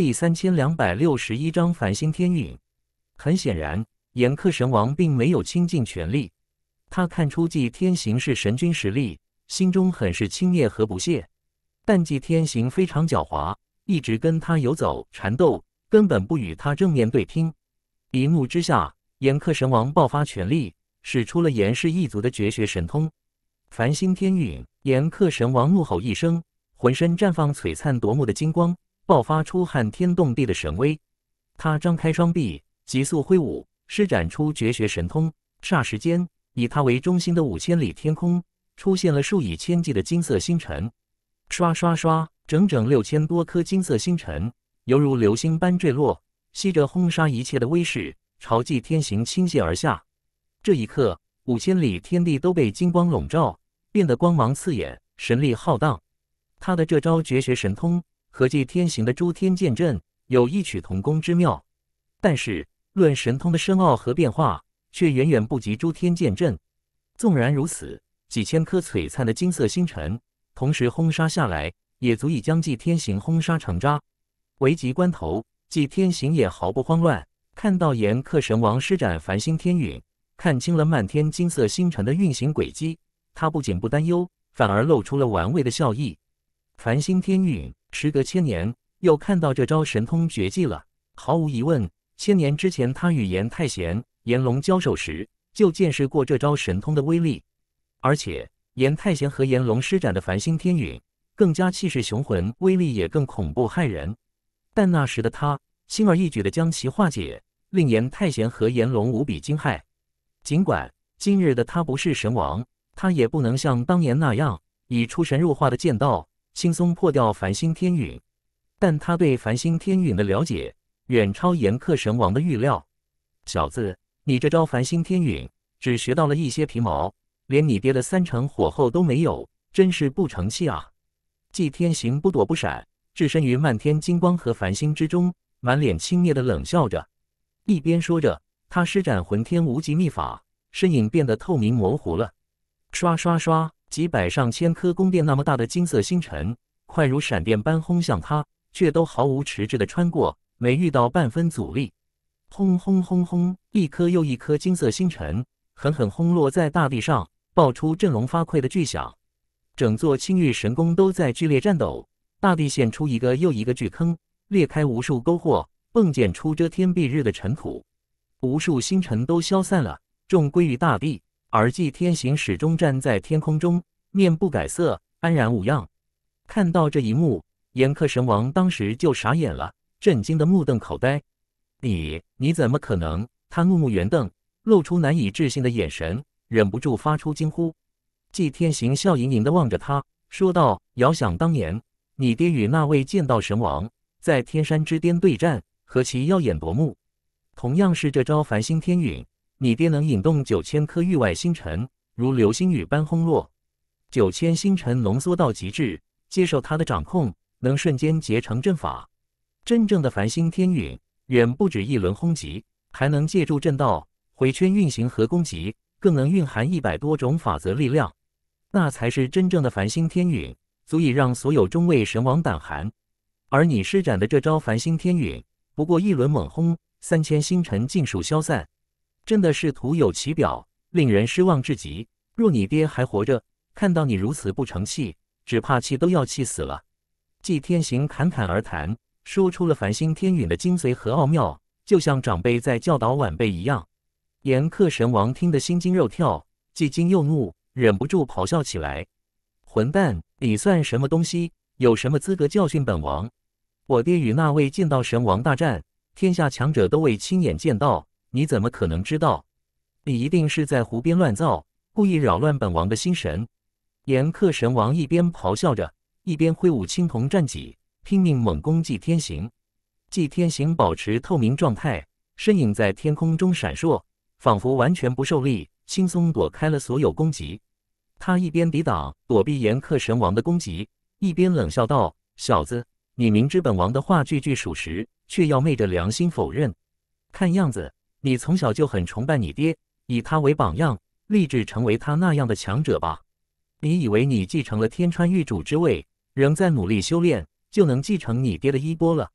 第三千两百六十一章繁星天陨。很显然，严客神王并没有倾尽全力。他看出祭天行是神君实力，心中很是轻蔑和不屑。但祭天行非常狡猾，一直跟他游走缠斗，根本不与他正面对拼。一怒之下，严客神王爆发全力，使出了严氏一族的绝学神通——繁星天陨，严客神王怒吼一声，浑身绽放璀璨夺目的金光。爆发出撼天动地的神威，他张开双臂，急速挥舞，施展出绝学神通。霎时间，以他为中心的五千里天空出现了数以千计的金色星辰。刷刷刷，整整六千多颗金色星辰，犹如流星般坠落，吸着轰杀一切的威势，朝祭天行倾泻而下。这一刻，五千里天地都被金光笼罩，变得光芒刺眼，神力浩荡。他的这招绝学神通。和祭天行的诸天剑阵有异曲同工之妙，但是论神通的深奥和变化，却远远不及诸天剑阵。纵然如此，几千颗璀璨的金色星辰同时轰杀下来，也足以将祭天行轰杀成渣。危急关头，祭天行也毫不慌乱，看到炎克神王施展繁星天陨，看清了漫天金色星辰的运行轨迹，他不仅不担忧，反而露出了玩味的笑意。繁星天陨。时隔千年，又看到这招神通绝技了。毫无疑问，千年之前他与严太贤、严龙交手时，就见识过这招神通的威力。而且，严太贤和严龙施展的繁星天陨更加气势雄浑，威力也更恐怖骇人。但那时的他轻而易举的将其化解，令严太贤和严龙无比惊骇。尽管今日的他不是神王，他也不能像当年那样以出神入化的剑道。轻松破掉繁星天陨，但他对繁星天陨的了解远超严克神王的预料。小子，你这招繁星天陨只学到了一些皮毛，连你爹的三成火候都没有，真是不成器啊！祭天行不躲不闪，置身于漫天金光和繁星之中，满脸轻蔑的冷笑着，一边说着，他施展混天无极秘法，身影变得透明模糊了，刷刷刷。几百上千颗宫殿那么大的金色星辰，快如闪电般轰向他，却都毫无迟滞的穿过，没遇到半分阻力，轰轰轰轰，一颗又一颗金色星辰狠狠轰落在大地上，爆出振聋发聩的巨响。整座青玉神宫都在剧烈颤抖，大地现出一个又一个巨坑，裂开无数沟壑，迸溅出遮天蔽日的尘土。无数星辰都消散了，重归于大地。而祭天行始终站在天空中，面不改色，安然无恙。看到这一幕，严克神王当时就傻眼了，震惊得目瞪口呆。你你怎么可能？他怒目圆瞪，露出难以置信的眼神，忍不住发出惊呼。祭天行笑盈盈地望着他，说道：“遥想当年，你爹与那位剑道神王在天山之巅对战，何其耀眼夺目！同样是这招繁星天陨。”你爹能引动九千颗域外星辰，如流星雨般轰落。九千星辰浓缩到极致，接受他的掌控，能瞬间结成阵法。真正的繁星天陨远不止一轮轰击，还能借助阵道回圈运行和攻击，更能蕴含一百多种法则力量。那才是真正的繁星天陨，足以让所有中位神王胆寒。而你施展的这招繁星天陨，不过一轮猛轰，三千星辰尽数消散。真的是徒有其表，令人失望至极。若你爹还活着，看到你如此不成器，只怕气都要气死了。季天行侃侃而谈，说出了繁星天陨的精髓和奥妙，就像长辈在教导晚辈一样。严克神王听得心惊肉跳，既惊又怒，忍不住咆哮起来：“混蛋，你算什么东西？有什么资格教训本王？我爹与那位剑道神王大战，天下强者都未亲眼见到。”你怎么可能知道？你一定是在胡编乱造，故意扰乱本王的心神！严客神王一边咆哮着，一边挥舞青铜战戟，拼命猛攻祭天行。祭天行保持透明状态，身影在天空中闪烁，仿佛完全不受力，轻松躲开了所有攻击。他一边抵挡躲避严客神王的攻击，一边冷笑道：“小子，你明知本王的话句句属实，却要昧着良心否认。看样子。”你从小就很崇拜你爹，以他为榜样，立志成为他那样的强者吧。你以为你继承了天川玉主之位，仍在努力修炼，就能继承你爹的衣钵了？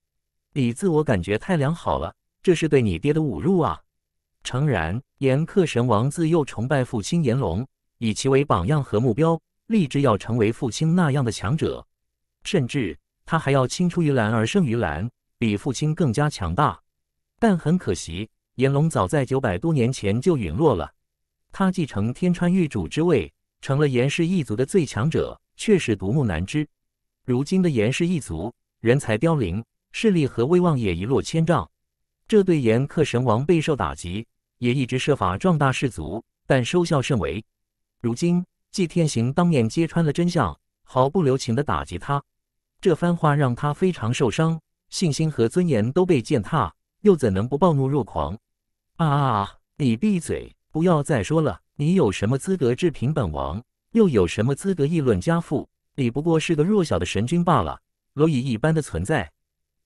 你自我感觉太良好了，这是对你爹的侮辱啊！诚然，炎克神王自幼崇拜父亲炎龙，以其为榜样和目标，立志要成为父亲那样的强者，甚至他还要青出于蓝而胜于蓝，比父亲更加强大。但很可惜。炎龙早在九百多年前就陨落了，他继承天川玉主之位，成了炎氏一族的最强者，却是独木难支。如今的炎氏一族人才凋零，势力和威望也一落千丈，这对炎克神王备受打击，也一直设法壮大氏族，但收效甚微。如今纪天行当面揭穿了真相，毫不留情的打击他，这番话让他非常受伤，信心和尊严都被践踏，又怎能不暴怒若狂？啊！你闭嘴，不要再说了！你有什么资格置评本王？又有什么资格议论家父？你不过是个弱小的神君罢了，蝼蚁一般的存在。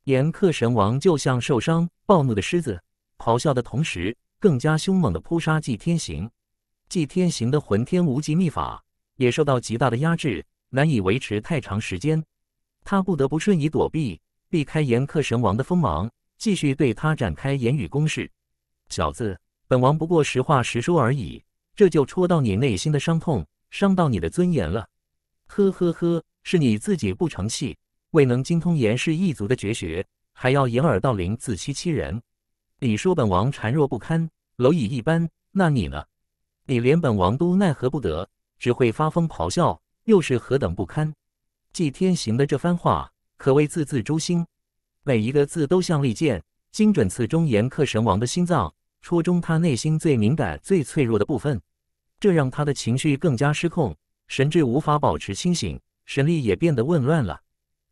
严克神王就像受伤暴怒的狮子，咆哮的同时更加凶猛的扑杀祭天行。祭天行的浑天无极秘法也受到极大的压制，难以维持太长时间。他不得不瞬移躲避，避开严克神王的锋芒，继续对他展开言语攻势。小子，本王不过实话实说而已，这就戳到你内心的伤痛，伤到你的尊严了。呵呵呵，是你自己不成器，未能精通严氏一族的绝学，还要掩耳盗铃，自欺欺人。你说本王孱弱不堪，蝼蚁一般，那你呢？你连本王都奈何不得，只会发疯咆哮，又是何等不堪？纪天行的这番话可谓字字诛心，每一个字都像利剑，精准刺中严克神王的心脏。戳中他内心最敏感、最脆弱的部分，这让他的情绪更加失控，神智无法保持清醒，神力也变得紊乱了。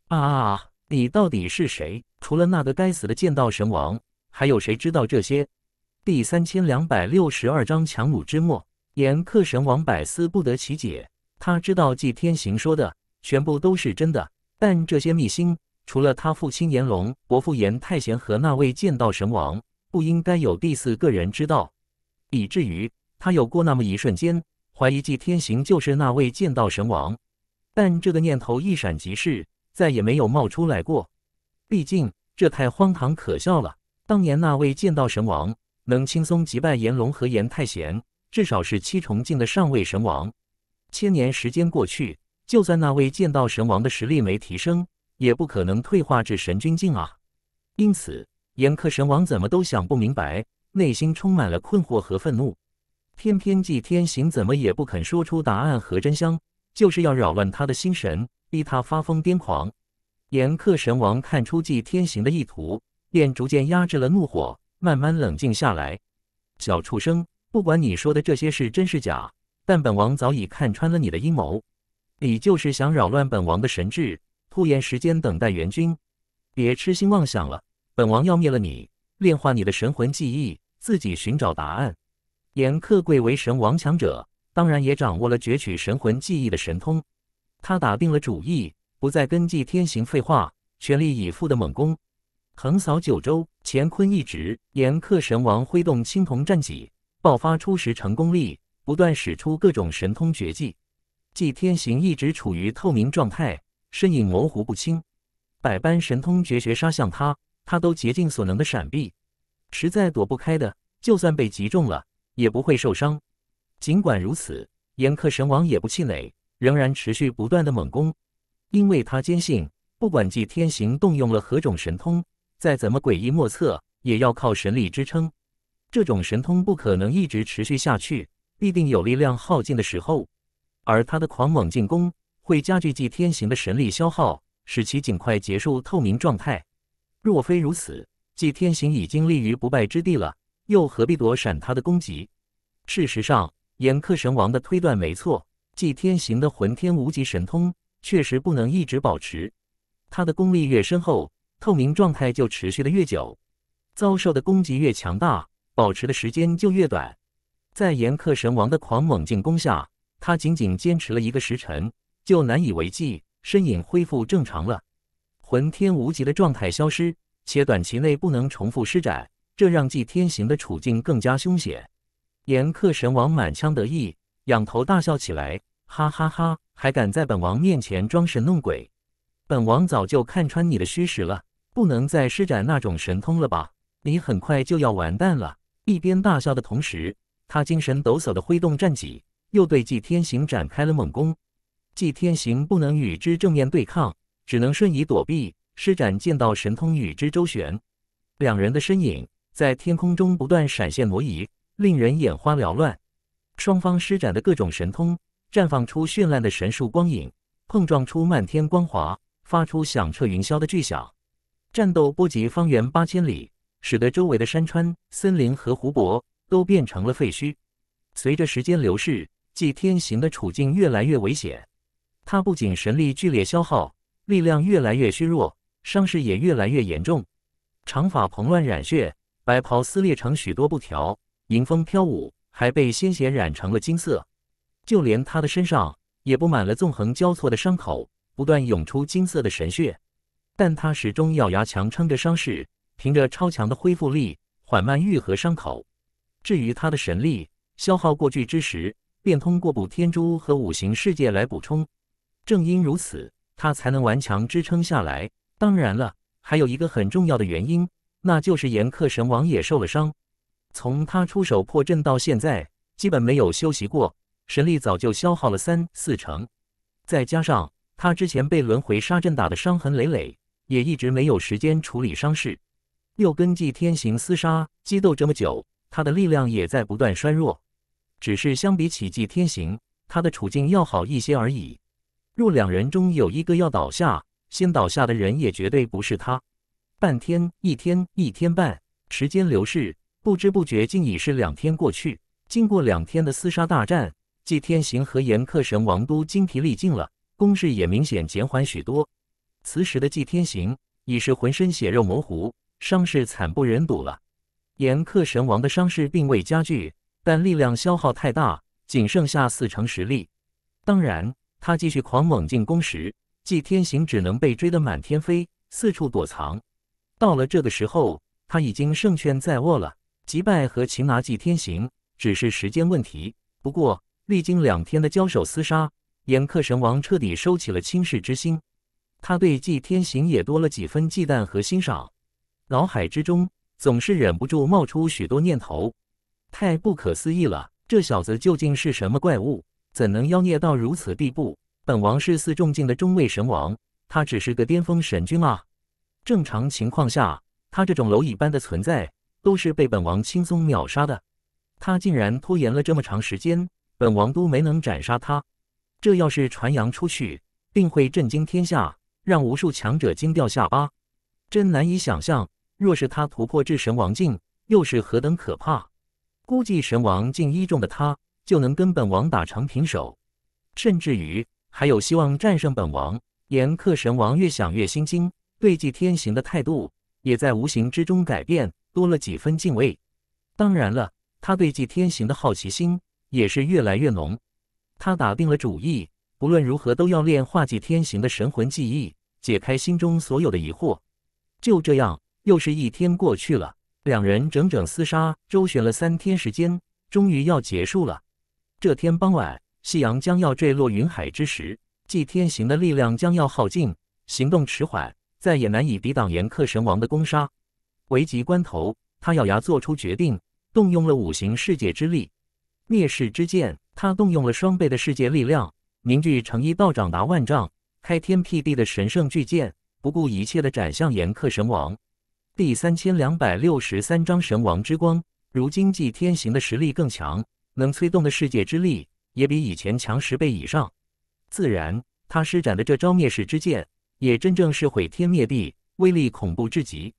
啊！你到底是谁？除了那个该死的剑道神王，还有谁知道这些？第三千两百六十二章强弩之末。炎克神王百思不得其解，他知道纪天行说的全部都是真的，但这些秘辛，除了他父亲炎龙、伯父炎太贤和那位剑道神王。不应该有第四个人知道，以至于他有过那么一瞬间怀疑祭天行就是那位剑道神王，但这个念头一闪即逝，再也没有冒出来过。毕竟这太荒唐可笑了。当年那位剑道神王能轻松击败炎龙和炎太贤，至少是七重境的上位神王。千年时间过去，就算那位剑道神王的实力没提升，也不可能退化至神君境啊。因此。炎克神王怎么都想不明白，内心充满了困惑和愤怒。偏偏祭天行怎么也不肯说出答案和真相，就是要扰乱他的心神，逼他发疯癫狂。炎克神王看出祭天行的意图，便逐渐压制了怒火，慢慢冷静下来。小畜生，不管你说的这些是真是假，但本王早已看穿了你的阴谋。你就是想扰乱本王的神智，拖延时间等待援军，别痴心妄想了。本王要灭了你，炼化你的神魂记忆，自己寻找答案。严克贵为神王强者，当然也掌握了攫取神魂记忆的神通。他打定了主意，不再跟季天行废话，全力以赴的猛攻，横扫九州乾坤。一指，严克神王挥动青铜战戟，爆发出十成功力，不断使出各种神通绝技。季天行一直处于透明状态，身影模糊不清，百般神通绝学杀向他。他都竭尽所能的闪避，实在躲不开的，就算被击中了，也不会受伤。尽管如此，严克神王也不气馁，仍然持续不断的猛攻，因为他坚信，不管祭天行动用了何种神通，再怎么诡异莫测，也要靠神力支撑。这种神通不可能一直持续下去，必定有力量耗尽的时候。而他的狂猛进攻，会加剧祭天行的神力消耗，使其尽快结束透明状态。若非如此，纪天行已经立于不败之地了，又何必躲闪他的攻击？事实上，严克神王的推断没错，纪天行的混天无极神通确实不能一直保持。他的功力越深厚，透明状态就持续的越久，遭受的攻击越强大，保持的时间就越短。在严克神王的狂猛进攻下，他仅仅坚持了一个时辰，就难以为继，身影恢复正常了。魂天无极的状态消失，且短期内不能重复施展，这让纪天行的处境更加凶险。炎克神王满腔得意，仰头大笑起来：“哈哈哈，还敢在本王面前装神弄鬼？本王早就看穿你的虚实了，不能再施展那种神通了吧？你很快就要完蛋了！”一边大笑的同时，他精神抖擞地挥动战戟，又对纪天行展开了猛攻。纪天行不能与之正面对抗。只能瞬移躲避，施展剑道神通与之周旋。两人的身影在天空中不断闪现挪移，令人眼花缭乱。双方施展的各种神通绽放出绚烂的神术光影，碰撞出漫天光华，发出响彻云霄的巨响。战斗波及方圆八千里，使得周围的山川、森林和湖泊都变成了废墟。随着时间流逝，祭天行的处境越来越危险。他不仅神力剧烈消耗。力量越来越虚弱，伤势也越来越严重。长发蓬乱染血，白袍撕裂成许多布条，迎风飘舞，还被鲜血染成了金色。就连他的身上也布满了纵横交错的伤口，不断涌出金色的神血。但他始终咬牙强撑着伤势，凭着超强的恢复力，缓慢愈合伤口。至于他的神力消耗过巨之时，便通过补天珠和五行世界来补充。正因如此。他才能顽强支撑下来。当然了，还有一个很重要的原因，那就是严克神王也受了伤。从他出手破阵到现在，基本没有休息过，神力早就消耗了三四成。再加上他之前被轮回杀阵打的伤痕累累，也一直没有时间处理伤势。又跟祭天行厮杀激斗这么久，他的力量也在不断衰弱。只是相比起祭天行，他的处境要好一些而已。若两人中有一个要倒下，先倒下的人也绝对不是他。半天、一天、一天半，时间流逝，不知不觉竟已是两天过去。经过两天的厮杀大战，纪天行和炎克神王都精疲力尽了，攻势也明显减缓许多。此时的纪天行已是浑身血肉模糊，伤势惨不忍睹了。炎克神王的伤势并未加剧，但力量消耗太大，仅剩下四成实力。当然。他继续狂猛进攻时，季天行只能被追得满天飞，四处躲藏。到了这个时候，他已经胜券在握了，击败和擒拿季天行只是时间问题。不过，历经两天的交手厮杀，眼克神王彻底收起了轻视之心，他对季天行也多了几分忌惮和欣赏。脑海之中总是忍不住冒出许多念头：太不可思议了，这小子究竟是什么怪物？怎能妖孽到如此地步？本王是四重境的中位神王，他只是个巅峰神君啊！正常情况下，他这种蝼蚁般的存在都是被本王轻松秒杀的。他竟然拖延了这么长时间，本王都没能斩杀他。这要是传扬出去，定会震惊天下，让无数强者惊掉下巴。真难以想象，若是他突破至神王境，又是何等可怕？估计神王境一重的他。就能跟本王打成平手，甚至于还有希望战胜本王。炎克神王越想越心惊，对纪天行的态度也在无形之中改变，多了几分敬畏。当然了，他对纪天行的好奇心也是越来越浓。他打定了主意，无论如何都要炼化纪天行的神魂记忆，解开心中所有的疑惑。就这样，又是一天过去了，两人整整厮杀周旋了三天时间，终于要结束了。这天傍晚，夕阳将要坠落云海之时，祭天行的力量将要耗尽，行动迟缓，再也难以抵挡炎克神王的攻杀。危急关头，他咬牙做出决定，动用了五行世界之力，灭世之剑。他动用了双倍的世界力量，凝聚成一道长达万丈、开天辟地的神圣巨剑，不顾一切地斩向炎克神王。第三千两百六十三章：神王之光。如今，祭天行的实力更强。能催动的世界之力也比以前强十倍以上，自然他施展的这招灭世之剑也真正是毁天灭地，威力恐怖至极。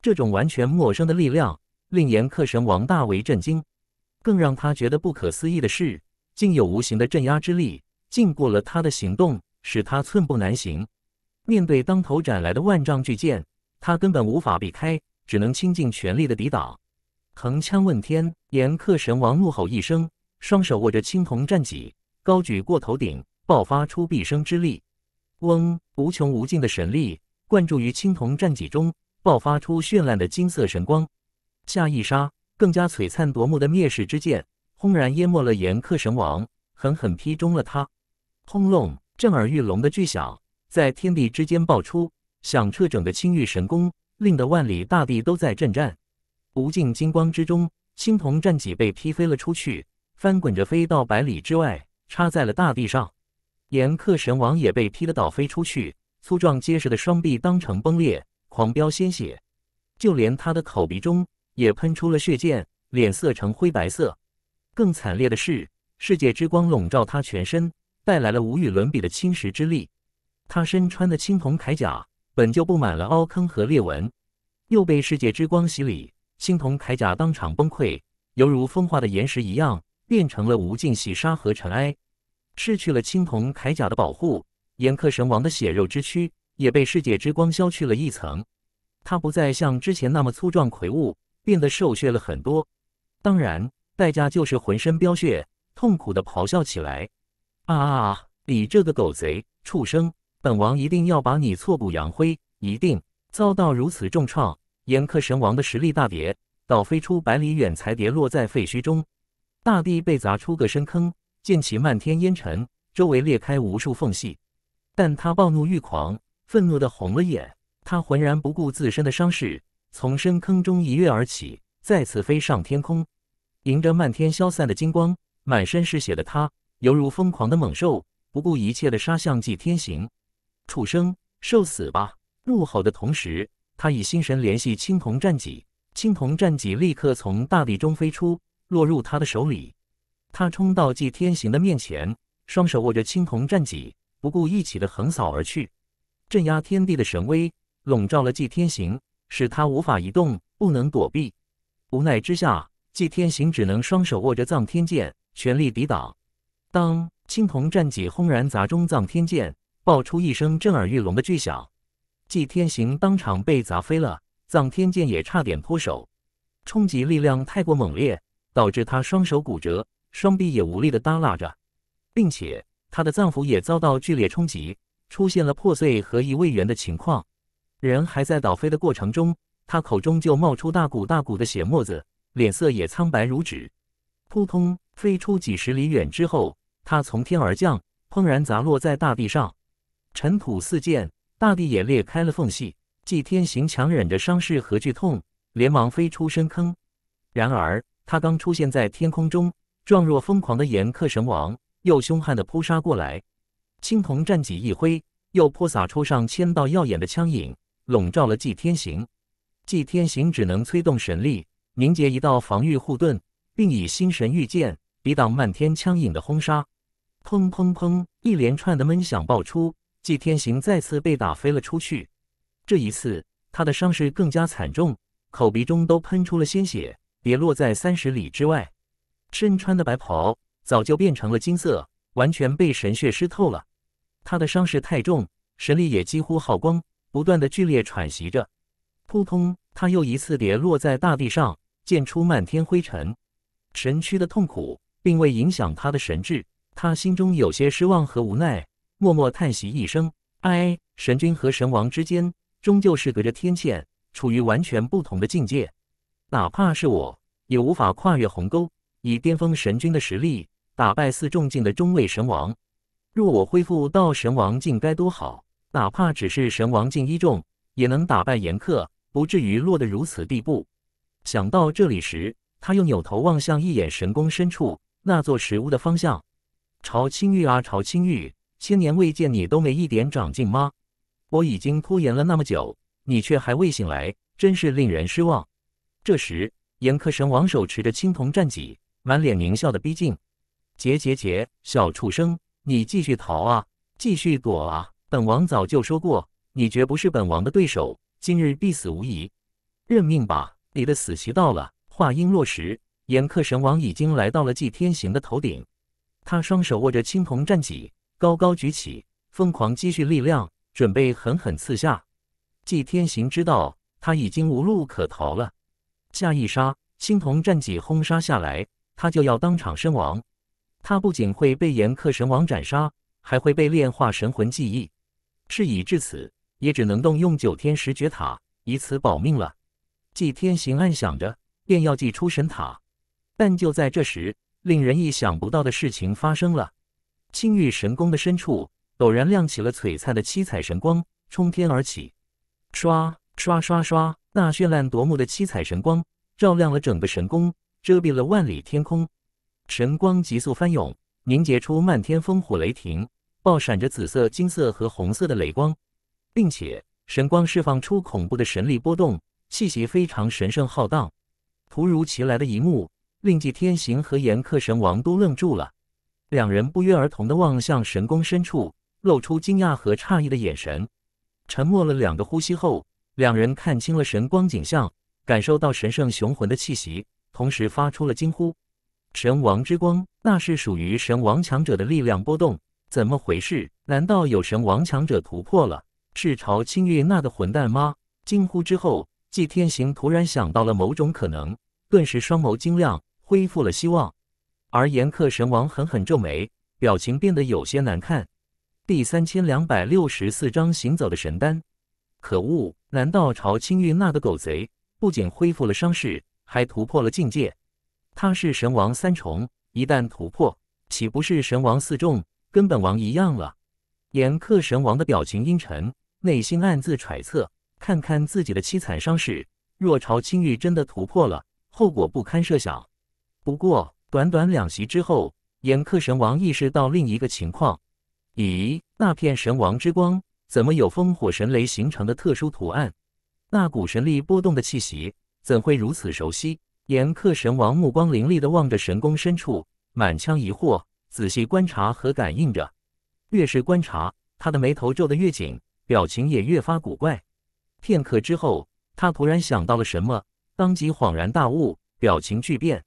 这种完全陌生的力量令炎客神王大为震惊，更让他觉得不可思议的是，竟有无形的镇压之力禁锢了他的行动，使他寸步难行。面对当头斩来的万丈巨剑，他根本无法避开，只能倾尽全力的抵挡。横枪问天，炎克神王怒吼一声，双手握着青铜战戟，高举过头顶，爆发出毕生之力。嗡，无穷无尽的神力灌注于青铜战戟中，爆发出绚烂的金色神光。下一刹，更加璀璨夺目的灭世之剑轰然淹没了炎克神王，狠狠劈中了他。轰隆，震耳欲聋的巨响在天地之间爆出，响彻整个青玉神宫，令得万里大地都在震颤。无尽金光之中，青铜战戟被劈飞了出去，翻滚着飞到百里之外，插在了大地上。岩刻神王也被劈得倒飞出去，粗壮结实的双臂当场崩裂，狂飙鲜血，就连他的口鼻中也喷出了血溅，脸色呈灰白色。更惨烈的是，世界之光笼罩他全身，带来了无与伦比的侵蚀之力。他身穿的青铜铠甲本就布满了凹坑和裂纹，又被世界之光洗礼。青铜铠甲当场崩溃，犹如风化的岩石一样，变成了无尽细沙和尘埃。失去了青铜铠甲的保护，炎克神王的血肉之躯也被世界之光削去了一层。他不再像之前那么粗壮魁梧，变得瘦削了很多。当然，代价就是浑身飙血，痛苦的咆哮起来：“啊啊啊！你这个狗贼、畜生！本王一定要把你挫骨扬灰！一定遭到如此重创！”炎克神王的实力大跌，倒飞出百里远才跌落在废墟中，大地被砸出个深坑，溅起漫天烟尘，周围裂开无数缝隙。但他暴怒欲狂，愤怒的红了眼，他浑然不顾自身的伤势，从深坑中一跃而起，再次飞上天空，迎着漫天消散的金光，满身是血的他犹如疯狂的猛兽，不顾一切的杀向祭天行。畜生，受死吧！怒吼的同时。他以心神联系青铜战戟，青铜战戟立刻从大地中飞出，落入他的手里。他冲到祭天行的面前，双手握着青铜战戟，不顾一切的横扫而去，镇压天地的神威笼罩了祭天行，使他无法移动，不能躲避。无奈之下，祭天行只能双手握着藏天剑，全力抵挡。当青铜战戟轰然砸中藏天剑，爆出一声震耳欲聋的巨响。祭天行当场被砸飞了，臧天剑也差点脱手。冲击力量太过猛烈，导致他双手骨折，双臂也无力的耷拉着，并且他的脏腑也遭到剧烈冲击，出现了破碎和移位元的情况。人还在倒飞的过程中，他口中就冒出大股大股的血沫子，脸色也苍白如纸。扑通，飞出几十里远之后，他从天而降，砰然砸落在大地上，尘土四溅。大地也裂开了缝隙，祭天行强忍着伤势和剧痛，连忙飞出深坑。然而，他刚出现在天空中，状若疯狂的炎克神王又凶悍地扑杀过来。青铜战戟一挥，又泼洒出上千道耀眼的枪影，笼罩了祭天行。祭天行只能催动神力，凝结一道防御护盾，并以心神御剑抵挡漫天枪影的轰杀。砰砰砰！一连串的闷响爆出。季天行再次被打飞了出去，这一次他的伤势更加惨重，口鼻中都喷出了鲜血，跌落在三十里之外。身穿的白袍早就变成了金色，完全被神血湿透了。他的伤势太重，神力也几乎耗光，不断的剧烈喘息着。扑通，他又一次跌落在大地上，溅出漫天灰尘。神躯的痛苦并未影响他的神智，他心中有些失望和无奈。默默叹息一声：“哎，神君和神王之间终究是隔着天堑，处于完全不同的境界。哪怕是我，也无法跨越鸿沟。以巅峰神君的实力，打败四重境的中位神王。若我恢复到神王境，该多好！哪怕只是神王境一重，也能打败严克，不至于落得如此地步。”想到这里时，他又扭头望向一眼神宫深处那座石屋的方向：“朝青玉啊，朝青玉！”千年未见，你都没一点长进吗？我已经拖延了那么久，你却还未醒来，真是令人失望。这时，严克神王手持着青铜战戟，满脸狞笑的逼近：“桀桀桀，小畜生，你继续逃啊，继续躲啊！本王早就说过，你绝不是本王的对手，今日必死无疑。认命吧，你的死期到了。”话音落时，严克神王已经来到了祭天行的头顶，他双手握着青铜战戟。高高举起，疯狂积蓄力量，准备狠狠刺下。纪天行知道他已经无路可逃了，下一杀，青铜战戟轰杀下来，他就要当场身亡。他不仅会被炎克神王斩杀，还会被炼化神魂记忆。事已至此，也只能动用九天十绝塔，以此保命了。纪天行暗想着，便要祭出神塔。但就在这时，令人意想不到的事情发生了。青玉神宫的深处，陡然亮起了璀璨的七彩神光，冲天而起。刷刷刷刷，那绚烂夺目的七彩神光照亮了整个神宫，遮蔽了万里天空。神光急速翻涌，凝结出漫天烽火雷霆，爆闪着紫色、金色和红色的雷光，并且神光释放出恐怖的神力波动，气息非常神圣浩荡。突如其来的一幕，令纪天行和炎克神王都愣住了。两人不约而同地望向神宫深处，露出惊讶和诧异的眼神。沉默了两个呼吸后，两人看清了神光景象，感受到神圣雄浑的气息，同时发出了惊呼：“神王之光！那是属于神王强者的力量波动，怎么回事？难道有神王强者突破了？是朝青玉那的混蛋吗？”惊呼之后，纪天行突然想到了某种可能，顿时双眸晶亮，恢复了希望。而严苛神王狠狠皱眉，表情变得有些难看。第三千两百六十四章行走的神丹。可恶！难道朝青玉那个狗贼不仅恢复了伤势，还突破了境界？他是神王三重，一旦突破，岂不是神王四重，跟本王一样了？严苛神王的表情阴沉，内心暗自揣测：看看自己的凄惨伤势，若朝青玉真的突破了，后果不堪设想。不过。短短两席之后，炎客神王意识到另一个情况。咦，那片神王之光怎么有风火神雷形成的特殊图案？那股神力波动的气息，怎会如此熟悉？炎客神王目光凌厉的望着神宫深处，满腔疑惑，仔细观察和感应着。越是观察，他的眉头皱得越紧，表情也越发古怪。片刻之后，他突然想到了什么，当即恍然大悟，表情巨变。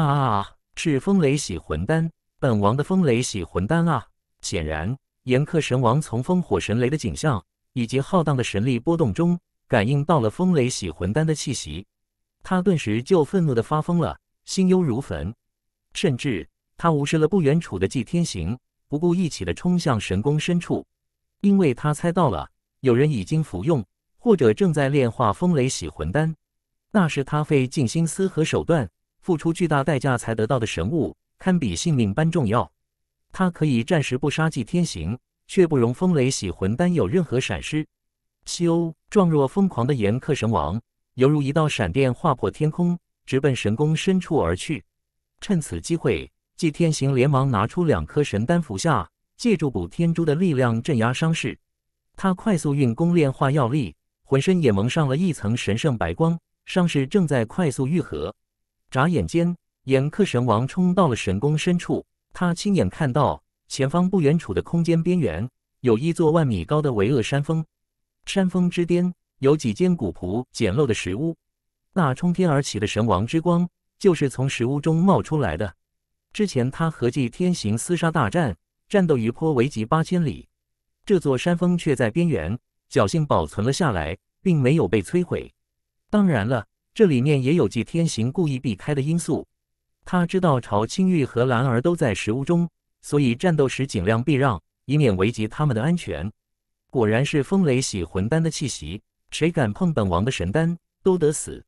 啊！是风雷洗魂丹，本王的风雷洗魂丹啊！显然，炎克神王从风火神雷的景象以及浩荡的神力波动中感应到了风雷洗魂丹的气息，他顿时就愤怒的发疯了，心忧如焚，甚至他无视了不远处的祭天行，不顾一切的冲向神宫深处，因为他猜到了有人已经服用或者正在炼化风雷洗魂丹，那是他费尽心思和手段。付出巨大代价才得到的神物，堪比性命般重要。他可以暂时不杀祭天行，却不容风雷洗魂丹有任何闪失。欧状若疯狂的炎克神王，犹如一道闪电划破天空，直奔神宫深处而去。趁此机会，祭天行连忙拿出两颗神丹服下，借助补天珠的力量镇压伤势。他快速运功炼化药力，浑身也蒙上了一层神圣白光，伤势正在快速愈合。眨眼间，眼克神王冲到了神宫深处。他亲眼看到前方不远处的空间边缘，有一座万米高的巍峨山峰。山峰之巅有几间古朴简陋的石屋。那冲天而起的神王之光，就是从石屋中冒出来的。之前他合计天行厮杀大战，战斗余波为及八千里，这座山峰却在边缘侥幸保存了下来，并没有被摧毁。当然了。这里面也有纪天行故意避开的因素，他知道朝青玉和兰儿都在石屋中，所以战斗时尽量避让，以免危及他们的安全。果然是风雷洗魂丹的气息，谁敢碰本王的神丹，都得死！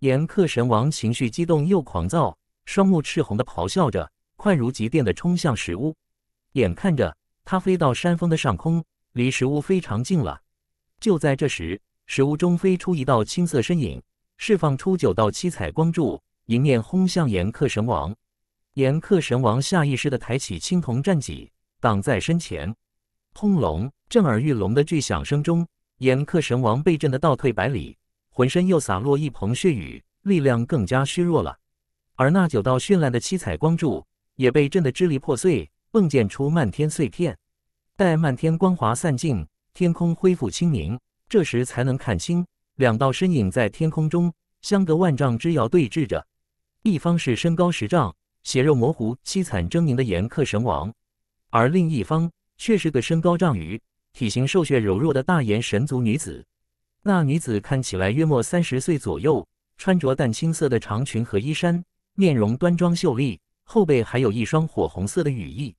炎克神王情绪激动又狂躁，双目赤红的咆哮着，快如疾电的冲向石屋。眼看着他飞到山峰的上空，离石屋非常近了。就在这时，石屋中飞出一道青色身影。释放出九道七彩光柱，迎面轰向岩克神王。岩克神王下意识地抬起青铜战戟挡在身前。轰隆！震耳欲聋的巨响声中，岩克神王被震得倒退百里，浑身又洒落一捧血雨，力量更加虚弱了。而那九道绚烂的七彩光柱也被震得支离破碎，迸溅出漫天碎片。待漫天光华散尽，天空恢复清明，这时才能看清。两道身影在天空中相隔万丈之遥对峙着，一方是身高十丈、血肉模糊、凄惨狰狞的炎客神王，而另一方却是个身高丈余、体型瘦削柔弱的大炎神族女子。那女子看起来约莫三十岁左右，穿着淡青色的长裙和衣衫，面容端庄秀丽，后背还有一双火红色的羽翼。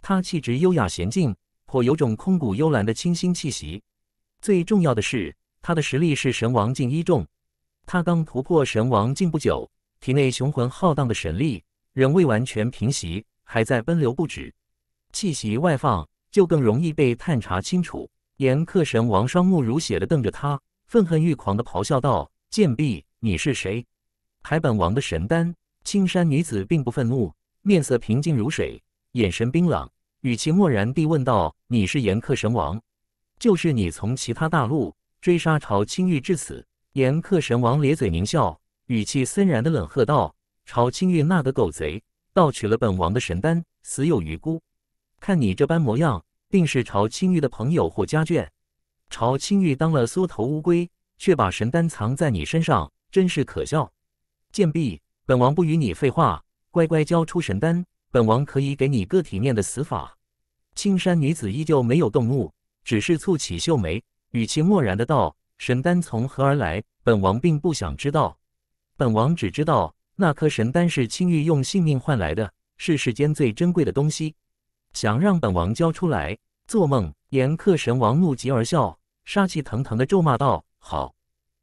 她气质优雅娴静，颇有种空谷幽兰的清新气息。最重要的是。他的实力是神王境一重，他刚突破神王境不久，体内雄浑浩荡的神力仍未完全平息，还在奔流不止。气息外放就更容易被探查清楚。严克神王双目如血地瞪着他，愤恨欲狂地咆哮道：“贱婢，你是谁？还本王的神丹！”青山女子并不愤怒，面色平静如水，眼神冰冷，语气漠然地问道：“你是严克神王？就是你从其他大陆？”追杀朝青玉至此，严克神王咧嘴狞笑，语气森然的冷喝道：“朝青玉那个狗贼，盗取了本王的神丹，死有余辜。看你这般模样，定是朝青玉的朋友或家眷。朝青玉当了缩头乌龟，却把神丹藏在你身上，真是可笑。贱婢，本王不与你废话，乖乖交出神丹，本王可以给你个体面的死法。”青山女子依旧没有动怒，只是蹙起秀眉。语气漠然的道：“神丹从何而来？本王并不想知道。本王只知道那颗神丹是青玉用性命换来的，是世间最珍贵的东西。想让本王交出来，做梦！”严克神王怒极而笑，杀气腾腾的咒骂道：“好，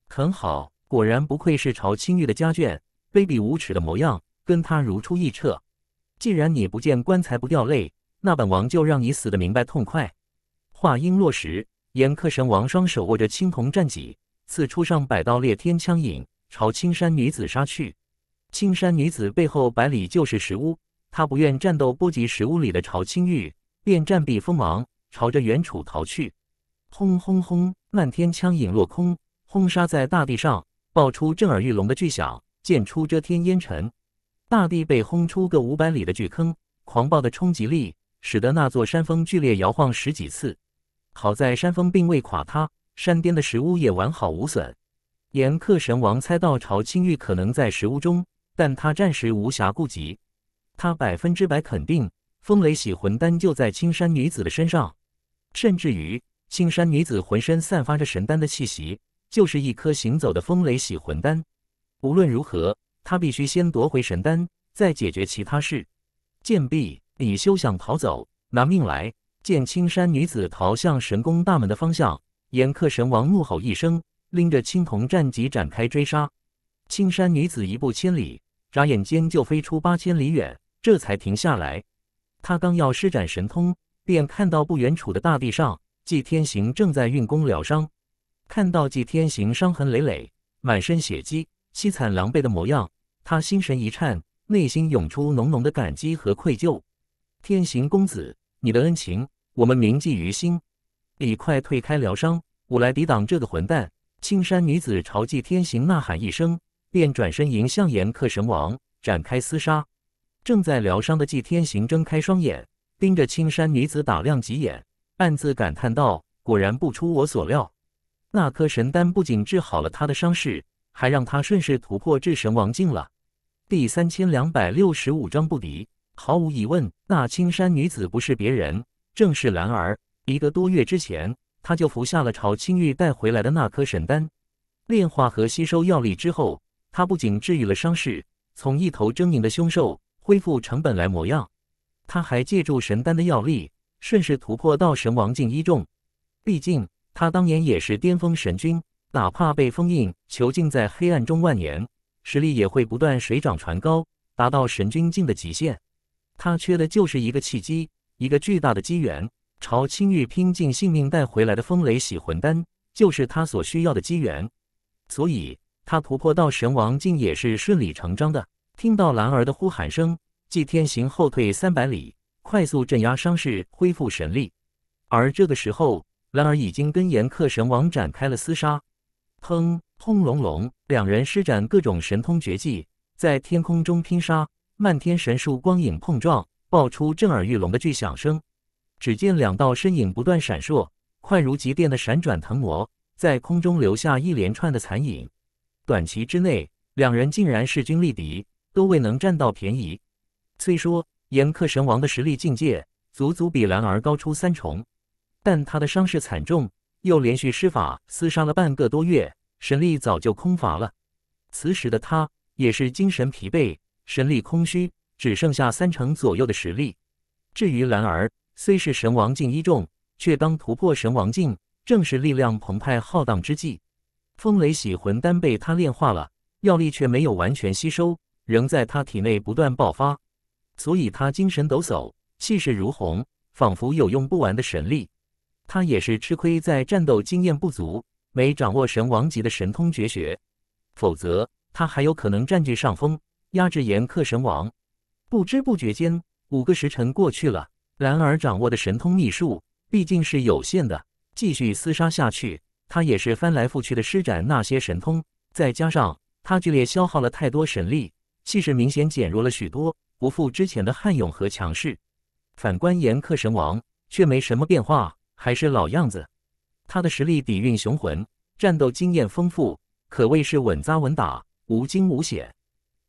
很好，果然不愧是朝青玉的家眷，卑鄙无耻的模样，跟他如出一辙。既然你不见棺材不掉泪，那本王就让你死的明白痛快。”话音落实。炎克神王双手握着青铜战戟，刺出上百道裂天枪影，朝青山女子杀去。青山女子背后百里就是石屋，她不愿战斗波及石屋里的朝青玉，便战避锋芒，朝着远处逃去。轰轰轰！漫天枪影落空，轰杀在大地上，爆出震耳欲聋的巨响，溅出遮天烟尘。大地被轰出个五百里的巨坑，狂暴的冲击力使得那座山峰剧烈摇晃十几次。好在山峰并未垮塌，山巅的石屋也完好无损。炎客神王猜到朝青玉可能在石屋中，但他暂时无暇顾及。他百分之百肯定，风雷洗魂丹就在青山女子的身上。甚至于，青山女子浑身散发着神丹的气息，就是一颗行走的风雷洗魂丹。无论如何，他必须先夺回神丹，再解决其他事。贱婢，你休想逃走，拿命来！见青山女子逃向神宫大门的方向，严克神王怒吼一声，拎着青铜战戟展开追杀。青山女子一步千里，眨眼间就飞出八千里远，这才停下来。她刚要施展神通，便看到不远处的大地上，纪天行正在运功疗伤。看到纪天行伤痕累累、满身血迹、凄惨狼狈的模样，他心神一颤，内心涌出浓浓的感激和愧疚。天行公子。你的恩情，我们铭记于心。你快退开疗伤，我来抵挡这个混蛋！青山女子朝祭天行呐喊一声，便转身迎向炎客神王，展开厮杀。正在疗伤的祭天行睁开双眼，盯着青山女子打量几眼，暗自感叹道：“果然不出我所料，那颗神丹不仅治好了他的伤势，还让他顺势突破至神王境了。”第三千两百六十五章不敌。毫无疑问，那青山女子不是别人，正是兰儿。一个多月之前，她就服下了朝青玉带回来的那颗神丹，炼化和吸收药力之后，她不仅治愈了伤势，从一头狰狞的凶兽恢复成本来模样，她还借助神丹的药力，顺势突破到神王境一重。毕竟，他当年也是巅峰神君，哪怕被封印囚禁在黑暗中万年，实力也会不断水涨船高，达到神君境的极限。他缺的就是一个契机，一个巨大的机缘。朝青玉拼尽性命带回来的风雷洗魂丹，就是他所需要的机缘。所以，他突破到神王境也是顺理成章的。听到兰儿的呼喊声，祭天行后退三百里，快速镇压伤势，恢复神力。而这个时候，兰儿已经跟严克神王展开了厮杀。砰！轰隆隆！两人施展各种神通绝技，在天空中拼杀。漫天神树光影碰撞，爆出震耳欲聋的巨响声。只见两道身影不断闪烁，快如疾电的闪转腾挪，在空中留下一连串的残影。短期之内，两人竟然势均力敌，都未能占到便宜。虽说严克神王的实力境界足足比蓝儿高出三重，但他的伤势惨重，又连续施法厮杀了半个多月，神力早就空乏了。此时的他也是精神疲惫。神力空虚，只剩下三成左右的实力。至于兰儿，虽是神王境一重，却刚突破神王境，正是力量澎湃浩荡之际。风雷洗魂丹被他炼化了，药力却没有完全吸收，仍在他体内不断爆发，所以他精神抖擞，气势如虹，仿佛有用不完的神力。他也是吃亏在战斗经验不足，没掌握神王级的神通绝学，否则他还有可能占据上风。压制严克神王，不知不觉间五个时辰过去了。然而掌握的神通秘术毕竟是有限的，继续厮杀下去，他也是翻来覆去的施展那些神通。再加上他剧烈消耗了太多神力，气势明显减弱了许多，不复之前的悍勇和强势。反观严克神王，却没什么变化，还是老样子。他的实力底蕴雄浑，战斗经验丰富，可谓是稳扎稳打，无惊无险。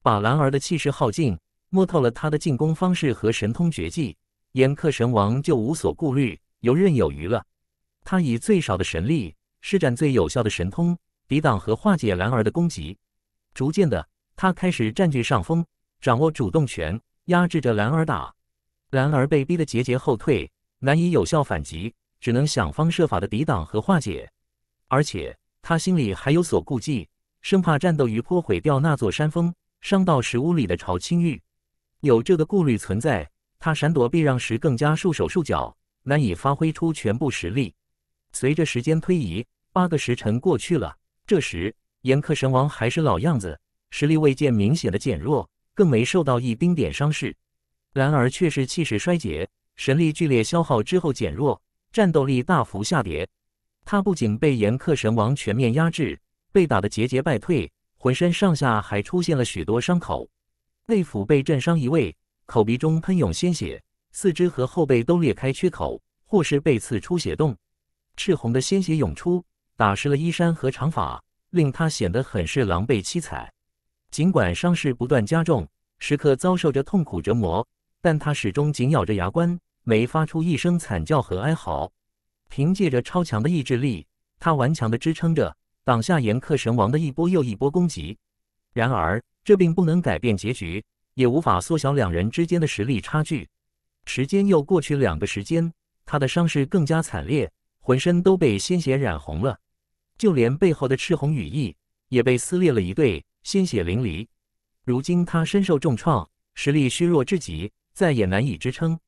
把兰儿的气势耗尽，摸透了他的进攻方式和神通绝技，炎客神王就无所顾虑，游刃有余了。他以最少的神力施展最有效的神通，抵挡和化解兰儿的攻击。逐渐的，他开始占据上风，掌握主动权，压制着兰儿打。兰儿被逼得节节后退，难以有效反击，只能想方设法的抵挡和化解。而且他心里还有所顾忌，生怕战斗余波毁掉那座山峰。伤到十五里的朝清玉，有这个顾虑存在，他闪躲避让时更加束手束脚，难以发挥出全部实力。随着时间推移，八个时辰过去了，这时严克神王还是老样子，实力未见明显的减弱，更没受到一丁点伤势。然而却是气势衰竭，神力剧烈消耗之后减弱，战斗力大幅下跌。他不仅被严克神王全面压制，被打得节节败退。浑身上下还出现了许多伤口，内腹被震伤一位，口鼻中喷涌鲜血，四肢和后背都裂开缺口，或是被刺出血洞，赤红的鲜血涌出，打湿了衣衫和长发，令他显得很是狼狈凄惨。尽管伤势不断加重，时刻遭受着痛苦折磨，但他始终紧咬着牙关，没发出一声惨叫和哀嚎。凭借着超强的意志力，他顽强地支撑着。挡下炎克神王的一波又一波攻击，然而这并不能改变结局，也无法缩小两人之间的实力差距。时间又过去两个时间，他的伤势更加惨烈，浑身都被鲜血染红了，就连背后的赤红羽翼也被撕裂了一对，鲜血淋漓。如今他身受重创，实力虚弱至极，再也难以支撑。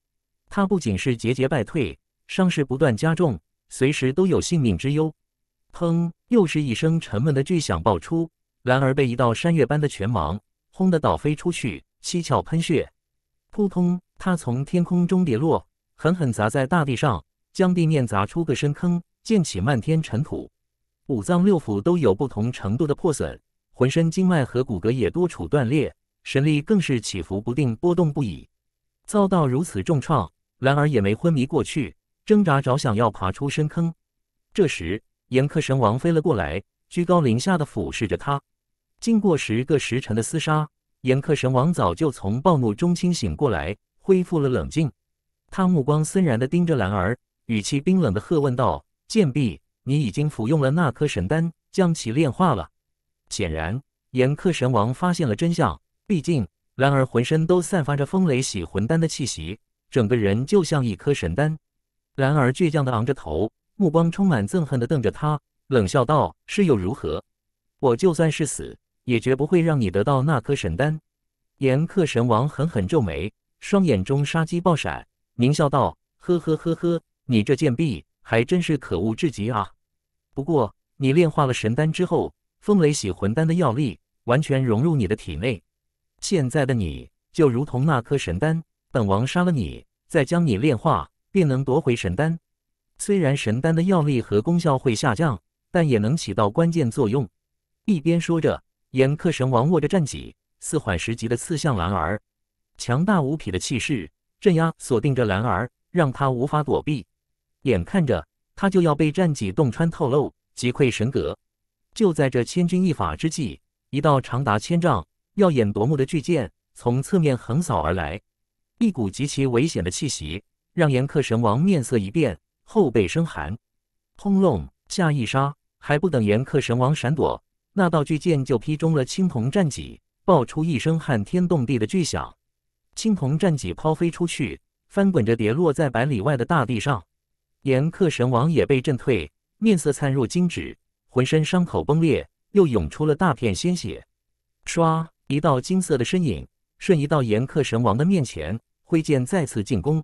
他不仅是节节败退，伤势不断加重，随时都有性命之忧。砰！又是一声沉闷的巨响爆出，然而被一道山岳般的拳芒轰得倒飞出去，七窍喷血。扑通！他从天空中跌落，狠狠砸在大地上，将地面砸出个深坑，溅起漫天尘土。五脏六腑都有不同程度的破损，浑身经脉和骨骼也多处断裂，神力更是起伏不定，波动不已。遭到如此重创，然而也没昏迷过去，挣扎着想要爬出深坑。这时。炎客神王飞了过来，居高临下的俯视着他。经过十个时辰的厮杀，炎克神王早就从暴怒中清醒过来，恢复了冷静。他目光森然的盯着兰儿，语气冰冷的喝问道：“贱婢，你已经服用了那颗神丹，将其炼化了。”显然，严克神王发现了真相。毕竟，兰儿浑身都散发着风雷洗魂丹的气息，整个人就像一颗神丹。兰儿倔强的昂着头。目光充满憎恨地瞪着他，冷笑道：“是又如何？我就算是死，也绝不会让你得到那颗神丹。”炎克神王狠狠皱眉，双眼中杀机爆闪，狞笑道：“呵呵呵呵，你这贱婢还真是可恶至极啊！不过你炼化了神丹之后，风雷洗魂丹的药力完全融入你的体内，现在的你就如同那颗神丹，本王杀了你，再将你炼化，便能夺回神丹。”虽然神丹的药力和功效会下降，但也能起到关键作用。一边说着，眼客神王握着战戟，似缓时急地刺向兰儿，强大无匹的气势镇压锁定着兰儿，让他无法躲避。眼看着他就要被战戟洞穿透漏，击溃神格，就在这千钧一发之际，一道长达千丈、耀眼夺目的巨剑从侧面横扫而来，一股极其危险的气息让严克神王面色一变。后背生寒，轰隆！下一杀，还不等严克神王闪躲，那道巨剑就劈中了青铜战戟，爆出一声撼天动地的巨响。青铜战戟抛飞出去，翻滚着跌落在百里外的大地上。严克神王也被震退，面色灿若金纸，浑身伤口崩裂，又涌出了大片鲜血。唰！一道金色的身影瞬移到严克神王的面前，挥剑再次进攻。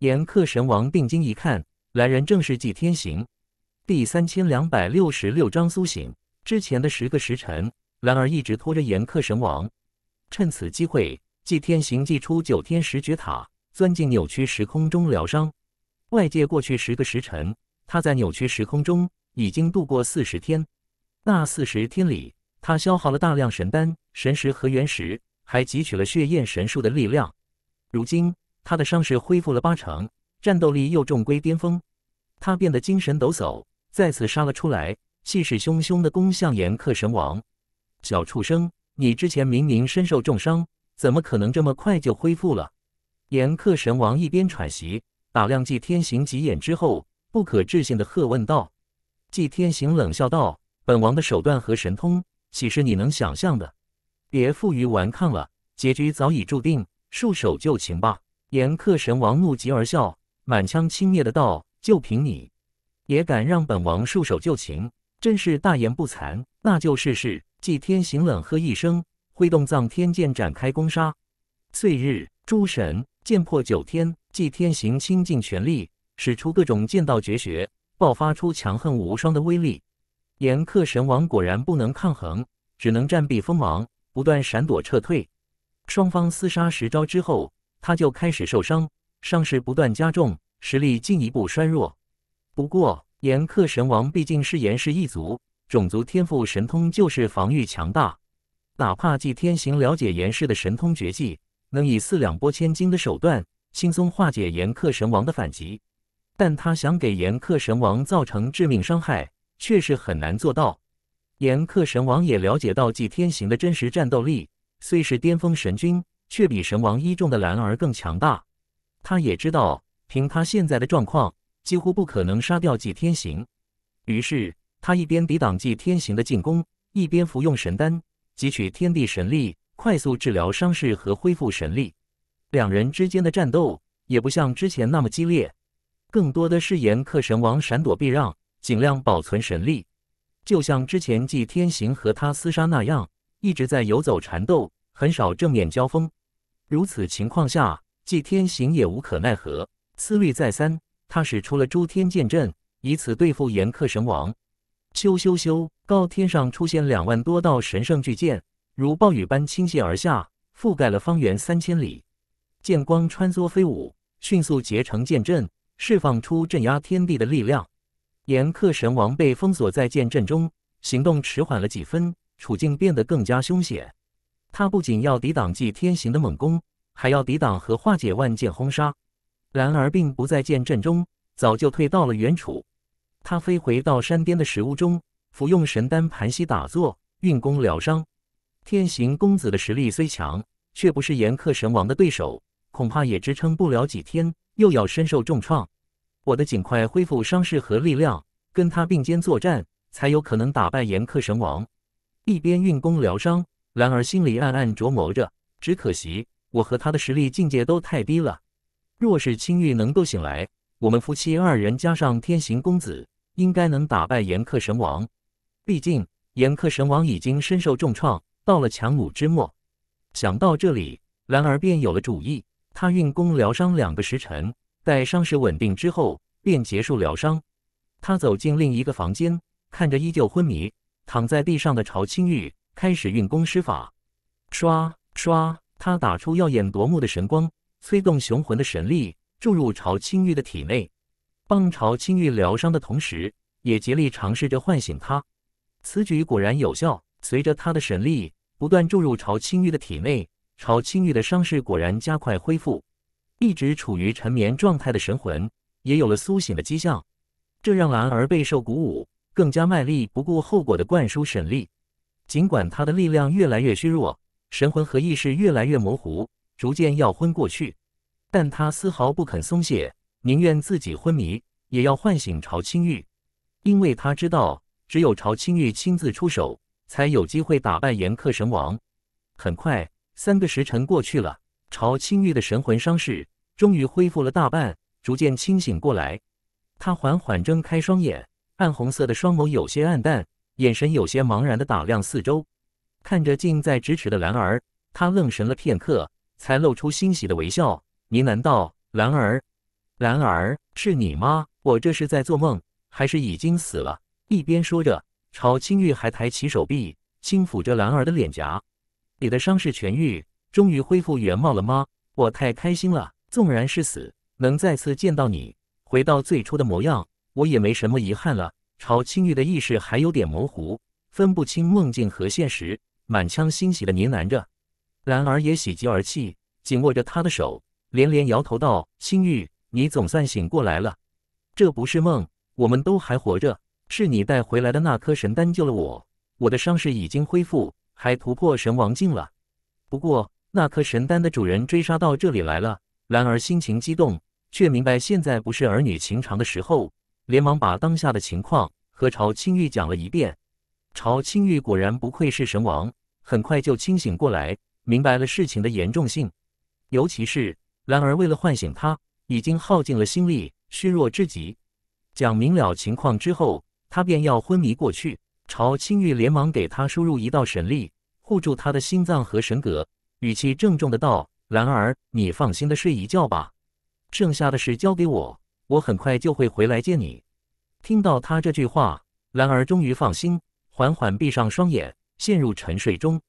严克神王定睛一看。来人正是纪天行。第三千两百六十六章苏醒之前的十个时辰，兰儿一直拖着严克神王。趁此机会，纪天行祭出九天十绝塔，钻进扭曲时空中疗伤。外界过去十个时辰，他在扭曲时空中已经度过四十天。那四十天里，他消耗了大量神丹、神石和原石，还汲取了血焰神树的力量。如今，他的伤势恢复了八成。战斗力又重归巅峰，他变得精神抖擞，再次杀了出来，气势汹汹地攻向炎克神王。小畜生，你之前明明身受重伤，怎么可能这么快就恢复了？炎克神王一边喘息，打量纪天行几眼之后，不可置信地喝问道：“纪天行，冷笑道，本王的手段和神通，岂是你能想象的？别负隅顽抗了，结局早已注定，束手就擒吧！”炎克神王怒极而笑。满腔轻蔑的道：“就凭你也敢让本王束手就擒？真是大言不惭！”那就试试。祭天行冷喝一声，挥动藏天剑展开攻杀。岁日诸神剑破九天，祭天行倾尽全力，使出各种剑道绝学，爆发出强横无双的威力。炎克神王果然不能抗衡，只能战避锋芒，不断闪躲撤退。双方厮杀十招之后，他就开始受伤。伤势不断加重，实力进一步衰弱。不过，炎克神王毕竟是炎氏一族，种族天赋神通就是防御强大。哪怕祭天行了解严氏的神通绝技，能以四两拨千斤的手段轻松化解炎克神王的反击，但他想给炎克神王造成致命伤害，却是很难做到。炎克神王也了解到祭天行的真实战斗力，虽是巅峰神君，却比神王一众的兰儿更强大。他也知道，凭他现在的状况，几乎不可能杀掉祭天行。于是，他一边抵挡祭天行的进攻，一边服用神丹，汲取天地神力，快速治疗伤势和恢复神力。两人之间的战斗也不像之前那么激烈，更多的是严克神王闪躲避让，尽量保存神力。就像之前祭天行和他厮杀那样，一直在游走缠斗，很少正面交锋。如此情况下。祭天行也无可奈何，思虑再三，他使出了诸天剑阵，以此对付炎克神王。咻咻咻！高天上出现两万多道神圣巨剑，如暴雨般倾泻而下，覆盖了方圆三千里。剑光穿梭飞舞，迅速结成剑阵，释放出镇压天地的力量。炎克神王被封锁在剑阵中，行动迟缓了几分，处境变得更加凶险。他不仅要抵挡祭天行的猛攻。还要抵挡和化解万箭轰杀，然而，并不在剑阵中，早就退到了远处。他飞回到山巅的石屋中，服用神丹，盘膝打坐，运功疗伤。天行公子的实力虽强，却不是严克神王的对手，恐怕也支撑不了几天，又要深受重创。我得尽快恢复伤势和力量，跟他并肩作战，才有可能打败严克神王。一边运功疗伤，然而心里暗暗琢磨着，只可惜。我和他的实力境界都太低了，若是青玉能够醒来，我们夫妻二人加上天行公子，应该能打败炎克神王。毕竟炎克神王已经身受重创，到了强弩之末。想到这里，兰儿便有了主意。他运功疗伤两个时辰，待伤势稳定之后，便结束疗伤。他走进另一个房间，看着依旧昏迷躺在地上的朝青玉，开始运功施法，刷刷。他打出耀眼夺目的神光，催动雄浑的神力注入朝青玉的体内，帮朝青玉疗伤的同时，也竭力尝试着唤醒他。此举果然有效，随着他的神力不断注入朝青玉的体内，朝青玉的伤势果然加快恢复。一直处于沉眠状态的神魂也有了苏醒的迹象，这让兰儿备受鼓舞，更加卖力不顾后果的灌输神力。尽管他的力量越来越虚弱。神魂和意识越来越模糊，逐渐要昏过去，但他丝毫不肯松懈，宁愿自己昏迷，也要唤醒朝青玉，因为他知道，只有朝青玉亲自出手，才有机会打败炎克神王。很快，三个时辰过去了，朝青玉的神魂伤势终于恢复了大半，逐渐清醒过来。他缓缓睁开双眼，暗红色的双眸有些暗淡，眼神有些茫然地打量四周。看着近在咫尺的兰儿，他愣神了片刻，才露出欣喜的微笑，呢喃道：“兰儿，兰儿，是你吗？我这是在做梦，还是已经死了？”一边说着，朝青玉还抬起手臂，轻抚着兰儿的脸颊：“你的伤势痊愈，终于恢复原貌了吗？我太开心了！纵然是死，能再次见到你，回到最初的模样，我也没什么遗憾了。”朝青玉的意识还有点模糊，分不清梦境和现实。满腔欣喜的呢喃着，兰儿也喜极而泣，紧握着他的手，连连摇头道：“青玉，你总算醒过来了，这不是梦，我们都还活着。是你带回来的那颗神丹救了我，我的伤势已经恢复，还突破神王境了。不过，那颗神丹的主人追杀到这里来了。”兰儿心情激动，却明白现在不是儿女情长的时候，连忙把当下的情况和朝青玉讲了一遍。朝青玉果然不愧是神王，很快就清醒过来，明白了事情的严重性。尤其是兰儿为了唤醒他，已经耗尽了心力，虚弱至极。讲明了情况之后，他便要昏迷过去。朝青玉连忙给他输入一道神力，护住他的心脏和神格，语气郑重的道：“兰儿，你放心的睡一觉吧，剩下的事交给我，我很快就会回来接你。”听到他这句话，兰儿终于放心。缓缓闭上双眼，陷入沉睡中。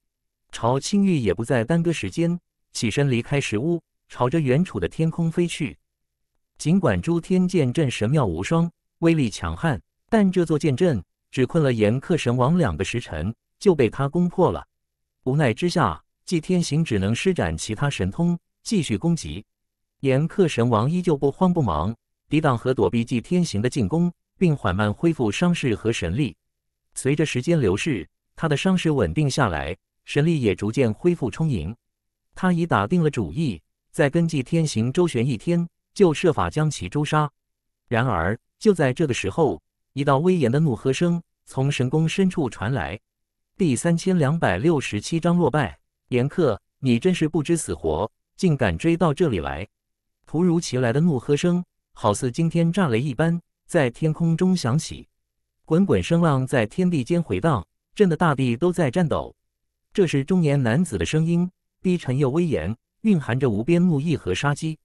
朝青玉也不再耽搁时间，起身离开石屋，朝着远处的天空飞去。尽管诸天剑阵神妙无双，威力强悍，但这座剑阵只困了炎克神王两个时辰，就被他攻破了。无奈之下，祭天行只能施展其他神通继续攻击。炎克神王依旧不慌不忙，抵挡和躲避祭天行的进攻，并缓慢恢复伤势和神力。随着时间流逝，他的伤势稳定下来，神力也逐渐恢复充盈。他已打定了主意，在根据天行周旋一天，就设法将其诛杀。然而就在这个时候，一道威严的怒喝声从神宫深处传来。第三千两百六十七章落败。严克，你真是不知死活，竟敢追到这里来！突如其来的怒喝声，好似惊天炸雷一般，在天空中响起。滚滚声浪在天地间回荡，震得大地都在颤抖。这是中年男子的声音，低沉又威严，蕴含着无边怒意和杀机。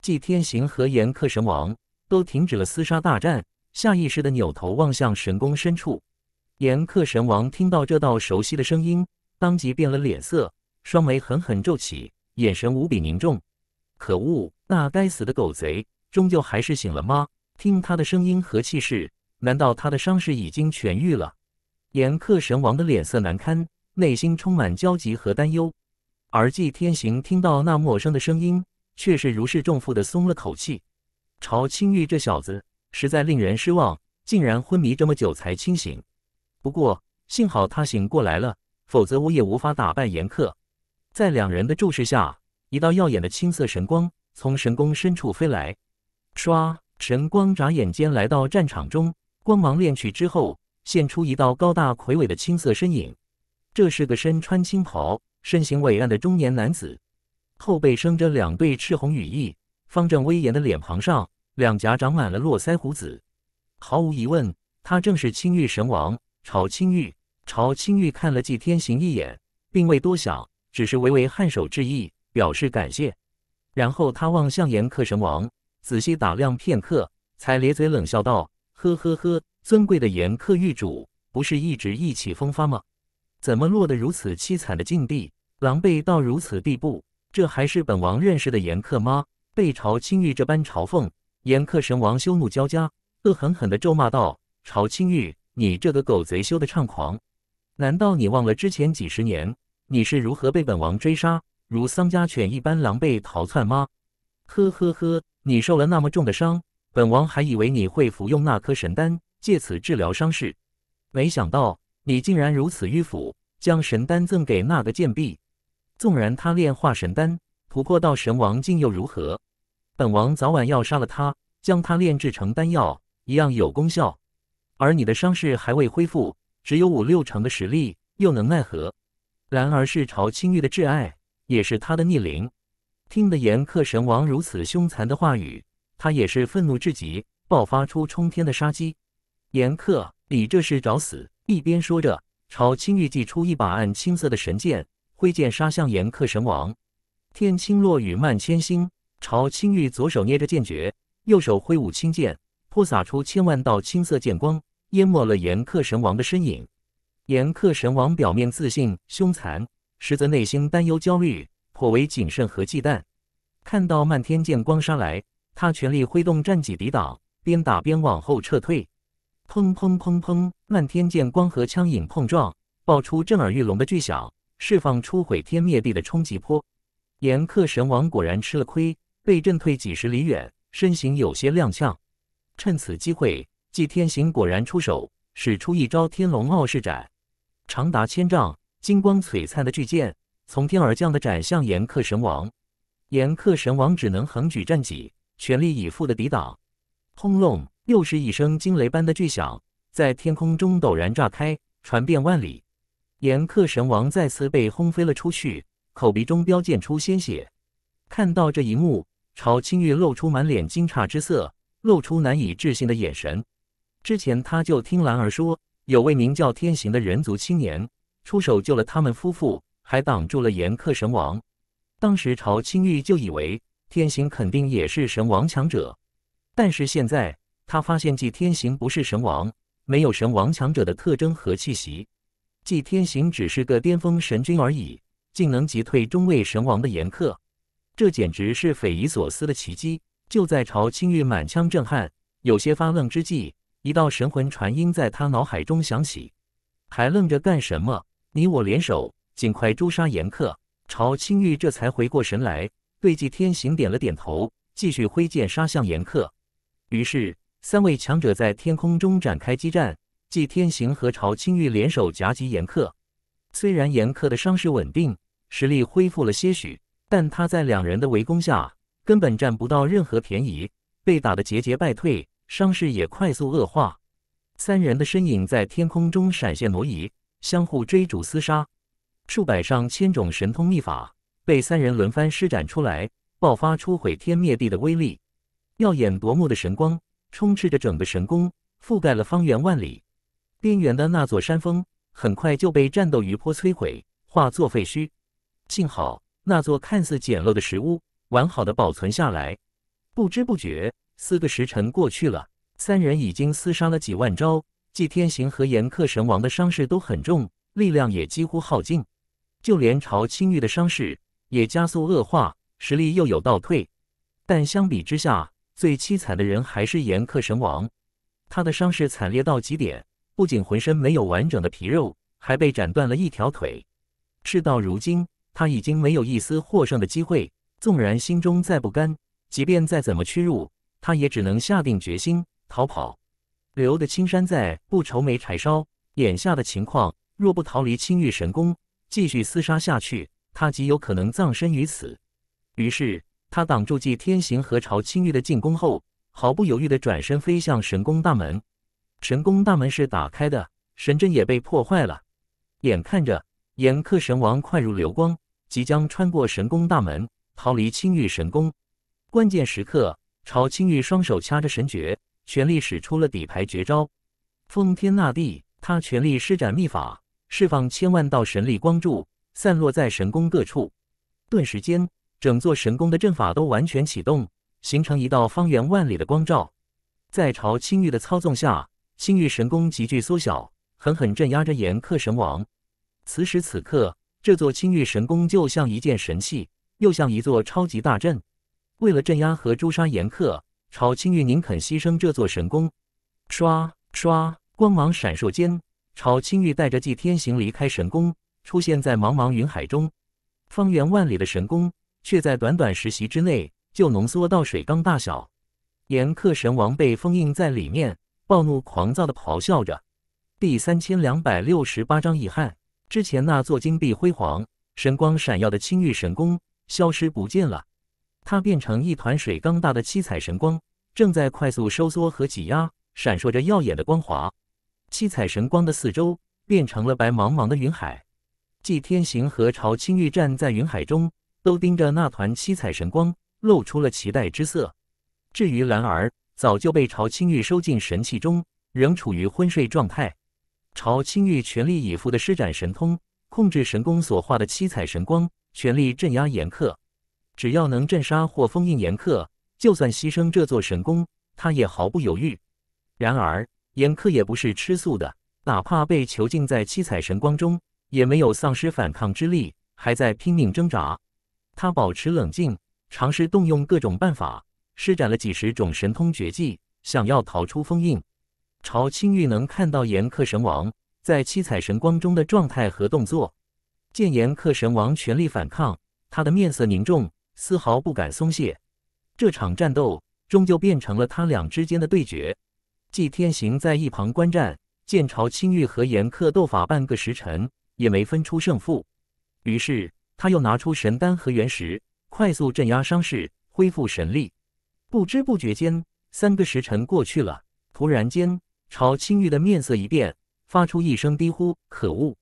纪天行和炎克神王都停止了厮杀大战，下意识地扭头望向神宫深处。炎克神王听到这道熟悉的声音，当即变了脸色，双眉狠狠皱起，眼神无比凝重。可恶，那该死的狗贼终究还是醒了吗？听他的声音和气势。难道他的伤势已经痊愈了？严克神王的脸色难堪，内心充满焦急和担忧。而纪天行听到那陌生的声音，却是如释重负的松了口气。朝青玉这小子实在令人失望，竟然昏迷这么久才清醒。不过幸好他醒过来了，否则我也无法打败严克。在两人的注视下，一道耀眼的青色神光从神宫深处飞来，唰！神光眨眼间来到战场中。光芒敛去之后，现出一道高大魁伟的青色身影。这是个身穿青袍、身形伟岸的中年男子，后背生着两对赤红羽翼，方正威严的脸庞上两颊长满了络腮胡子。毫无疑问，他正是青玉神王。朝青玉，朝青玉看了季天行一眼，并未多想，只是微微颔首致意，表示感谢。然后他望向严克神王，仔细打量片刻，才咧嘴冷笑道。呵呵呵，尊贵的严客玉主不是一直意气风发吗？怎么落得如此凄惨的境地，狼狈到如此地步？这还是本王认识的严客吗？被朝青玉这般嘲讽，严客神王羞怒交加，恶狠狠地咒骂道：“朝青玉，你这个狗贼，羞得猖狂！难道你忘了之前几十年，你是如何被本王追杀，如丧家犬一般狼狈逃窜吗？”呵呵呵，你受了那么重的伤。本王还以为你会服用那颗神丹，借此治疗伤势，没想到你竟然如此迂腐，将神丹赠给那个贱婢。纵然他炼化神丹，突破到神王境又如何？本王早晚要杀了他，将他炼制成丹药，一样有功效。而你的伤势还未恢复，只有五六成的实力，又能奈何？兰儿是朝青玉的挚爱，也是他的逆鳞。听得严克神王如此凶残的话语。他也是愤怒至极，爆发出冲天的杀机。严克，你这是找死！一边说着，朝青玉祭出一把暗青色的神剑，挥剑杀向严克神王。天青落雨漫千星，朝青玉左手捏着剑诀，右手挥舞青剑，泼洒出千万道青色剑光，淹没了严克神王的身影。严克神王表面自信凶残，实则内心担忧焦虑，颇为谨慎和忌惮。看到漫天剑光杀来。他全力挥动战戟抵挡，边打边往后撤退。砰砰砰砰，漫天剑光和枪影碰撞，爆出震耳欲聋的巨响，释放出毁天灭地的冲击波。炎克神王果然吃了亏，被震退几十里远，身形有些踉跄。趁此机会，祭天行果然出手，使出一招天龙傲世斩，长达千丈、金光璀璨的巨剑从天而降的斩向炎克神王。炎克神王只能横举战戟。全力以赴的抵挡，轰隆！又是一声惊雷般的巨响，在天空中陡然炸开，传遍万里。炎客神王再次被轰飞了出去，口鼻中飙溅出鲜血。看到这一幕，朝青玉露出满脸惊诧之色，露出难以置信的眼神。之前他就听兰儿说，有位名叫天行的人族青年，出手救了他们夫妇，还挡住了炎客神王。当时朝青玉就以为。天行肯定也是神王强者，但是现在他发现纪天行不是神王，没有神王强者的特征和气息。纪天行只是个巅峰神君而已，竟能击退中位神王的严苛。这简直是匪夷所思的奇迹！就在朝青玉满腔震撼、有些发愣之际，一道神魂传音在他脑海中响起：“还愣着干什么？你我联手，尽快诛杀严克！”朝青玉这才回过神来。对祭天行点了点头，继续挥剑杀向严恪。于是，三位强者在天空中展开激战。祭天行和朝青玉联手夹击严恪。虽然严恪的伤势稳定，实力恢复了些许，但他在两人的围攻下，根本占不到任何便宜，被打得节节败退，伤势也快速恶化。三人的身影在天空中闪现挪移，相互追逐厮杀，数百上千种神通秘法。被三人轮番施展出来，爆发出毁天灭地的威力，耀眼夺目的神光充斥着整个神宫，覆盖了方圆万里。边缘的那座山峰很快就被战斗余波摧毁，化作废墟。幸好那座看似简陋的石屋完好的保存下来。不知不觉，四个时辰过去了，三人已经厮杀了几万招，纪天行和严克神王的伤势都很重，力量也几乎耗尽，就连朝青玉的伤势。也加速恶化，实力又有倒退。但相比之下，最凄惨的人还是严克神王，他的伤势惨烈到极点，不仅浑身没有完整的皮肉，还被斩断了一条腿。事到如今，他已经没有一丝获胜的机会。纵然心中再不甘，即便再怎么屈辱，他也只能下定决心逃跑。留得青山在，不愁没柴烧。眼下的情况，若不逃离青玉神宫，继续厮杀下去。他极有可能葬身于此，于是他挡住纪天行和朝青玉的进攻后，毫不犹豫的转身飞向神宫大门。神宫大门是打开的，神针也被破坏了。眼看着眼克神王快如流光，即将穿过神宫大门逃离青玉神宫。关键时刻，朝青玉双手掐着神诀，全力使出了底牌绝招——封天纳地。他全力施展秘法，释放千万道神力光柱。散落在神宫各处，顿时间，整座神宫的阵法都完全启动，形成一道方圆万里的光照。在朝青玉的操纵下，青玉神宫急剧缩小，狠狠镇压着炎客神王。此时此刻，这座青玉神宫就像一件神器，又像一座超级大阵。为了镇压和诛杀炎客，朝青玉宁肯牺牲这座神宫。刷刷，光芒闪烁间，朝青玉带着祭天行离开神宫。出现在茫茫云海中，方圆万里的神宫却在短短十息之内就浓缩到水缸大小。炎刻神王被封印在里面，暴怒狂躁的咆哮着。第三千两百六十八章遗憾。之前那座金碧辉煌、神光闪耀的青玉神宫消失不见了，它变成一团水缸大的七彩神光，正在快速收缩和挤压，闪烁着耀眼的光华。七彩神光的四周变成了白茫茫的云海。季天行和朝青玉站在云海中，都盯着那团七彩神光，露出了期待之色。至于兰儿，早就被朝青玉收进神器中，仍处于昏睡状态。朝青玉全力以赴地施展神通，控制神宫所化的七彩神光，全力镇压严恪。只要能镇杀或封印严恪，就算牺牲这座神宫，他也毫不犹豫。然而，严恪也不是吃素的，哪怕被囚禁在七彩神光中。也没有丧失反抗之力，还在拼命挣扎。他保持冷静，尝试动用各种办法，施展了几十种神通绝技，想要逃出封印。朝青玉能看到炎克神王在七彩神光中的状态和动作，见炎克神王全力反抗，他的面色凝重，丝毫不敢松懈。这场战斗终究变成了他俩之间的对决。纪天行在一旁观战，见朝青玉和炎克斗法半个时辰。也没分出胜负，于是他又拿出神丹和元石，快速镇压伤势，恢复神力。不知不觉间，三个时辰过去了。突然间，朝青玉的面色一变，发出一声低呼：“可恶！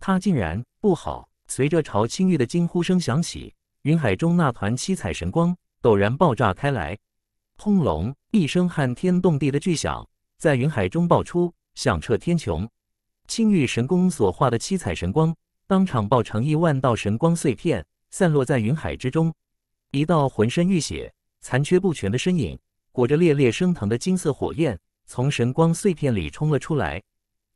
他竟然不好！”随着朝青玉的惊呼声响起，云海中那团七彩神光陡然爆炸开来，轰隆一声撼天动地的巨响在云海中爆出，响彻天穹。青玉神功所化的七彩神光当场爆成亿万道神光碎片，散落在云海之中。一道浑身浴血、残缺不全的身影，裹着烈烈升腾的金色火焰，从神光碎片里冲了出来。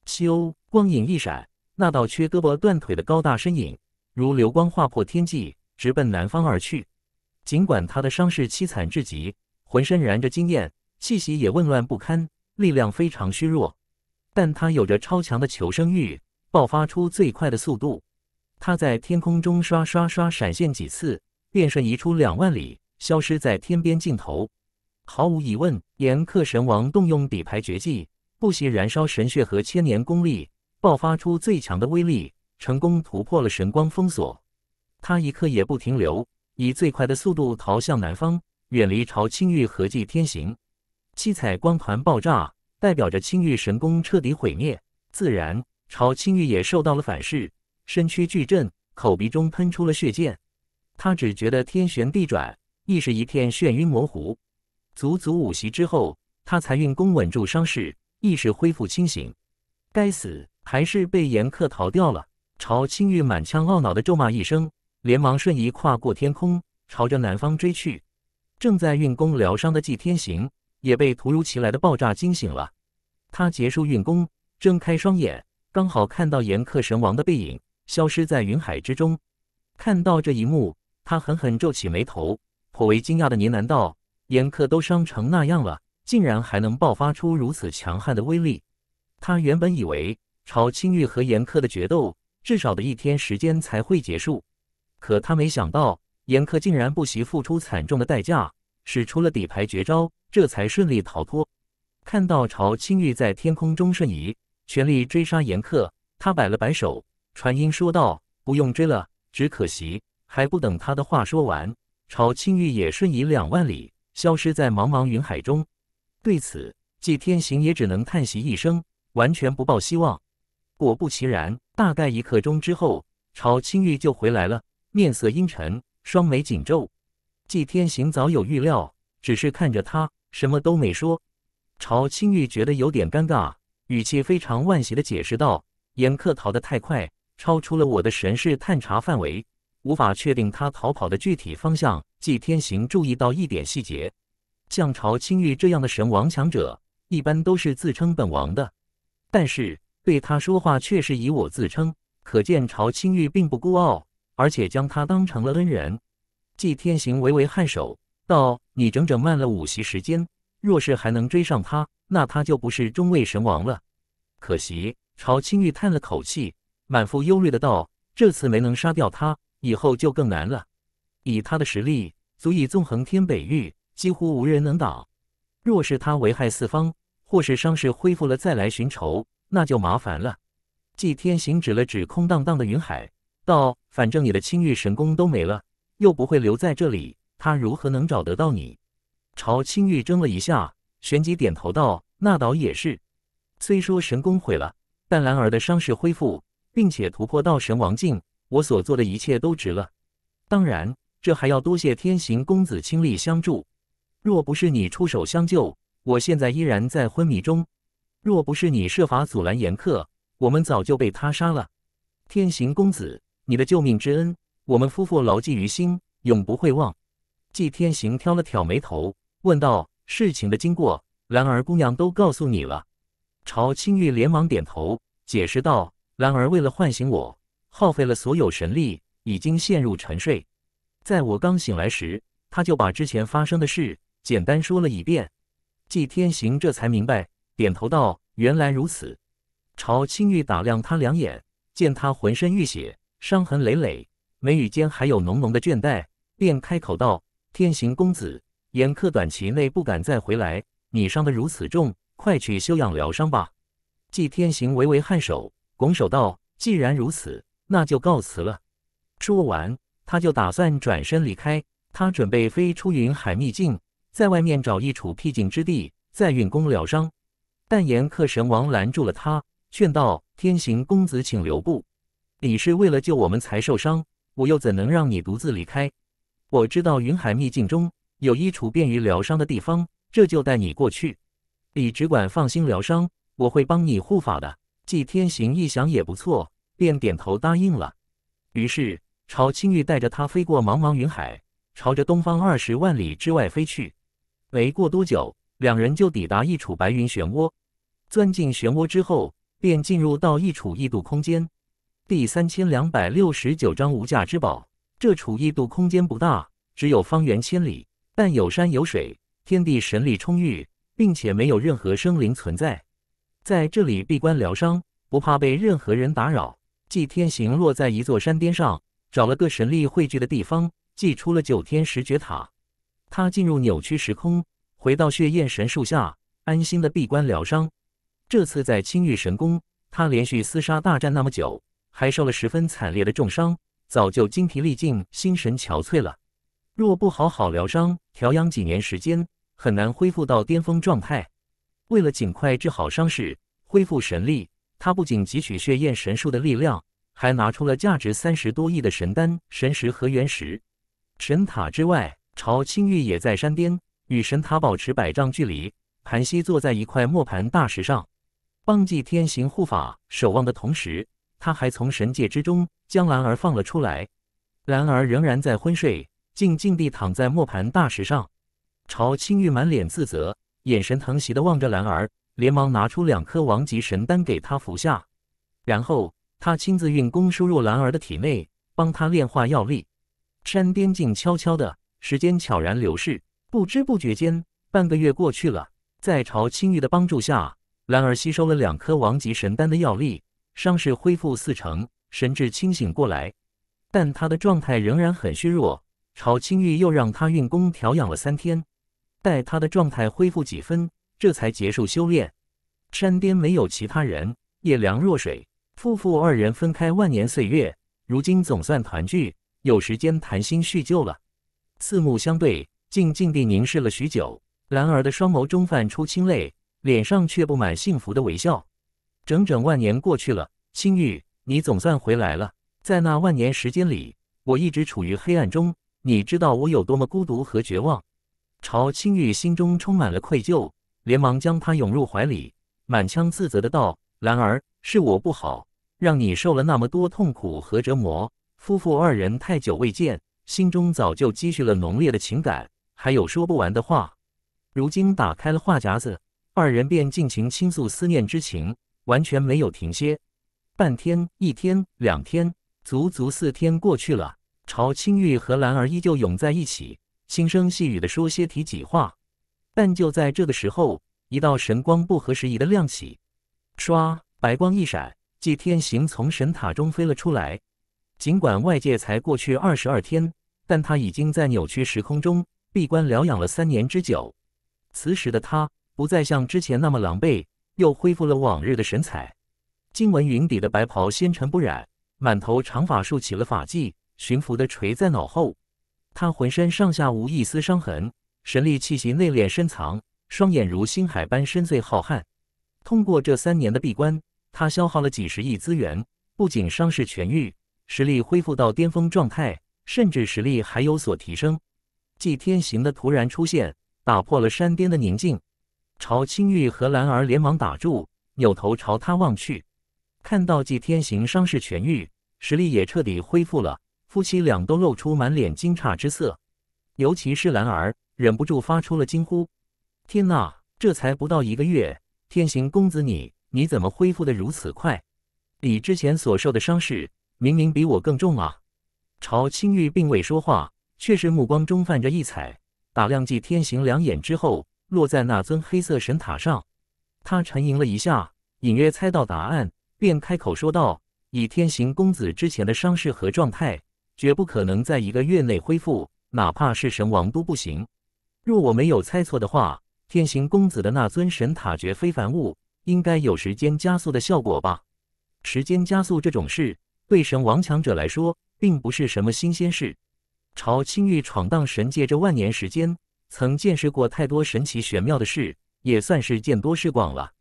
咻，光影一闪，那道缺胳膊断腿的高大身影如流光划破天际，直奔南方而去。尽管他的伤势凄惨至极，浑身燃着经验，气息也紊乱不堪，力量非常虚弱。但他有着超强的求生欲，爆发出最快的速度。他在天空中刷刷刷闪现几次，便瞬移出两万里，消失在天边尽头。毫无疑问，炎客神王动用底牌绝技，不惜燃烧神血和千年功力，爆发出最强的威力，成功突破了神光封锁。他一刻也不停留，以最快的速度逃向南方，远离朝青玉合祭天行。七彩光团爆炸。代表着青玉神功彻底毁灭，自然朝青玉也受到了反噬，身躯巨震，口鼻中喷出了血溅，他只觉得天旋地转，意识一片眩晕模糊。足足五息之后，他才运功稳住伤势，意识恢复清醒。该死，还是被严客逃掉了！朝青玉满腔懊恼地咒骂一声，连忙瞬移跨过天空，朝着南方追去。正在运功疗伤的季天行。也被突如其来的爆炸惊醒了，他结束运功，睁开双眼，刚好看到严克神王的背影消失在云海之中。看到这一幕，他狠狠皱起眉头，颇为惊讶的呢喃道：“严克都伤成那样了，竟然还能爆发出如此强悍的威力。”他原本以为朝青玉和严苛的决斗至少得一天时间才会结束，可他没想到严苛竟然不惜付出惨重的代价，使出了底牌绝招。这才顺利逃脱。看到朝青玉在天空中瞬移，全力追杀严克，他摆了摆手，传音说道：“不用追了。”只可惜，还不等他的话说完，朝青玉也瞬移两万里，消失在茫茫云海中。对此，季天行也只能叹息一声，完全不抱希望。果不其然，大概一刻钟之后，朝青玉就回来了，面色阴沉，双眉紧皱。季天行早有预料，只是看着他。什么都没说，朝青玉觉得有点尴尬，语气非常惋惜的解释道：“严克逃得太快，超出了我的神识探查范围，无法确定他逃跑的具体方向。”纪天行注意到一点细节：，像朝青玉这样的神王强者，一般都是自称本王的，但是对他说话却是以我自称，可见朝青玉并不孤傲，而且将他当成了恩人。纪天行微微颔首。道，你整整慢了五息时间，若是还能追上他，那他就不是中位神王了。可惜，朝青玉叹了口气，满腹忧虑的道：“这次没能杀掉他，以后就更难了。以他的实力，足以纵横天北域，几乎无人能挡。若是他为害四方，或是伤势恢复了再来寻仇，那就麻烦了。”祭天行指了指空荡荡的云海，道：“反正你的青玉神功都没了，又不会留在这里。”他如何能找得到你？朝青玉怔了一下，旋即点头道：“那倒也是。虽说神功毁了，但兰儿的伤势恢复，并且突破到神王境，我所做的一切都值了。当然，这还要多谢天行公子倾力相助。若不是你出手相救，我现在依然在昏迷中；若不是你设法阻拦严客，我们早就被他杀了。天行公子，你的救命之恩，我们夫妇牢记于心，永不会忘。”季天行挑了挑眉头，问道：“事情的经过，兰儿姑娘都告诉你了？”朝青玉连忙点头，解释道：“兰儿为了唤醒我，耗费了所有神力，已经陷入沉睡。在我刚醒来时，他就把之前发生的事简单说了一遍。”季天行这才明白，点头道：“原来如此。”朝青玉打量他两眼，见他浑身浴血，伤痕累累，眉宇间还有浓浓的倦怠，便开口道。天行公子，严恪短期内不敢再回来。你伤得如此重，快去休养疗伤吧。季天行微微颔首，拱手道：“既然如此，那就告辞了。”说完，他就打算转身离开。他准备飞出云海秘境，在外面找一处僻静之地，再运功疗伤。但严恪神王拦住了他，劝道：“天行公子，请留步。你是为了救我们才受伤，我又怎能让你独自离开？”我知道云海秘境中有一处便于疗伤的地方，这就带你过去，你只管放心疗伤，我会帮你护法的。纪天行一想也不错，便点头答应了。于是朝青玉带着他飞过茫茫云海，朝着东方二十万里之外飞去。没过多久，两人就抵达一处白云漩涡，钻进漩涡之后，便进入到一处异度空间。第三千两百六十九章无价之宝。这楚域度空间不大，只有方圆千里，但有山有水，天地神力充裕，并且没有任何生灵存在。在这里闭关疗伤，不怕被任何人打扰。祭天行落在一座山巅上，找了个神力汇聚的地方，祭出了九天十绝塔。他进入扭曲时空，回到血焰神树下，安心的闭关疗伤。这次在青玉神宫，他连续厮杀大战那么久，还受了十分惨烈的重伤。早就精疲力尽、心神憔悴了。若不好好疗伤、调养几年时间，很难恢复到巅峰状态。为了尽快治好伤势、恢复神力，他不仅汲取血焰神树的力量，还拿出了价值三十多亿的神丹、神石和原石。神塔之外，朝青玉也在山巅，与神塔保持百丈距离，盘膝坐在一块磨盘大石上，望祭天行护法守望的同时。他还从神界之中将兰儿放了出来，兰儿仍然在昏睡，静静地躺在磨盘大石上。朝青玉满脸自责，眼神疼惜地望着兰儿，连忙拿出两颗王级神丹给他服下，然后他亲自运功输入兰儿的体内，帮他炼化药力。山巅静悄悄的，时间悄然流逝，不知不觉间，半个月过去了。在朝青玉的帮助下，兰儿吸收了两颗王级神丹的药力。伤势恢复四成，神智清醒过来，但他的状态仍然很虚弱。朝青玉又让他运功调养了三天，待他的状态恢复几分，这才结束修炼。山巅没有其他人，叶良若水夫妇二人分开万年岁月，如今总算团聚，有时间谈心叙旧了。四目相对，静静地凝视了许久，兰儿的双眸中泛出清泪，脸上却布满幸福的微笑。整整万年过去了，青玉，你总算回来了。在那万年时间里，我一直处于黑暗中。你知道我有多么孤独和绝望。朝青玉心中充满了愧疚，连忙将他拥入怀里，满腔自责的道：“兰儿，是我不好，让你受了那么多痛苦和折磨。”夫妇二人太久未见，心中早就积蓄了浓烈的情感，还有说不完的话。如今打开了话匣子，二人便尽情倾诉思念之情。完全没有停歇，半天、一天、两天，足足四天过去了。朝青玉和兰儿依旧拥在一起，轻声细语地说些体己话。但就在这个时候，一道神光不合时宜地亮起，唰，白光一闪，祭天行从神塔中飞了出来。尽管外界才过去二十二天，但他已经在扭曲时空中闭关疗养了三年之久。此时的他不再像之前那么狼狈。又恢复了往日的神采，经文云底的白袍纤尘不染，满头长发竖起了发髻，驯服的垂在脑后。他浑身上下无一丝伤痕，神力气息内敛深藏，双眼如星海般深邃浩瀚。通过这三年的闭关，他消耗了几十亿资源，不仅伤势痊愈，实力恢复到巅峰状态，甚至实力还有所提升。祭天行的突然出现，打破了山巅的宁静。朝青玉和兰儿连忙打住，扭头朝他望去，看到纪天行伤势痊愈，实力也彻底恢复了，夫妻俩都露出满脸惊诧之色，尤其是兰儿，忍不住发出了惊呼：“天哪！这才不到一个月，天行公子你你怎么恢复的如此快？你之前所受的伤势明明比我更重啊！”朝青玉并未说话，却是目光中泛着异彩，打量纪天行两眼之后。落在那尊黑色神塔上，他沉吟了一下，隐约猜到答案，便开口说道：“以天行公子之前的伤势和状态，绝不可能在一个月内恢复，哪怕是神王都不行。若我没有猜错的话，天行公子的那尊神塔绝非凡物，应该有时间加速的效果吧？时间加速这种事，对神王强者来说，并不是什么新鲜事。朝青玉闯荡神界这万年时间。”曾见识过太多神奇玄妙的事，也算是见多识广了。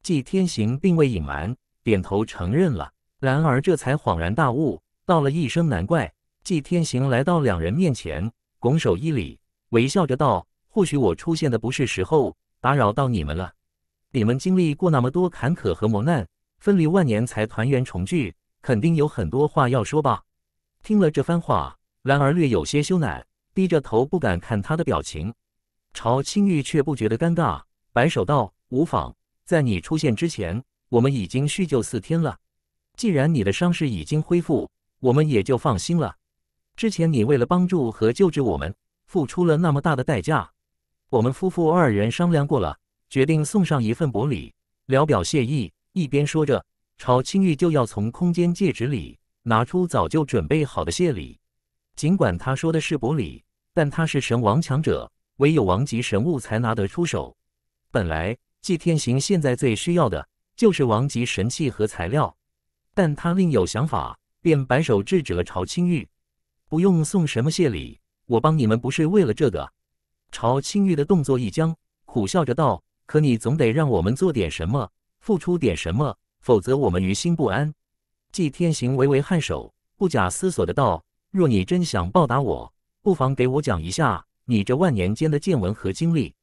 季天行并未隐瞒，点头承认了。然而这才恍然大悟，道了一声“难怪”。季天行来到两人面前，拱手一礼，微笑着道：“或许我出现的不是时候，打扰到你们了。你们经历过那么多坎坷和磨难，分离万年才团圆重聚，肯定有很多话要说吧？”听了这番话，然而略有些羞赧。低着头不敢看他的表情，朝青玉却不觉得尴尬，摆手道：“无妨，在你出现之前，我们已经叙旧四天了。既然你的伤势已经恢复，我们也就放心了。之前你为了帮助和救治我们，付出了那么大的代价，我们夫妇二人商量过了，决定送上一份薄礼，聊表谢意。”一边说着，朝青玉就要从空间戒指里拿出早就准备好的谢礼。尽管他说的是薄礼，但他是神王强者，唯有王级神物才拿得出手。本来祭天行现在最需要的就是王级神器和材料，但他另有想法，便摆手制止了朝青玉。不用送什么谢礼，我帮你们不是为了这个。朝青玉的动作一僵，苦笑着道：“可你总得让我们做点什么，付出点什么，否则我们于心不安。”祭天行微微颔首，不假思索的道。若你真想报答我，不妨给我讲一下你这万年间的见闻和经历。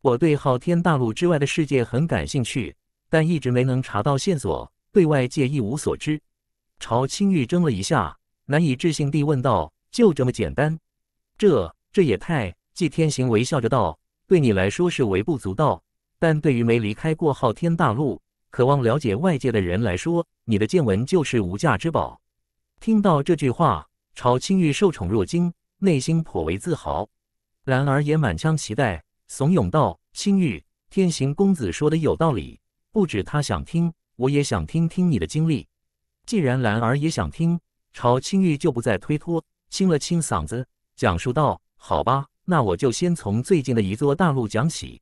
我对昊天大陆之外的世界很感兴趣，但一直没能查到线索，对外界一无所知。朝青玉怔了一下，难以置信地问道：“就这么简单？这……这也太……”祭天行微笑着道：“对你来说是微不足道，但对于没离开过昊天大陆、渴望了解外界的人来说，你的见闻就是无价之宝。”听到这句话。朝青玉受宠若惊，内心颇为自豪，兰儿也满腔期待，怂恿道：“青玉，天行公子说的有道理，不止他想听，我也想听听你的经历。既然兰儿也想听，朝青玉就不再推脱，清了清嗓子，讲述道：‘好吧，那我就先从最近的一座大陆讲起。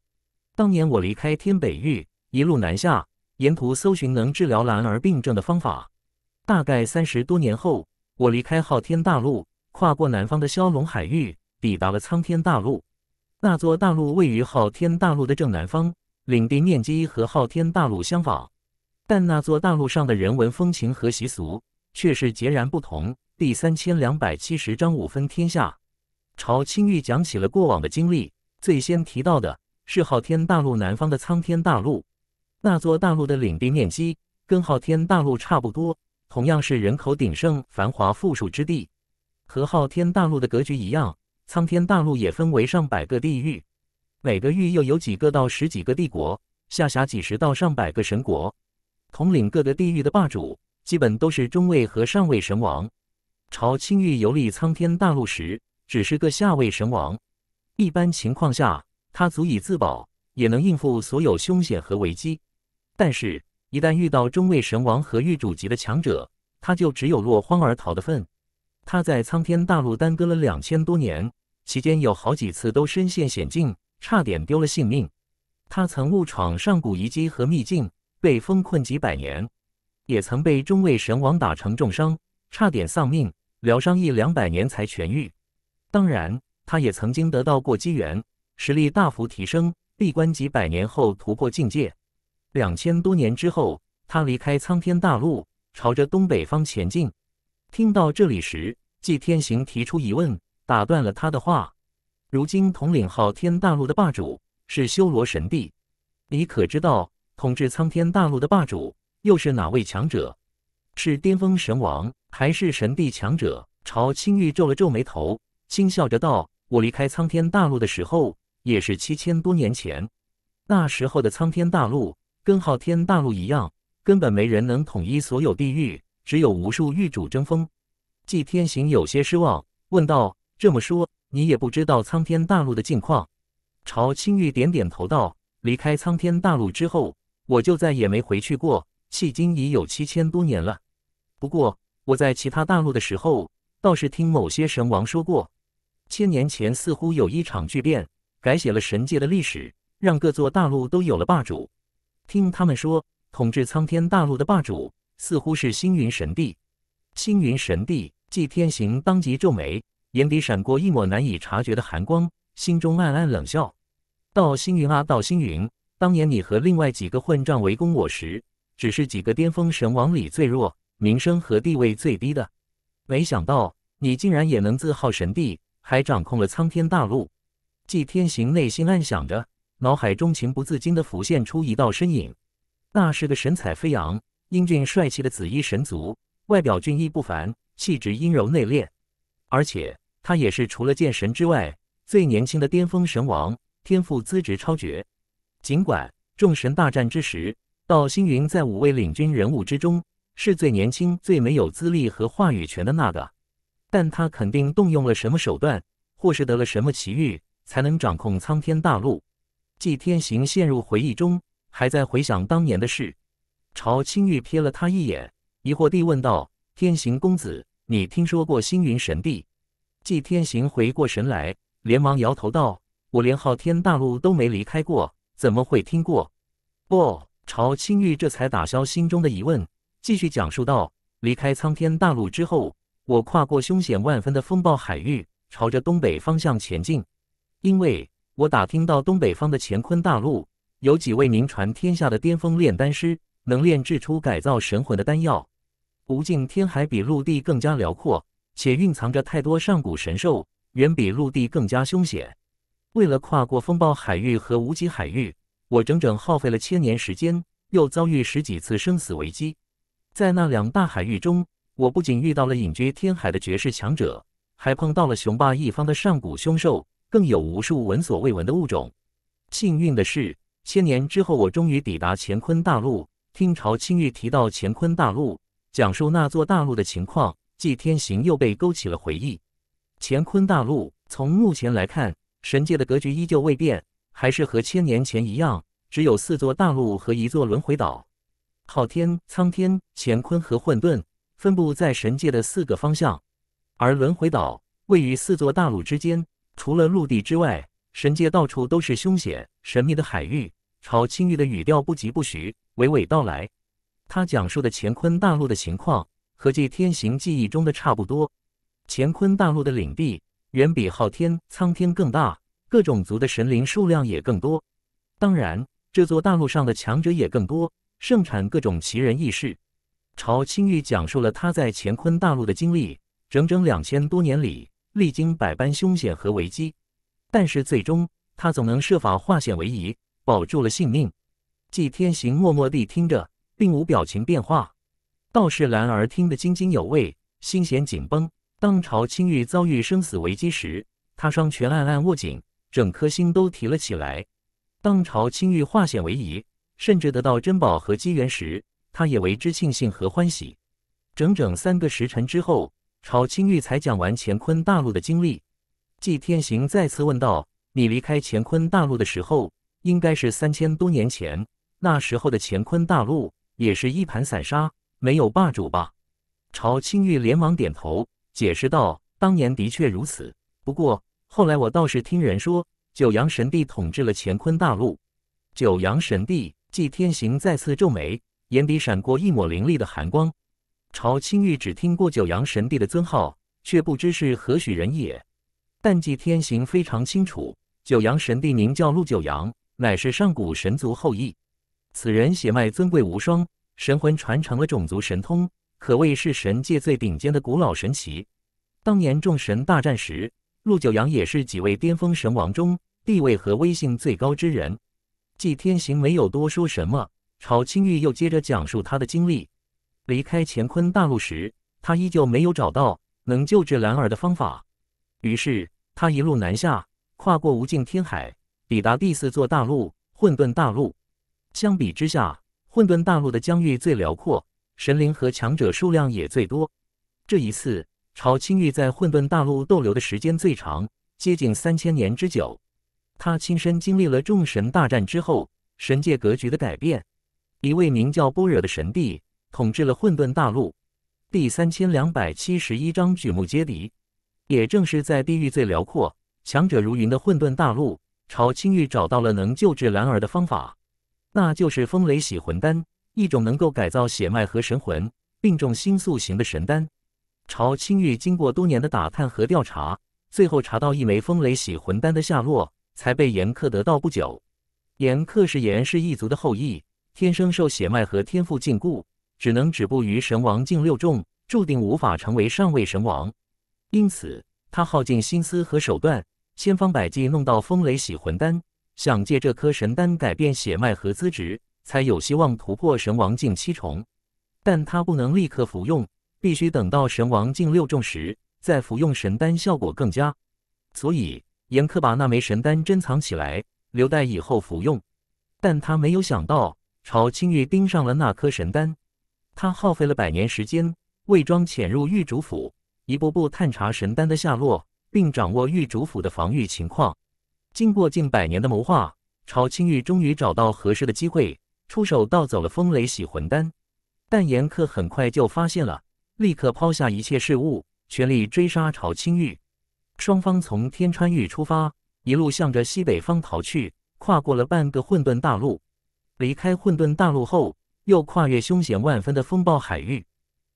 当年我离开天北域，一路南下，沿途搜寻能治疗兰儿病症的方法。大概三十多年后。’”我离开昊天大陆，跨过南方的骁龙海域，抵达了苍天大陆。那座大陆位于昊天大陆的正南方，领地面积和昊天大陆相仿，但那座大陆上的人文风情和习俗却是截然不同。第三千两百七十章五分天下，朝青玉讲起了过往的经历，最先提到的是昊天大陆南方的苍天大陆。那座大陆的领地面积跟昊天大陆差不多。同样是人口鼎盛、繁华富庶之地，和昊天大陆的格局一样，苍天大陆也分为上百个地域，每个域又有几个到十几个帝国，下辖几十到上百个神国。统领各个地域的霸主，基本都是中位和上位神王。朝青玉游历苍天大陆时，只是个下位神王，一般情况下，他足以自保，也能应付所有凶险和危机。但是。一旦遇到中位神王和玉主级的强者，他就只有落荒而逃的份。他在苍天大陆耽搁了两千多年，期间有好几次都身陷险境，差点丢了性命。他曾误闯上古遗迹和秘境，被封困几百年；也曾被中位神王打成重伤，差点丧命，疗伤一两百年才痊愈。当然，他也曾经得到过机缘，实力大幅提升，闭关几百年后突破境界。两千多年之后，他离开苍天大陆，朝着东北方前进。听到这里时，季天行提出疑问，打断了他的话。如今统领昊天大陆的霸主是修罗神帝，你可知道统治苍天大陆的霸主又是哪位强者？是巅峰神王，还是神帝强者？朝青玉皱了皱眉头，轻笑着道：“我离开苍天大陆的时候，也是七千多年前。那时候的苍天大陆。”跟昊天大陆一样，根本没人能统一所有地域，只有无数域主争锋。季天行有些失望，问道：“这么说，你也不知道苍天大陆的近况？”朝青玉点点头道：“离开苍天大陆之后，我就再也没回去过，迄今已有七千多年了。不过，我在其他大陆的时候，倒是听某些神王说过，千年前似乎有一场巨变，改写了神界的历史，让各座大陆都有了霸主。”听他们说，统治苍天大陆的霸主似乎是星云神帝。星云神帝，纪天行当即皱眉，眼底闪过一抹难以察觉的寒光，心中暗暗冷笑：“道星云啊，道星云！当年你和另外几个混账围攻我时，只是几个巅峰神王里最弱、名声和地位最低的。没想到你竟然也能自号神帝，还掌控了苍天大陆。”纪天行内心暗想着。脑海中情不自禁地浮现出一道身影，那是个神采飞扬、英俊帅气的紫衣神族，外表俊逸不凡，气质阴柔内敛。而且他也是除了剑神之外最年轻的巅峰神王，天赋资质超绝。尽管众神大战之时，道星云在五位领军人物之中是最年轻、最没有资历和话语权的那个，但他肯定动用了什么手段，或是得了什么奇遇，才能掌控苍天大陆。季天行陷入回忆中，还在回想当年的事。朝青玉瞥了他一眼，疑惑地问道：“天行公子，你听说过星云神帝？”季天行回过神来，连忙摇头道：“我连昊天大陆都没离开过，怎么会听过？”哦，朝青玉这才打消心中的疑问，继续讲述道：“离开苍天大陆之后，我跨过凶险万分的风暴海域，朝着东北方向前进，因为……”我打听到东北方的乾坤大陆有几位名传天下的巅峰炼丹师，能炼制出改造神魂的丹药。无尽天海比陆地更加辽阔，且蕴藏着太多上古神兽，远比陆地更加凶险。为了跨过风暴海域和无极海域，我整整耗费了千年时间，又遭遇十几次生死危机。在那两大海域中，我不仅遇到了隐居天海的绝世强者，还碰到了雄霸一方的上古凶兽。更有无数闻所未闻的物种。幸运的是，千年之后，我终于抵达乾坤大陆。听朝清玉提到乾坤大陆，讲述那座大陆的情况，祭天行又被勾起了回忆。乾坤大陆从目前来看，神界的格局依旧未变，还是和千年前一样，只有四座大陆和一座轮回岛。昊天、苍天、乾坤和混沌分布在神界的四个方向，而轮回岛位于四座大陆之间。除了陆地之外，神界到处都是凶险神秘的海域。朝青玉的语调不疾不徐，娓娓道来。他讲述的乾坤大陆的情况和纪天行记忆中的差不多。乾坤大陆的领地远比昊天苍天更大，各种族的神灵数量也更多。当然，这座大陆上的强者也更多，盛产各种奇人异事。朝青玉讲述了他在乾坤大陆的经历，整整两千多年里。历经百般凶险和危机，但是最终他总能设法化险为夷，保住了性命。纪天行默默地听着，并无表情变化，倒是兰儿听得津津有味，心弦紧绷。当朝青玉遭遇生死危机时，他双拳暗暗握紧，整颗心都提了起来。当朝青玉化险为夷，甚至得到珍宝和机缘时，他也为之庆幸和欢喜。整整三个时辰之后。朝青玉才讲完乾坤大陆的经历，纪天行再次问道：“你离开乾坤大陆的时候，应该是三千多年前？那时候的乾坤大陆也是一盘散沙，没有霸主吧？”朝青玉连忙点头，解释道：“当年的确如此。不过后来我倒是听人说，九阳神帝统治了乾坤大陆。”九阳神帝，纪天行再次皱眉，眼底闪过一抹凌厉的寒光。朝清玉只听过九阳神帝的尊号，却不知是何许人也。但纪天行非常清楚，九阳神帝名叫陆九阳，乃是上古神族后裔。此人血脉尊贵无双，神魂传承了种族神通，可谓是神界最顶尖的古老神奇。当年众神大战时，陆九阳也是几位巅峰神王中地位和威信最高之人。纪天行没有多说什么，朝清玉又接着讲述他的经历。离开乾坤大陆时，他依旧没有找到能救治兰儿的方法。于是他一路南下，跨过无尽天海，抵达第四座大陆——混沌大陆。相比之下，混沌大陆的疆域最辽阔，神灵和强者数量也最多。这一次，朝青玉在混沌大陆逗留的时间最长，接近三千年之久。他亲身经历了众神大战之后，神界格局的改变。一位名叫波惹的神帝。统治了混沌大陆，第三千两百七十一章举目皆敌。也正是在地域最辽阔、强者如云的混沌大陆，朝青玉找到了能救治兰儿的方法，那就是风雷洗魂丹，一种能够改造血脉和神魂，并重心塑形的神丹。朝青玉经过多年的打探和调查，最后查到一枚风雷洗魂丹的下落，才被严克得到。不久，严克是严氏一族的后裔，天生受血脉和天赋禁锢。只能止步于神王境六重，注定无法成为上位神王。因此，他耗尽心思和手段，千方百计弄到风雷洗魂丹，想借这颗神丹改变血脉和资质，才有希望突破神王境七重。但他不能立刻服用，必须等到神王境六重时再服用神丹，效果更佳。所以，严苛把那枚神丹珍藏起来，留待以后服用。但他没有想到，朝青玉盯上了那颗神丹。他耗费了百年时间，伪装潜入玉主府，一步步探查神丹的下落，并掌握玉主府的防御情况。经过近百年的谋划，朝青玉终于找到合适的机会，出手盗走了风雷洗魂丹。但严克很快就发现了，立刻抛下一切事物，全力追杀朝青玉。双方从天川域出发，一路向着西北方逃去，跨过了半个混沌大陆。离开混沌大陆后。又跨越凶险万分的风暴海域，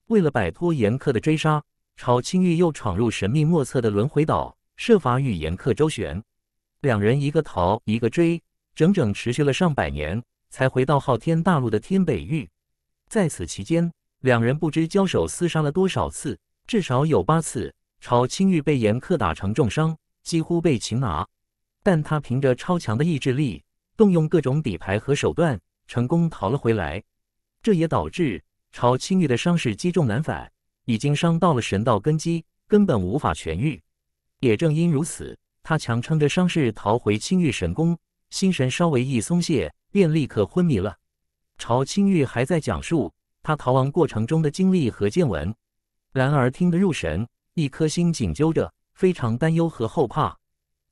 为了摆脱严克的追杀，朝青玉又闯入神秘莫测的轮回岛，设法与严克周旋。两人一个逃，一个追，整整持续了上百年，才回到昊天大陆的天北域。在此期间，两人不知交手厮杀了多少次，至少有八次，朝青玉被严克打成重伤，几乎被擒拿，但他凭着超强的意志力，动用各种底牌和手段，成功逃了回来。这也导致朝青玉的伤势积重难返，已经伤到了神道根基，根本无法痊愈。也正因如此，他强撑着伤势逃回青玉神宫，心神稍微一松懈，便立刻昏迷了。朝青玉还在讲述他逃亡过程中的经历和见闻，然而听得入神，一颗心紧揪着，非常担忧和后怕。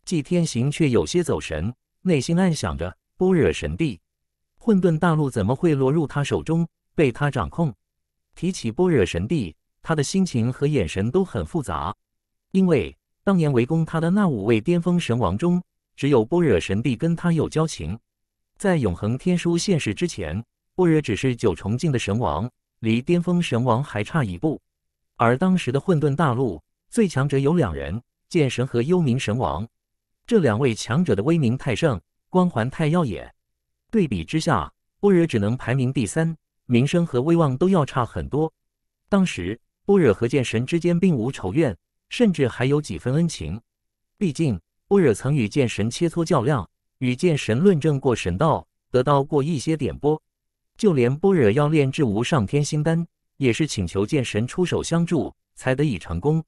纪天行却有些走神，内心暗想着：波惹神帝。混沌大陆怎么会落入他手中，被他掌控？提起般若神帝，他的心情和眼神都很复杂，因为当年围攻他的那五位巅峰神王中，只有般若神帝跟他有交情。在永恒天书现世之前，般若只是九重境的神王，离巅峰神王还差一步。而当时的混沌大陆最强者有两人，剑神和幽冥神王，这两位强者的威名太盛，光环太耀眼。对比之下，波惹只能排名第三，名声和威望都要差很多。当时，波惹和剑神之间并无仇怨，甚至还有几分恩情。毕竟，波惹曾与剑神切磋较量，与剑神论证过神道，得到过一些点拨。就连波惹要炼制无上天心丹，也是请求剑神出手相助才得以成功。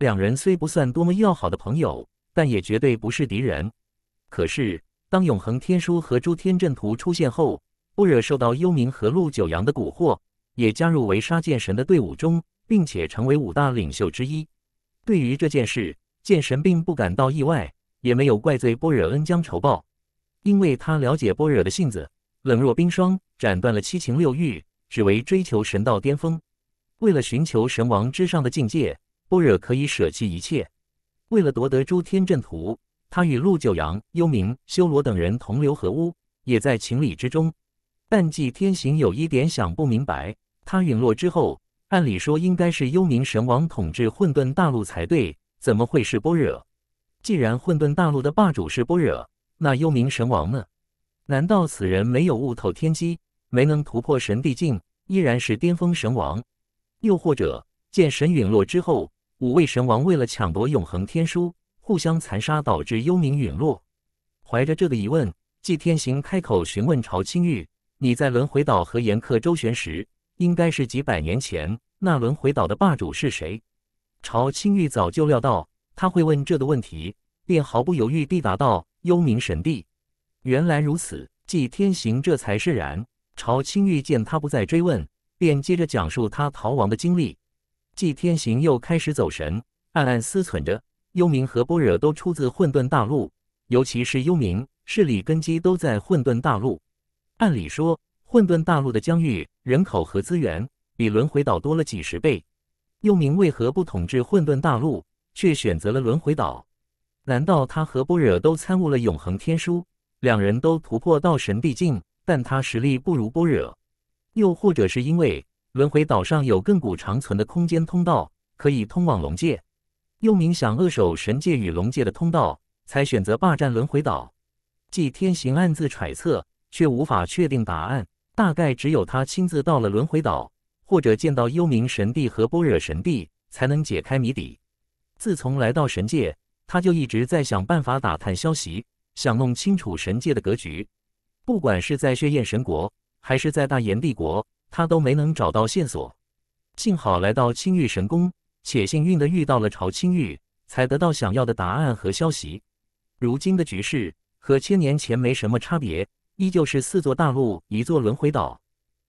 两人虽不算多么要好的朋友，但也绝对不是敌人。可是。当永恒天书和诸天阵图出现后，波惹受到幽冥和陆九阳的蛊惑，也加入为杀剑神的队伍中，并且成为五大领袖之一。对于这件事，剑神并不感到意外，也没有怪罪波惹恩将仇报，因为他了解波惹的性子，冷若冰霜，斩断了七情六欲，只为追求神道巅峰。为了寻求神王之上的境界，波惹可以舍弃一切，为了夺得诸天阵图。他与陆九阳、幽冥、修罗等人同流合污，也在情理之中。但季天行有一点想不明白：他陨落之后，按理说应该是幽冥神王统治混沌大陆才对，怎么会是般若？既然混沌大陆的霸主是般若，那幽冥神王呢？难道此人没有悟透天机，没能突破神帝境，依然是巅峰神王？又或者，见神陨落之后，五位神王为了抢夺永恒天书？互相残杀导致幽冥陨落。怀着这个疑问，季天行开口询问朝青玉：“你在轮回岛和严克周旋时，应该是几百年前那轮回岛的霸主是谁？”朝青玉早就料到他会问这个问题，便毫不犹豫地答道：“幽冥神帝。”原来如此，季天行这才释然。朝青玉见他不再追问，便接着讲述他逃亡的经历。季天行又开始走神，暗暗思忖着。幽冥和波惹都出自混沌大陆，尤其是幽冥势力根基都在混沌大陆。按理说，混沌大陆的疆域、人口和资源比轮回岛多了几十倍。幽冥为何不统治混沌大陆，却选择了轮回岛？难道他和波惹都参悟了永恒天书，两人都突破到神帝境，但他实力不如波惹？又或者是因为轮回岛上有亘古长存的空间通道，可以通往龙界？幽冥想扼守神界与龙界的通道，才选择霸占轮回岛。纪天行暗自揣测，却无法确定答案。大概只有他亲自到了轮回岛，或者见到幽冥神帝和般若神帝，才能解开谜底。自从来到神界，他就一直在想办法打探消息，想弄清楚神界的格局。不管是在血焰神国，还是在大炎帝国，他都没能找到线索。幸好来到青玉神宫。且幸运的遇到了朝清玉，才得到想要的答案和消息。如今的局势和千年前没什么差别，依旧是四座大陆、一座轮回岛。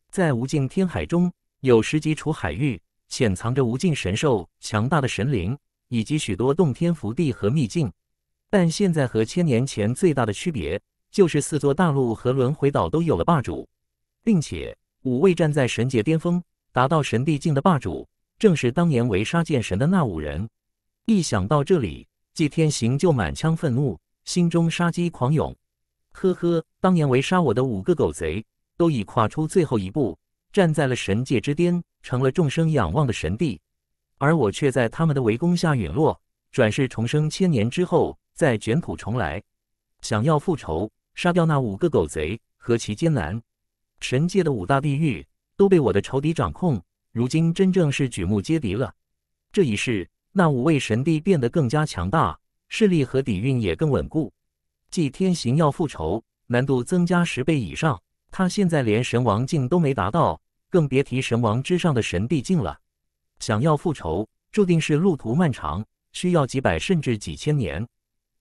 在无尽天海中有十几处海域，潜藏着无尽神兽、强大的神灵，以及许多洞天福地和秘境。但现在和千年前最大的区别，就是四座大陆和轮回岛都有了霸主，并且五位站在神界巅峰、达到神帝境的霸主。正是当年围杀剑神的那五人。一想到这里，纪天行就满腔愤怒，心中杀机狂涌。呵呵，当年围杀我的五个狗贼，都已跨出最后一步，站在了神界之巅，成了众生仰望的神帝。而我却在他们的围攻下陨落，转世重生千年之后再卷土重来，想要复仇，杀掉那五个狗贼，何其艰难！神界的五大地狱都被我的仇敌掌控。如今真正是举目皆敌了。这一世，那五位神帝变得更加强大，势力和底蕴也更稳固。祭天行要复仇，难度增加十倍以上。他现在连神王境都没达到，更别提神王之上的神帝境了。想要复仇，注定是路途漫长，需要几百甚至几千年。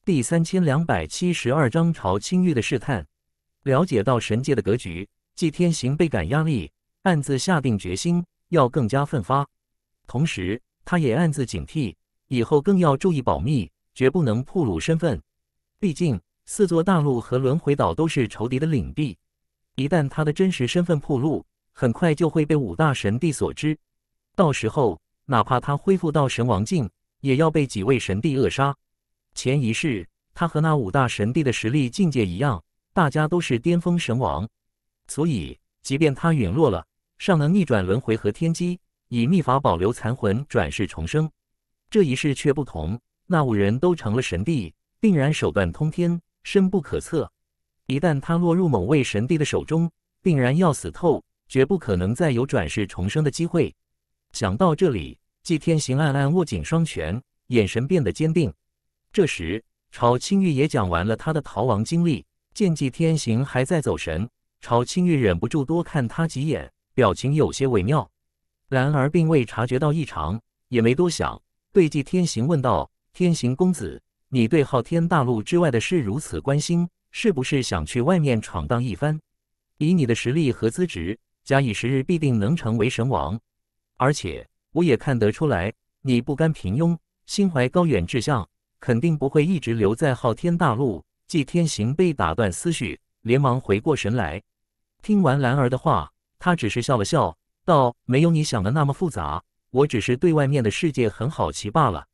第三千两百七十二章朝青玉的试探，了解到神界的格局，祭天行倍感压力，暗自下定决心。要更加奋发，同时他也暗自警惕，以后更要注意保密，绝不能暴露身份。毕竟四座大陆和轮回岛都是仇敌的领地，一旦他的真实身份暴露，很快就会被五大神帝所知。到时候，哪怕他恢复到神王境，也要被几位神帝扼杀。前一世，他和那五大神帝的实力境界一样，大家都是巅峰神王，所以即便他陨落了。尚能逆转轮回和天机，以秘法保留残魂转世重生。这一世却不同，那五人都成了神帝，定然手段通天，深不可测。一旦他落入某位神帝的手中，定然要死透，绝不可能再有转世重生的机会。想到这里，纪天行暗暗握紧双拳，眼神变得坚定。这时，朝青玉也讲完了他的逃亡经历，见纪天行还在走神，朝青玉忍不住多看他几眼。表情有些微妙，然而并未察觉到异常，也没多想，对纪天行问道：“天行公子，你对昊天大陆之外的事如此关心，是不是想去外面闯荡一番？以你的实力和资质，假以时日必定能成为神王。而且我也看得出来，你不甘平庸，心怀高远志向，肯定不会一直留在昊天大陆。”纪天行被打断思绪，连忙回过神来，听完兰儿的话。他只是笑了笑，道：“没有你想的那么复杂，我只是对外面的世界很好奇罢了。”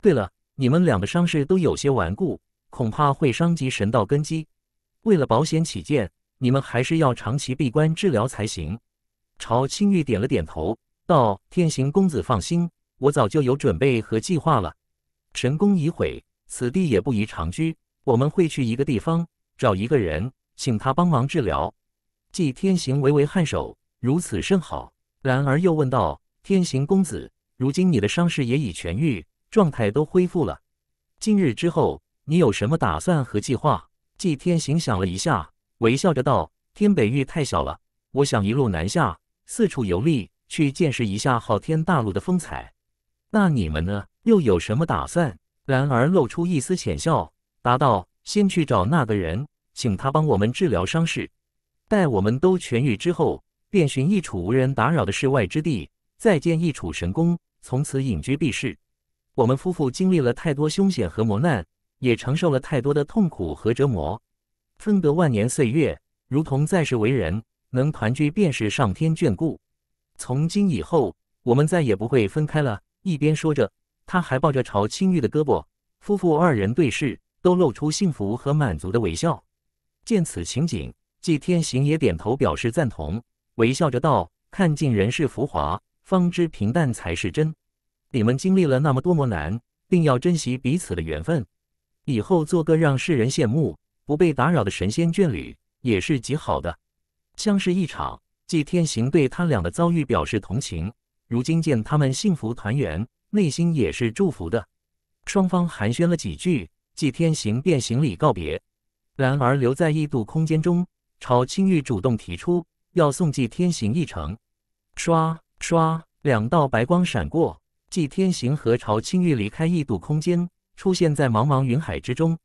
对了，你们两个伤势都有些顽固，恐怕会伤及神道根基。为了保险起见，你们还是要长期闭关治疗才行。朝青玉点了点头，道：“天行公子放心，我早就有准备和计划了。神功已毁，此地也不宜长居，我们会去一个地方，找一个人，请他帮忙治疗。”季天行微微颔首，如此甚好。然而又问道：“天行公子，如今你的伤势也已痊愈，状态都恢复了，今日之后你有什么打算和计划？”季天行想了一下，微笑着道：“天北域太小了，我想一路南下，四处游历，去见识一下昊天大陆的风采。”那你们呢？又有什么打算？然而露出一丝浅笑，答道：“先去找那个人，请他帮我们治疗伤势。”待我们都痊愈之后，便寻一处无人打扰的世外之地，再建一处神宫，从此隐居避世。我们夫妇经历了太多凶险和磨难，也承受了太多的痛苦和折磨，分得万年岁月，如同在世为人，能团聚便是上天眷顾。从今以后，我们再也不会分开了。一边说着，他还抱着朝青玉的胳膊，夫妇二人对视，都露出幸福和满足的微笑。见此情景。季天行也点头表示赞同，微笑着道：“看尽人世浮华，方知平淡才是真。你们经历了那么多磨难，定要珍惜彼此的缘分。以后做个让世人羡慕、不被打扰的神仙眷侣，也是极好的。”相识一场，季天行对他俩的遭遇表示同情。如今见他们幸福团圆，内心也是祝福的。双方寒暄了几句，季天行便行礼告别。然而留在异度空间中。朝青玉主动提出要送祭天行一程，唰唰两道白光闪过，祭天行和朝青玉离开异度空间，出现在茫茫云海之中。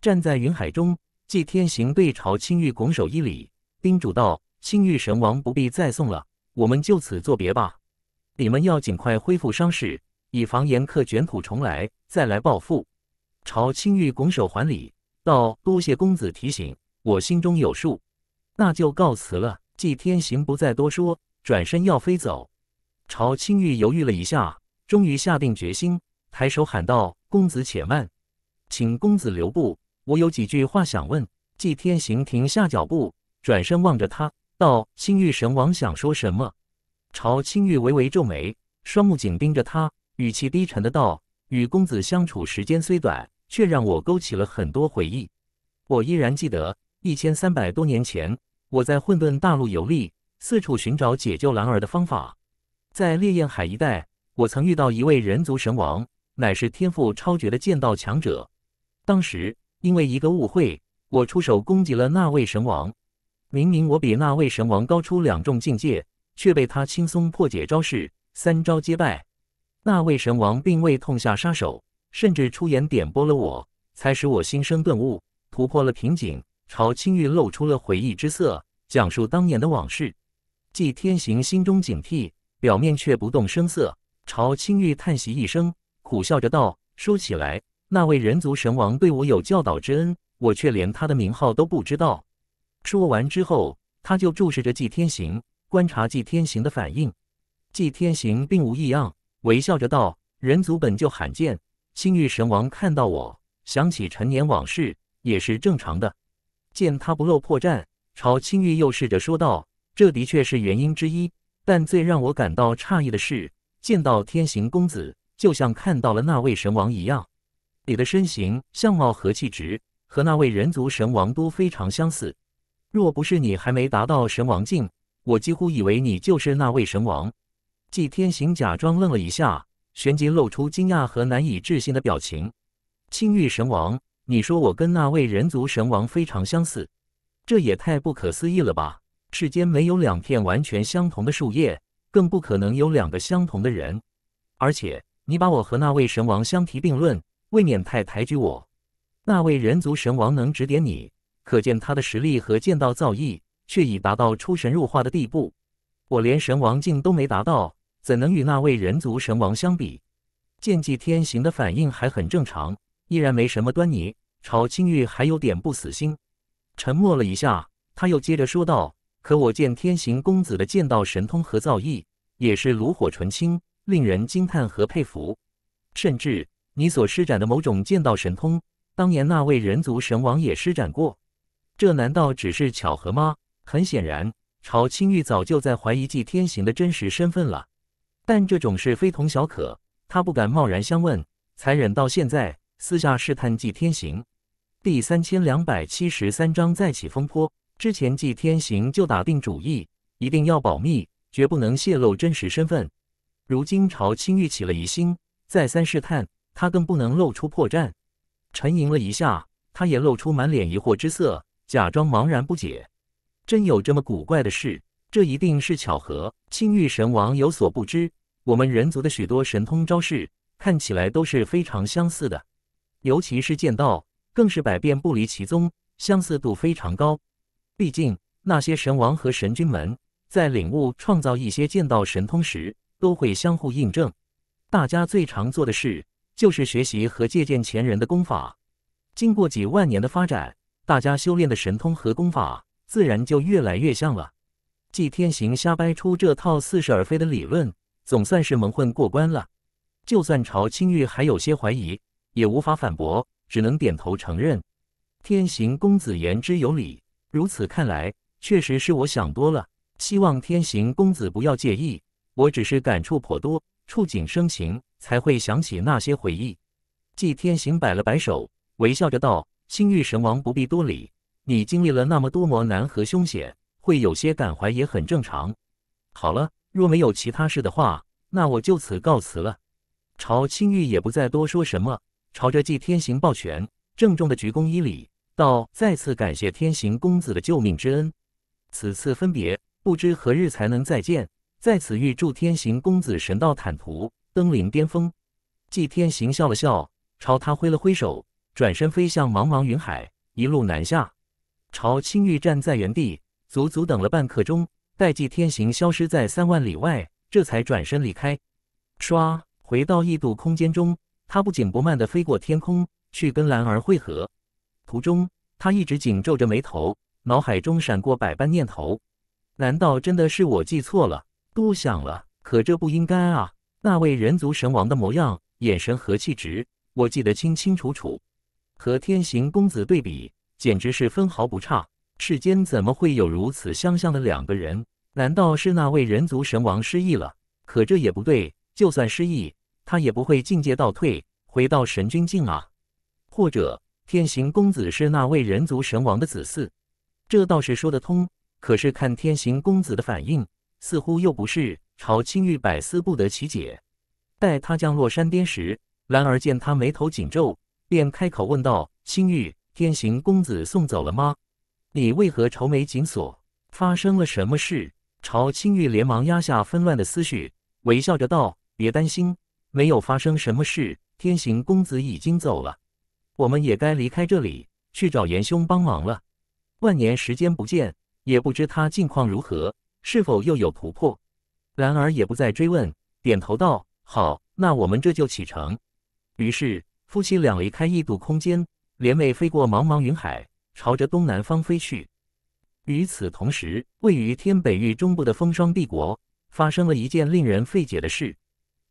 站在云海中，祭天行对朝青玉拱手一礼，叮嘱道：“青玉神王不必再送了，我们就此作别吧。你们要尽快恢复伤势，以防严客卷土重来，再来报复。”朝青玉拱手还礼，道：“多谢公子提醒，我心中有数。”那就告辞了。季天行不再多说，转身要飞走。朝青玉犹豫了一下，终于下定决心，抬手喊道：“公子且慢，请公子留步，我有几句话想问。”季天行停下脚步，转身望着他，道：“青玉神王想说什么？”朝青玉微微皱眉，双目紧盯着他，语气低沉的道：“与公子相处时间虽短，却让我勾起了很多回忆。我依然记得一千三百多年前。”我在混沌大陆游历，四处寻找解救兰儿的方法。在烈焰海一带，我曾遇到一位人族神王，乃是天赋超绝的剑道强者。当时因为一个误会，我出手攻击了那位神王。明明我比那位神王高出两重境界，却被他轻松破解招式，三招皆败。那位神王并未痛下杀手，甚至出言点拨了我，才使我心生顿悟，突破了瓶颈。朝青玉露出了回忆之色，讲述当年的往事。纪天行心中警惕，表面却不动声色。朝青玉叹息一声，苦笑着道：“说起来，那位人族神王对我有教导之恩，我却连他的名号都不知道。”说完之后，他就注视着纪天行，观察纪天行的反应。纪天行并无异样，微笑着道：“人族本就罕见，青玉神王看到我，想起陈年往事，也是正常的。”见他不露破绽，朝青玉又试着说道：“这的确是原因之一，但最让我感到诧异的是，见到天行公子，就像看到了那位神王一样。你的身形、相貌和气质，和那位人族神王都非常相似。若不是你还没达到神王境，我几乎以为你就是那位神王。”季天行假装愣了一下，旋即露出惊讶和难以置信的表情：“青玉神王。”你说我跟那位人族神王非常相似，这也太不可思议了吧！世间没有两片完全相同的树叶，更不可能有两个相同的人。而且你把我和那位神王相提并论，未免太抬举我。那位人族神王能指点你，可见他的实力和剑道造诣却已达到出神入化的地步。我连神王境都没达到，怎能与那位人族神王相比？剑祭天行的反应还很正常。依然没什么端倪，朝青玉还有点不死心。沉默了一下，他又接着说道：“可我见天行公子的剑道神通和造诣，也是炉火纯青，令人惊叹和佩服。甚至你所施展的某种剑道神通，当年那位人族神王也施展过。这难道只是巧合吗？”很显然，朝青玉早就在怀疑季天行的真实身份了。但这种事非同小可，他不敢贸然相问，才忍到现在。私下试探祭天行，第三千两百七十三章再起风波。之前祭天行就打定主意，一定要保密，绝不能泄露真实身份。如今朝青玉起了疑心，再三试探，他更不能露出破绽。沉吟了一下，他也露出满脸疑惑之色，假装茫然不解。真有这么古怪的事？这一定是巧合。青玉神王有所不知，我们人族的许多神通招式，看起来都是非常相似的。尤其是剑道，更是百变不离其宗，相似度非常高。毕竟那些神王和神君们在领悟、创造一些剑道神通时，都会相互印证。大家最常做的事，就是学习和借鉴前人的功法。经过几万年的发展，大家修炼的神通和功法，自然就越来越像了。纪天行瞎掰出这套似是而非的理论，总算是蒙混过关了。就算朝青玉还有些怀疑。也无法反驳，只能点头承认。天行公子言之有理，如此看来，确实是我想多了。希望天行公子不要介意，我只是感触颇多，触景生情，才会想起那些回忆。纪天行摆了摆手，微笑着道：“星域神王不必多礼，你经历了那么多磨难和凶险，会有些感怀也很正常。好了，若没有其他事的话，那我就此告辞了。”朝青玉也不再多说什么。朝着祭天行抱拳，郑重的鞠躬一礼，道：“再次感谢天行公子的救命之恩。此次分别，不知何日才能再见。在此预祝天行公子神道坦途，登临巅峰。”祭天行笑了笑，朝他挥了挥手，转身飞向茫茫云海，一路南下。朝青玉站在原地，足足等了半刻钟，待祭天行消失在三万里外，这才转身离开。唰，回到异度空间中。他不紧不慢地飞过天空，去跟兰儿汇合。途中，他一直紧皱着眉头，脑海中闪过百般念头：难道真的是我记错了、多想了？可这不应该啊！那位人族神王的模样、眼神和气质，我记得清清楚楚，和天行公子对比，简直是分毫不差。世间怎么会有如此相像的两个人？难道是那位人族神王失忆了？可这也不对，就算失忆。他也不会境界倒退，回到神君境啊！或者天行公子是那位人族神王的子嗣，这倒是说得通。可是看天行公子的反应，似乎又不是朝青玉百思不得其解。待他降落山巅时，兰儿见他眉头紧皱，便开口问道：“青玉，天行公子送走了吗？你为何愁眉紧锁？发生了什么事？”朝青玉连忙压下纷乱的思绪，微笑着道：“别担心。”没有发生什么事，天行公子已经走了，我们也该离开这里，去找严兄帮忙了。万年时间不见，也不知他近况如何，是否又有突破？兰儿也不再追问，点头道：“好，那我们这就启程。”于是夫妻俩离开异度空间，联袂飞过茫茫云海，朝着东南方飞去。与此同时，位于天北域中部的风霜帝国发生了一件令人费解的事。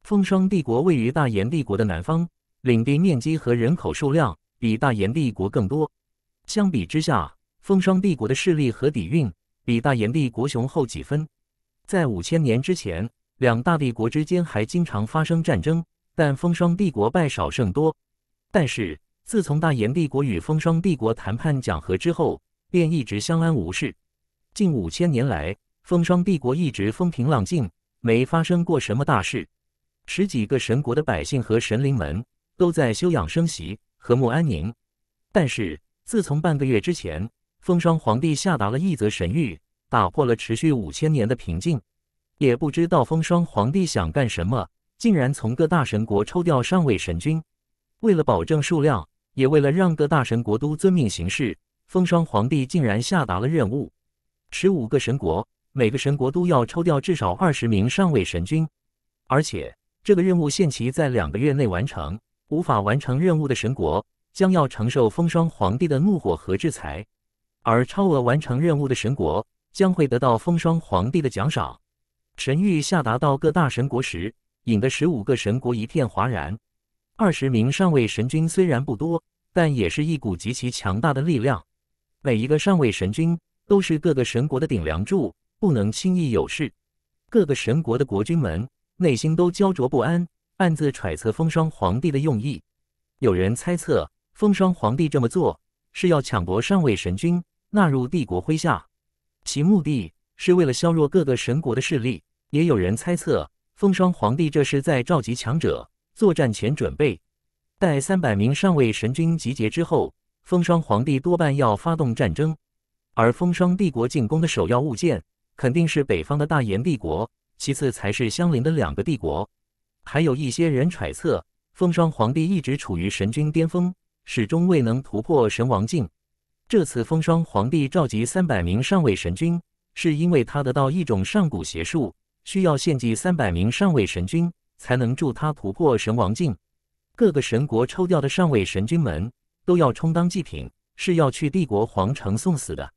风霜帝国位于大炎帝国的南方，领地面积和人口数量比大炎帝国更多。相比之下，风霜帝国的势力和底蕴比大炎帝国雄厚几分。在五千年之前，两大帝国之间还经常发生战争，但风霜帝国败少胜多。但是自从大炎帝国与风霜帝国谈判讲和之后，便一直相安无事。近五千年来，风霜帝国一直风平浪静，没发生过什么大事。十几个神国的百姓和神灵们都在休养生息、和睦安宁。但是自从半个月之前，风霜皇帝下达了一则神谕，打破了持续五千年的平静。也不知道风霜皇帝想干什么，竟然从各大神国抽调上位神君。为了保证数量，也为了让各大神国都遵命行事，风霜皇帝竟然下达了任务：十五个神国，每个神国都要抽调至少二十名上位神君，而且。这个任务限期在两个月内完成，无法完成任务的神国将要承受风霜皇帝的怒火和制裁，而超额完成任务的神国将会得到风霜皇帝的奖赏。神谕下达到各大神国时，引得十五个神国一片哗然。二十名上位神君虽然不多，但也是一股极其强大的力量。每一个上位神君都是各个神国的顶梁柱，不能轻易有事。各个神国的国君们。内心都焦灼不安，暗自揣测风霜皇帝的用意。有人猜测，风霜皇帝这么做是要抢夺上位神君，纳入帝国麾下，其目的是为了削弱各个神国的势力。也有人猜测，风霜皇帝这是在召集强者，作战前准备。待三百名上位神君集结之后，风霜皇帝多半要发动战争，而风霜帝国进攻的首要物件，肯定是北方的大炎帝国。其次才是相邻的两个帝国，还有一些人揣测，风霜皇帝一直处于神君巅峰，始终未能突破神王境。这次风霜皇帝召集三百名上位神君，是因为他得到一种上古邪术，需要献祭三百名上位神君才能助他突破神王境。各个神国抽调的上位神君们都要充当祭品，是要去帝国皇城送死的。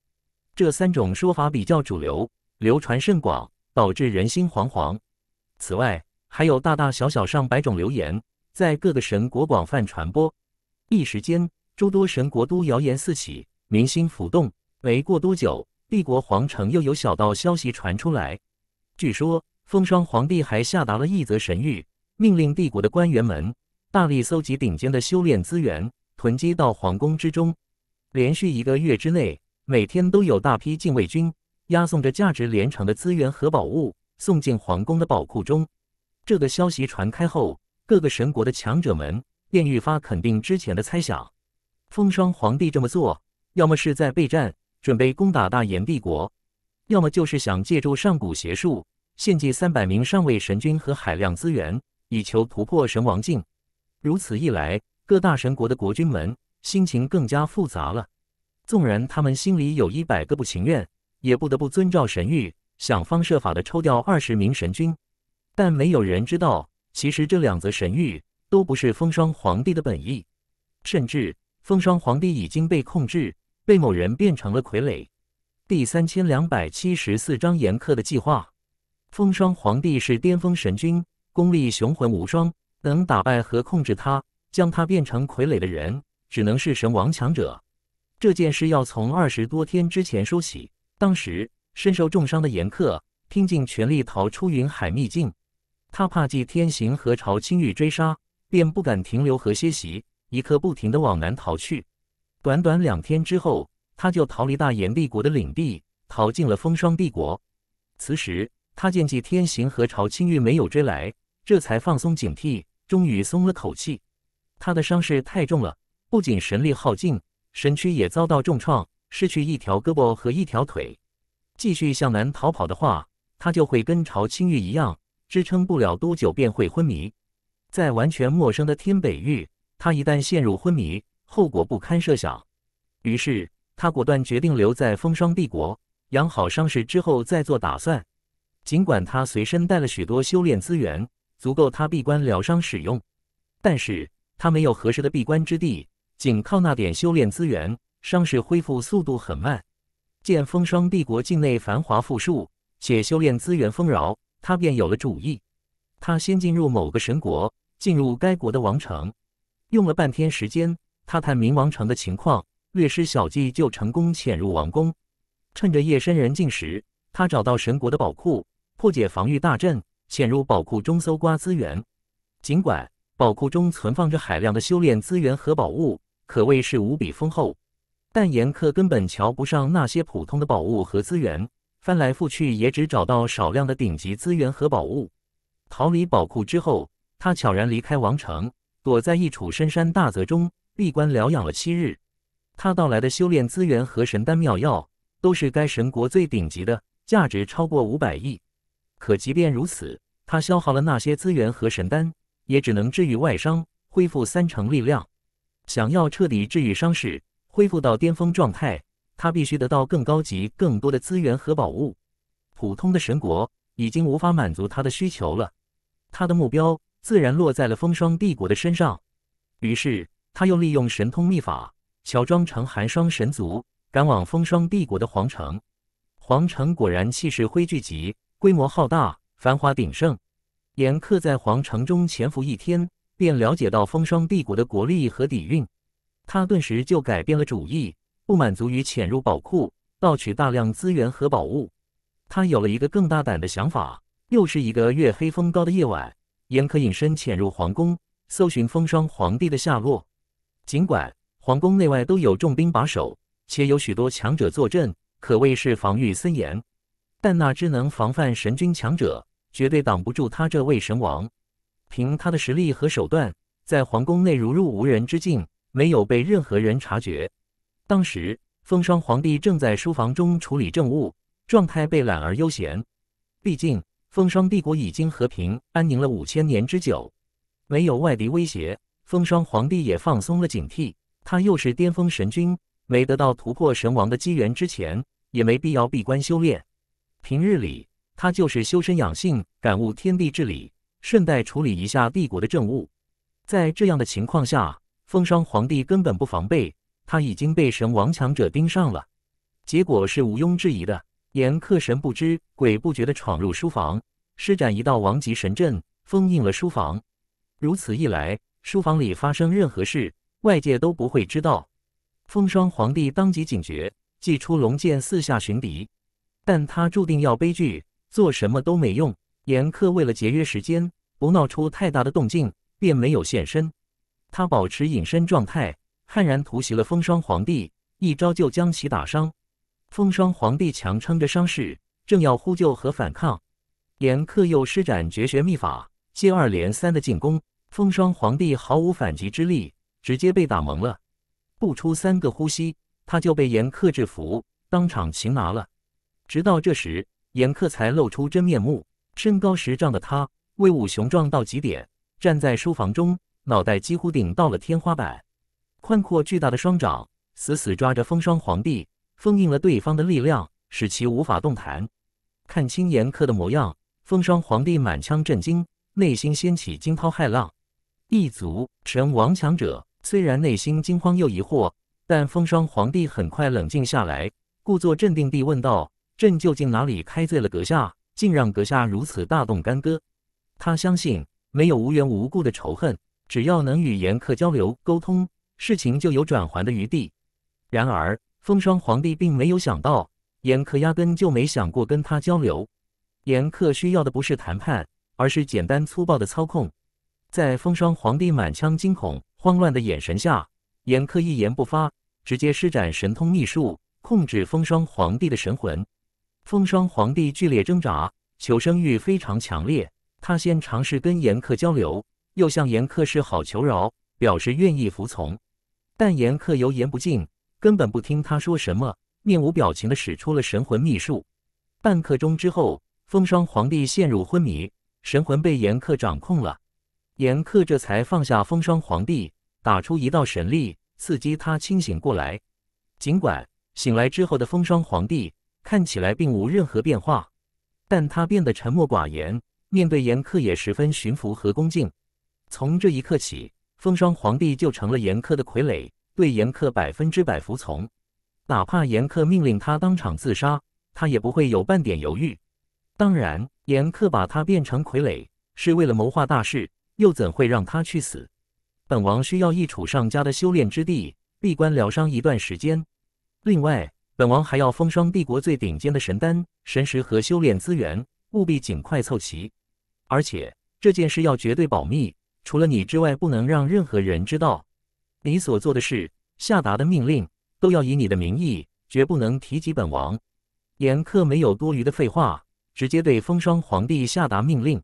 这三种说法比较主流，流传甚广。导致人心惶惶。此外，还有大大小小上百种流言在各个神国广泛传播，一时间，诸多神国都谣言四起，民心浮动。没过多久，帝国皇城又有小道消息传出来，据说风霜皇帝还下达了一则神谕，命令帝国的官员们大力搜集顶尖的修炼资源，囤积到皇宫之中。连续一个月之内，每天都有大批禁卫军。押送着价值连城的资源和宝物，送进皇宫的宝库中。这个消息传开后，各个神国的强者们便愈发肯定之前的猜想：风霜皇帝这么做，要么是在备战，准备攻打大炎帝国；要么就是想借助上古邪术，献祭三百名上位神君和海量资源，以求突破神王境。如此一来，各大神国的国君们心情更加复杂了。纵然他们心里有一百个不情愿。也不得不遵照神谕，想方设法地抽掉二十名神君，但没有人知道，其实这两则神谕都不是风霜皇帝的本意，甚至风霜皇帝已经被控制，被某人变成了傀儡。第三千两百七十四章严苛的计划。风霜皇帝是巅峰神君，功力雄浑无双，能打败和控制他，将他变成傀儡的人，只能是神王强者。这件事要从二十多天之前说起。当时身受重伤的严克拼尽全力逃出云海秘境，他怕季天行和朝青玉追杀，便不敢停留和歇息，一刻不停地往南逃去。短短两天之后，他就逃离大炎帝国的领地，逃进了风霜帝国。此时，他见季天行和朝青玉没有追来，这才放松警惕，终于松了口气。他的伤势太重了，不仅神力耗尽，身躯也遭到重创。失去一条胳膊和一条腿，继续向南逃跑的话，他就会跟朝青玉一样，支撑不了多久便会昏迷。在完全陌生的天北域，他一旦陷入昏迷，后果不堪设想。于是，他果断决定留在风霜帝国，养好伤势之后再做打算。尽管他随身带了许多修炼资源，足够他闭关疗伤使用，但是他没有合适的闭关之地，仅靠那点修炼资源。伤势恢复速度很慢，见风霜帝国境内繁华富庶，且修炼资源丰饶，他便有了主意。他先进入某个神国，进入该国的王城，用了半天时间，他探明王城的情况，略施小计就成功潜入王宫。趁着夜深人静时，他找到神国的宝库，破解防御大阵，潜入宝库中搜刮资源。尽管宝库中存放着海量的修炼资源和宝物，可谓是无比丰厚。但严苛根本瞧不上那些普通的宝物和资源，翻来覆去也只找到少量的顶级资源和宝物。逃离宝库之后，他悄然离开王城，躲在一处深山大泽中闭关疗养了七日。他到来的修炼资源和神丹妙药都是该神国最顶级的，价值超过五百亿。可即便如此，他消耗了那些资源和神丹，也只能治愈外伤，恢复三成力量。想要彻底治愈伤势。恢复到巅峰状态，他必须得到更高级、更多的资源和宝物。普通的神国已经无法满足他的需求了，他的目标自然落在了风霜帝国的身上。于是，他又利用神通秘法，乔装成寒霜神族，赶往风霜帝国的皇城。皇城果然气势恢聚集，规模浩大，繁华鼎盛。严恪在皇城中潜伏一天，便了解到风霜帝国的国力和底蕴。他顿时就改变了主意，不满足于潜入宝库盗取大量资源和宝物，他有了一个更大胆的想法。又是一个月黑风高的夜晚，严可隐身潜入皇宫，搜寻风霜皇帝的下落。尽管皇宫内外都有重兵把守，且有许多强者坐镇，可谓是防御森严，但那只能防范神君强者，绝对挡不住他这位神王。凭他的实力和手段，在皇宫内如入无人之境。没有被任何人察觉。当时，风霜皇帝正在书房中处理政务，状态被懒而悠闲。毕竟，风霜帝国已经和平安宁了五千年之久，没有外敌威胁，风霜皇帝也放松了警惕。他又是巅峰神君，没得到突破神王的机缘之前，也没必要闭关修炼。平日里，他就是修身养性，感悟天地之理，顺带处理一下帝国的政务。在这样的情况下。风霜皇帝根本不防备，他已经被神王强者盯上了。结果是毋庸置疑的，严克神不知鬼不觉地闯入书房，施展一道王级神阵封印了书房。如此一来，书房里发生任何事，外界都不会知道。风霜皇帝当即警觉，祭出龙剑四下寻敌，但他注定要悲剧，做什么都没用。严克为了节约时间，不闹出太大的动静，便没有现身。他保持隐身状态，悍然突袭了风霜皇帝，一招就将其打伤。风霜皇帝强撑着伤势，正要呼救和反抗，严客又施展绝学秘法，接二连三的进攻。风霜皇帝毫无反击之力，直接被打蒙了。不出三个呼吸，他就被严克制服，当场擒拿了。直到这时，严克才露出真面目。身高十丈的他，威武雄壮到极点，站在书房中。脑袋几乎顶到了天花板，宽阔巨大的双掌死死抓着风霜皇帝，封印了对方的力量，使其无法动弹。看清严苛的模样，风霜皇帝满腔震惊，内心掀起惊涛骇浪。一族臣王强者虽然内心惊慌又疑惑，但风霜皇帝很快冷静下来，故作镇定地问道：“朕究竟哪里开罪了阁下，竟让阁下如此大动干戈？”他相信没有无缘无故的仇恨。只要能与严客交流沟通，事情就有转圜的余地。然而，风霜皇帝并没有想到，严客压根就没想过跟他交流。严客需要的不是谈判，而是简单粗暴的操控。在风霜皇帝满腔惊恐、慌乱的眼神下，严客一言不发，直接施展神通秘术，控制风霜皇帝的神魂。风霜皇帝剧烈挣扎，求生欲非常强烈。他先尝试跟严客交流。又向严克示好求饶，表示愿意服从，但严克油盐不进，根本不听他说什么，面无表情的使出了神魂秘术。半刻钟之后，风霜皇帝陷入昏迷，神魂被严克掌控了。严克这才放下风霜皇帝，打出一道神力，刺激他清醒过来。尽管醒来之后的风霜皇帝看起来并无任何变化，但他变得沉默寡言，面对严克也十分驯服和恭敬。从这一刻起，风霜皇帝就成了严苛的傀儡，对严苛百分之百服从。哪怕严苛命令他当场自杀，他也不会有半点犹豫。当然，严苛把他变成傀儡是为了谋划大事，又怎会让他去死？本王需要一处上佳的修炼之地，闭关疗伤一段时间。另外，本王还要风霜帝国最顶尖的神丹、神石和修炼资源，务必尽快凑齐。而且这件事要绝对保密。除了你之外，不能让任何人知道你所做的事。下达的命令都要以你的名义，绝不能提及本王。严客没有多余的废话，直接对风霜皇帝下达命令。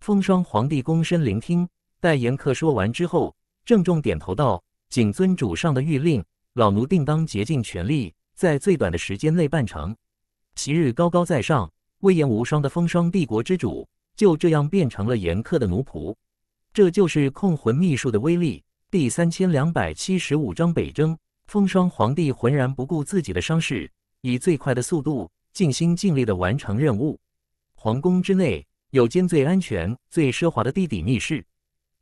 风霜皇帝躬身聆听。待严客说完之后，郑重点头道：“谨遵主上的谕令，老奴定当竭尽全力，在最短的时间内办成。”昔日高高在上、威严无双的风霜帝国之主，就这样变成了严客的奴仆。这就是控魂秘术的威力。第三千两百七十五章北征。风霜皇帝浑然不顾自己的伤势，以最快的速度，尽心尽力地完成任务。皇宫之内有间最安全、最奢华的地底密室，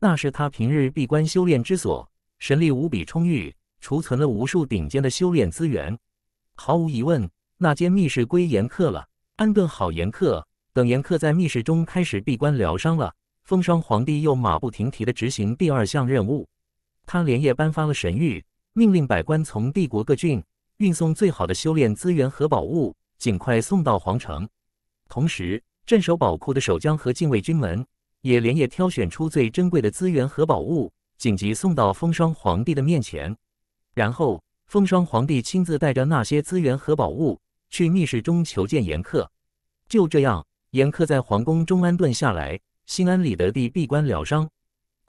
那是他平日闭关修炼之所，神力无比充裕，储存了无数顶尖的修炼资源。毫无疑问，那间密室归严恪了。安顿好严恪，等严客在密室中开始闭关疗伤了。风霜皇帝又马不停蹄地执行第二项任务，他连夜颁发了神谕，命令百官从帝国各郡运送最好的修炼资源和宝物，尽快送到皇城。同时，镇守宝库的守将和禁卫军们也连夜挑选出最珍贵的资源和宝物，紧急送到风霜皇帝的面前。然后，风霜皇帝亲自带着那些资源和宝物去密室中求见严克。就这样，严克在皇宫中安顿下来。心安理得地闭关疗伤，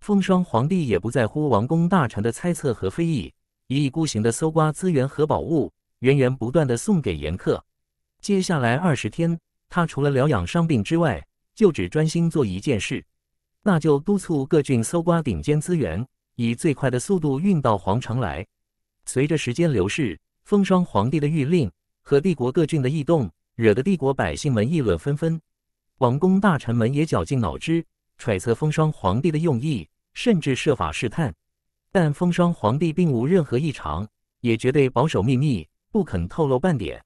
风霜皇帝也不在乎王公大臣的猜测和非议，一意孤行地搜刮资源和宝物，源源不断的送给严苛。接下来二十天，他除了疗养伤病之外，就只专心做一件事，那就督促各郡搜刮顶尖资源，以最快的速度运到皇城来。随着时间流逝，风霜皇帝的谕令和帝国各郡的异动，惹得帝国百姓们议论纷纷。王公大臣们也绞尽脑汁揣测风霜皇帝的用意，甚至设法试探，但风霜皇帝并无任何异常，也绝对保守秘密，不肯透露半点。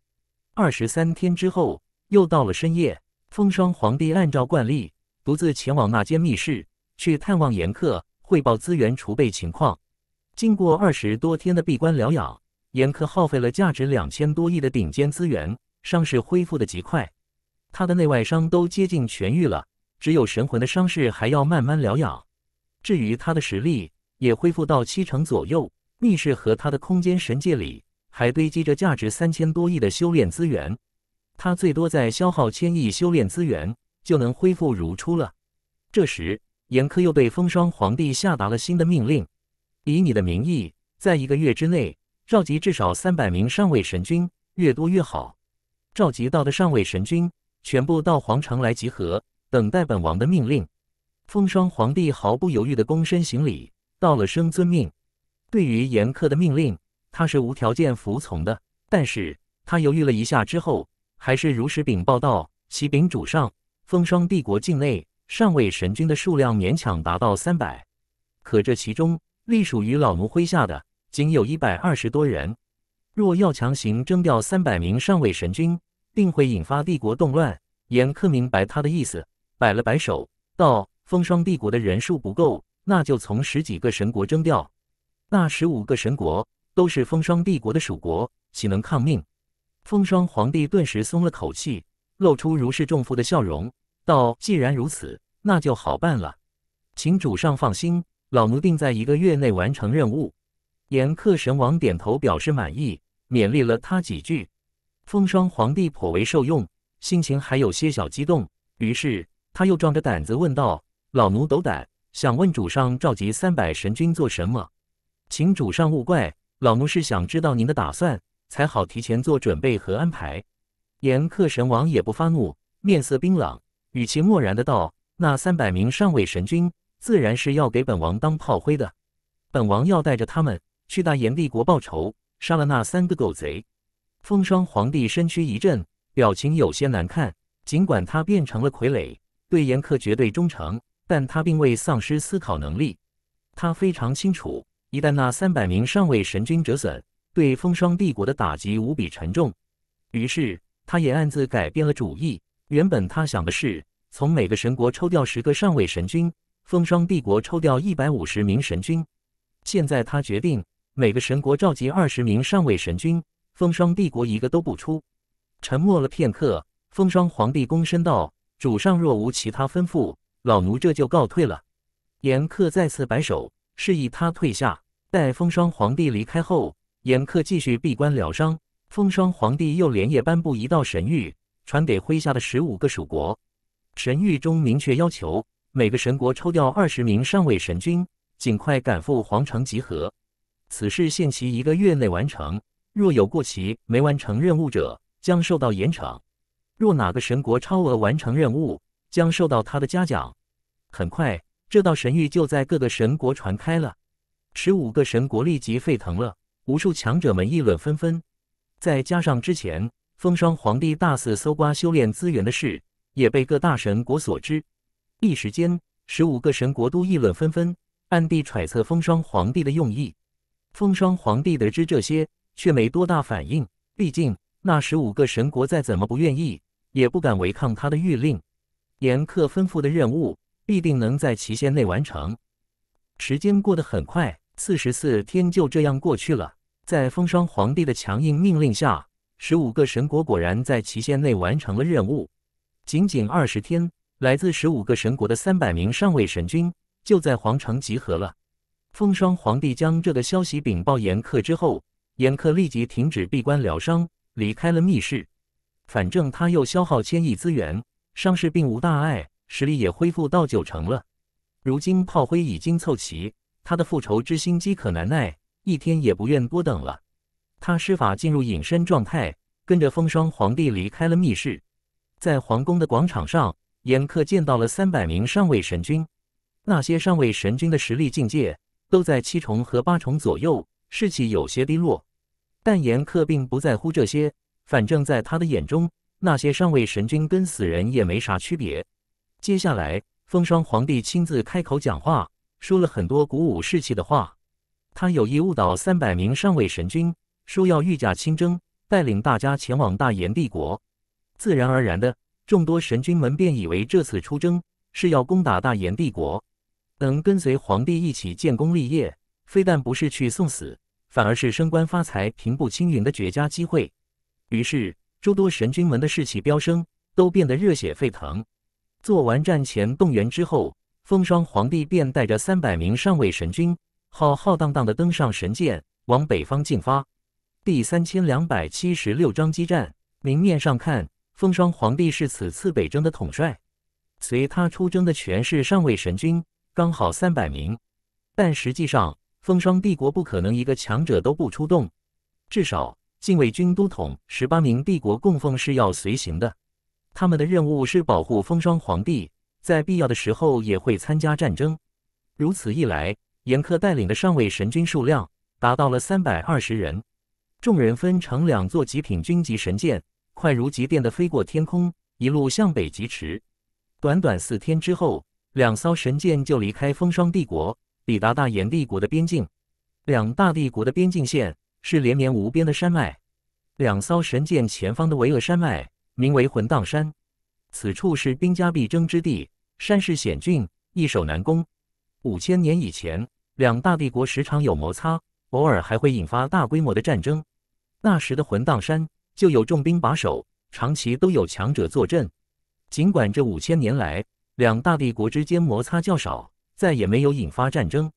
二十三天之后，又到了深夜，风霜皇帝按照惯例独自前往那间密室，去探望严恪，汇报资源储备情况。经过二十多天的闭关疗养，严客耗费了价值两千多亿的顶尖资源，伤势恢复的极快。他的内外伤都接近痊愈了，只有神魂的伤势还要慢慢疗养。至于他的实力，也恢复到七成左右。密室和他的空间神界里还堆积着价值三千多亿的修炼资源，他最多再消耗千亿修炼资源，就能恢复如初了。这时，严苛又对风霜皇帝下达了新的命令：以你的名义，在一个月之内召集至少三百名上位神君，越多越好。召集到的上位神君。全部到皇城来集合，等待本王的命令。风霜皇帝毫不犹豫地躬身行礼，道了声遵命。对于严苛的命令，他是无条件服从的。但是，他犹豫了一下之后，还是如实禀报道：“启禀主上，风霜帝国境内上位神君的数量勉强达到三百，可这其中隶属于老奴麾下的仅有一百二十多人。若要强行征调三百名上位神君，”定会引发帝国动乱。严克明白他的意思，摆了摆手，道：“风霜帝国的人数不够，那就从十几个神国征调。那十五个神国都是风霜帝国的属国，岂能抗命？”风霜皇帝顿时松了口气，露出如释重负的笑容，道：“既然如此，那就好办了。请主上放心，老奴定在一个月内完成任务。”严克神王点头表示满意，勉励了他几句。风霜皇帝颇为受用，心情还有些小激动，于是他又壮着胆子问道：“老奴斗胆，想问主上召集三百神君做什么？请主上勿怪，老奴是想知道您的打算，才好提前做准备和安排。”炎客神王也不发怒，面色冰冷，语气漠然的道：“那三百名上位神君，自然是要给本王当炮灰的。本王要带着他们去大炎帝国报仇，杀了那三个狗贼。”风霜皇帝身躯一震，表情有些难看。尽管他变成了傀儡，对严苛绝对忠诚，但他并未丧失思考能力。他非常清楚，一旦那三百名上位神君折损，对风霜帝国的打击无比沉重。于是，他也暗自改变了主意。原本他想的是，从每个神国抽调十个上位神君，风霜帝国抽调一百五十名神君。现在他决定，每个神国召集二十名上位神君。风霜帝国一个都不出。沉默了片刻，风霜皇帝躬身道：“主上若无其他吩咐，老奴这就告退了。”严恪再次摆手，示意他退下。待风霜皇帝离开后，严恪继续闭关疗伤。风霜皇帝又连夜颁布一道神谕，传给麾下的十五个属国。神谕中明确要求每个神国抽调二十名上位神君，尽快赶赴皇城集合。此事限期一个月内完成。若有过期没完成任务者，将受到严惩；若哪个神国超额完成任务，将受到他的嘉奖。很快，这道神谕就在各个神国传开了，十五个神国立即沸腾了，无数强者们议论纷纷。再加上之前风霜皇帝大肆搜刮修炼资源的事，也被各大神国所知。一时间，十五个神国都议论纷纷，暗地揣测风霜皇帝的用意。风霜皇帝得知这些。却没多大反应，毕竟那十五个神国再怎么不愿意，也不敢违抗他的谕令。严克吩咐的任务必定能在期限内完成。时间过得很快，四十四天就这样过去了。在风霜皇帝的强硬命令下，十五个神国果然在期限内完成了任务。仅仅二十天，来自十五个神国的三百名上位神君就在皇城集合了。风霜皇帝将这个消息禀报严克之后。严客立即停止闭关疗伤，离开了密室。反正他又消耗千亿资源，伤势并无大碍，实力也恢复到九成了。如今炮灰已经凑齐，他的复仇之心饥渴难耐，一天也不愿多等了。他施法进入隐身状态，跟着风霜皇帝离开了密室。在皇宫的广场上，严客见到了三百名上位神君。那些上位神君的实力境界都在七重和八重左右。士气有些低落，但严克并不在乎这些。反正在他的眼中，那些上位神君跟死人也没啥区别。接下来，风霜皇帝亲自开口讲话，说了很多鼓舞士气的话。他有意误导三百名上位神君，说要御驾亲征，带领大家前往大炎帝国。自然而然的，众多神君们便以为这次出征是要攻打大炎帝国，能跟随皇帝一起建功立业，非但不是去送死。反而是升官发财、平步青云的绝佳机会。于是，诸多神君们的士气飙升，都变得热血沸腾。做完战前动员之后，风霜皇帝便带着三百名上位神君，浩浩荡荡地登上神舰，往北方进发。第三千两百七十六章激战。明面上看，风霜皇帝是此次北征的统帅，随他出征的全是上位神君，刚好三百名。但实际上，风霜帝国不可能一个强者都不出动，至少禁卫军都统十八名帝国供奉是要随行的。他们的任务是保护风霜皇帝，在必要的时候也会参加战争。如此一来，严苛带领的上位神军数量达到了三百二十人。众人分成两座极品军级神舰，快如疾电的飞过天空，一路向北疾驰。短短四天之后，两艘神舰就离开风霜帝国。抵达大炎帝国的边境，两大帝国的边境线是连绵无边的山脉。两艘神舰前方的巍峨山脉名为魂荡山，此处是兵家必争之地，山势险峻，易守难攻。五千年以前，两大帝国时常有摩擦，偶尔还会引发大规模的战争。那时的魂荡山就有重兵把守，长期都有强者坐镇。尽管这五千年来，两大帝国之间摩擦较少。再也没有引发战争，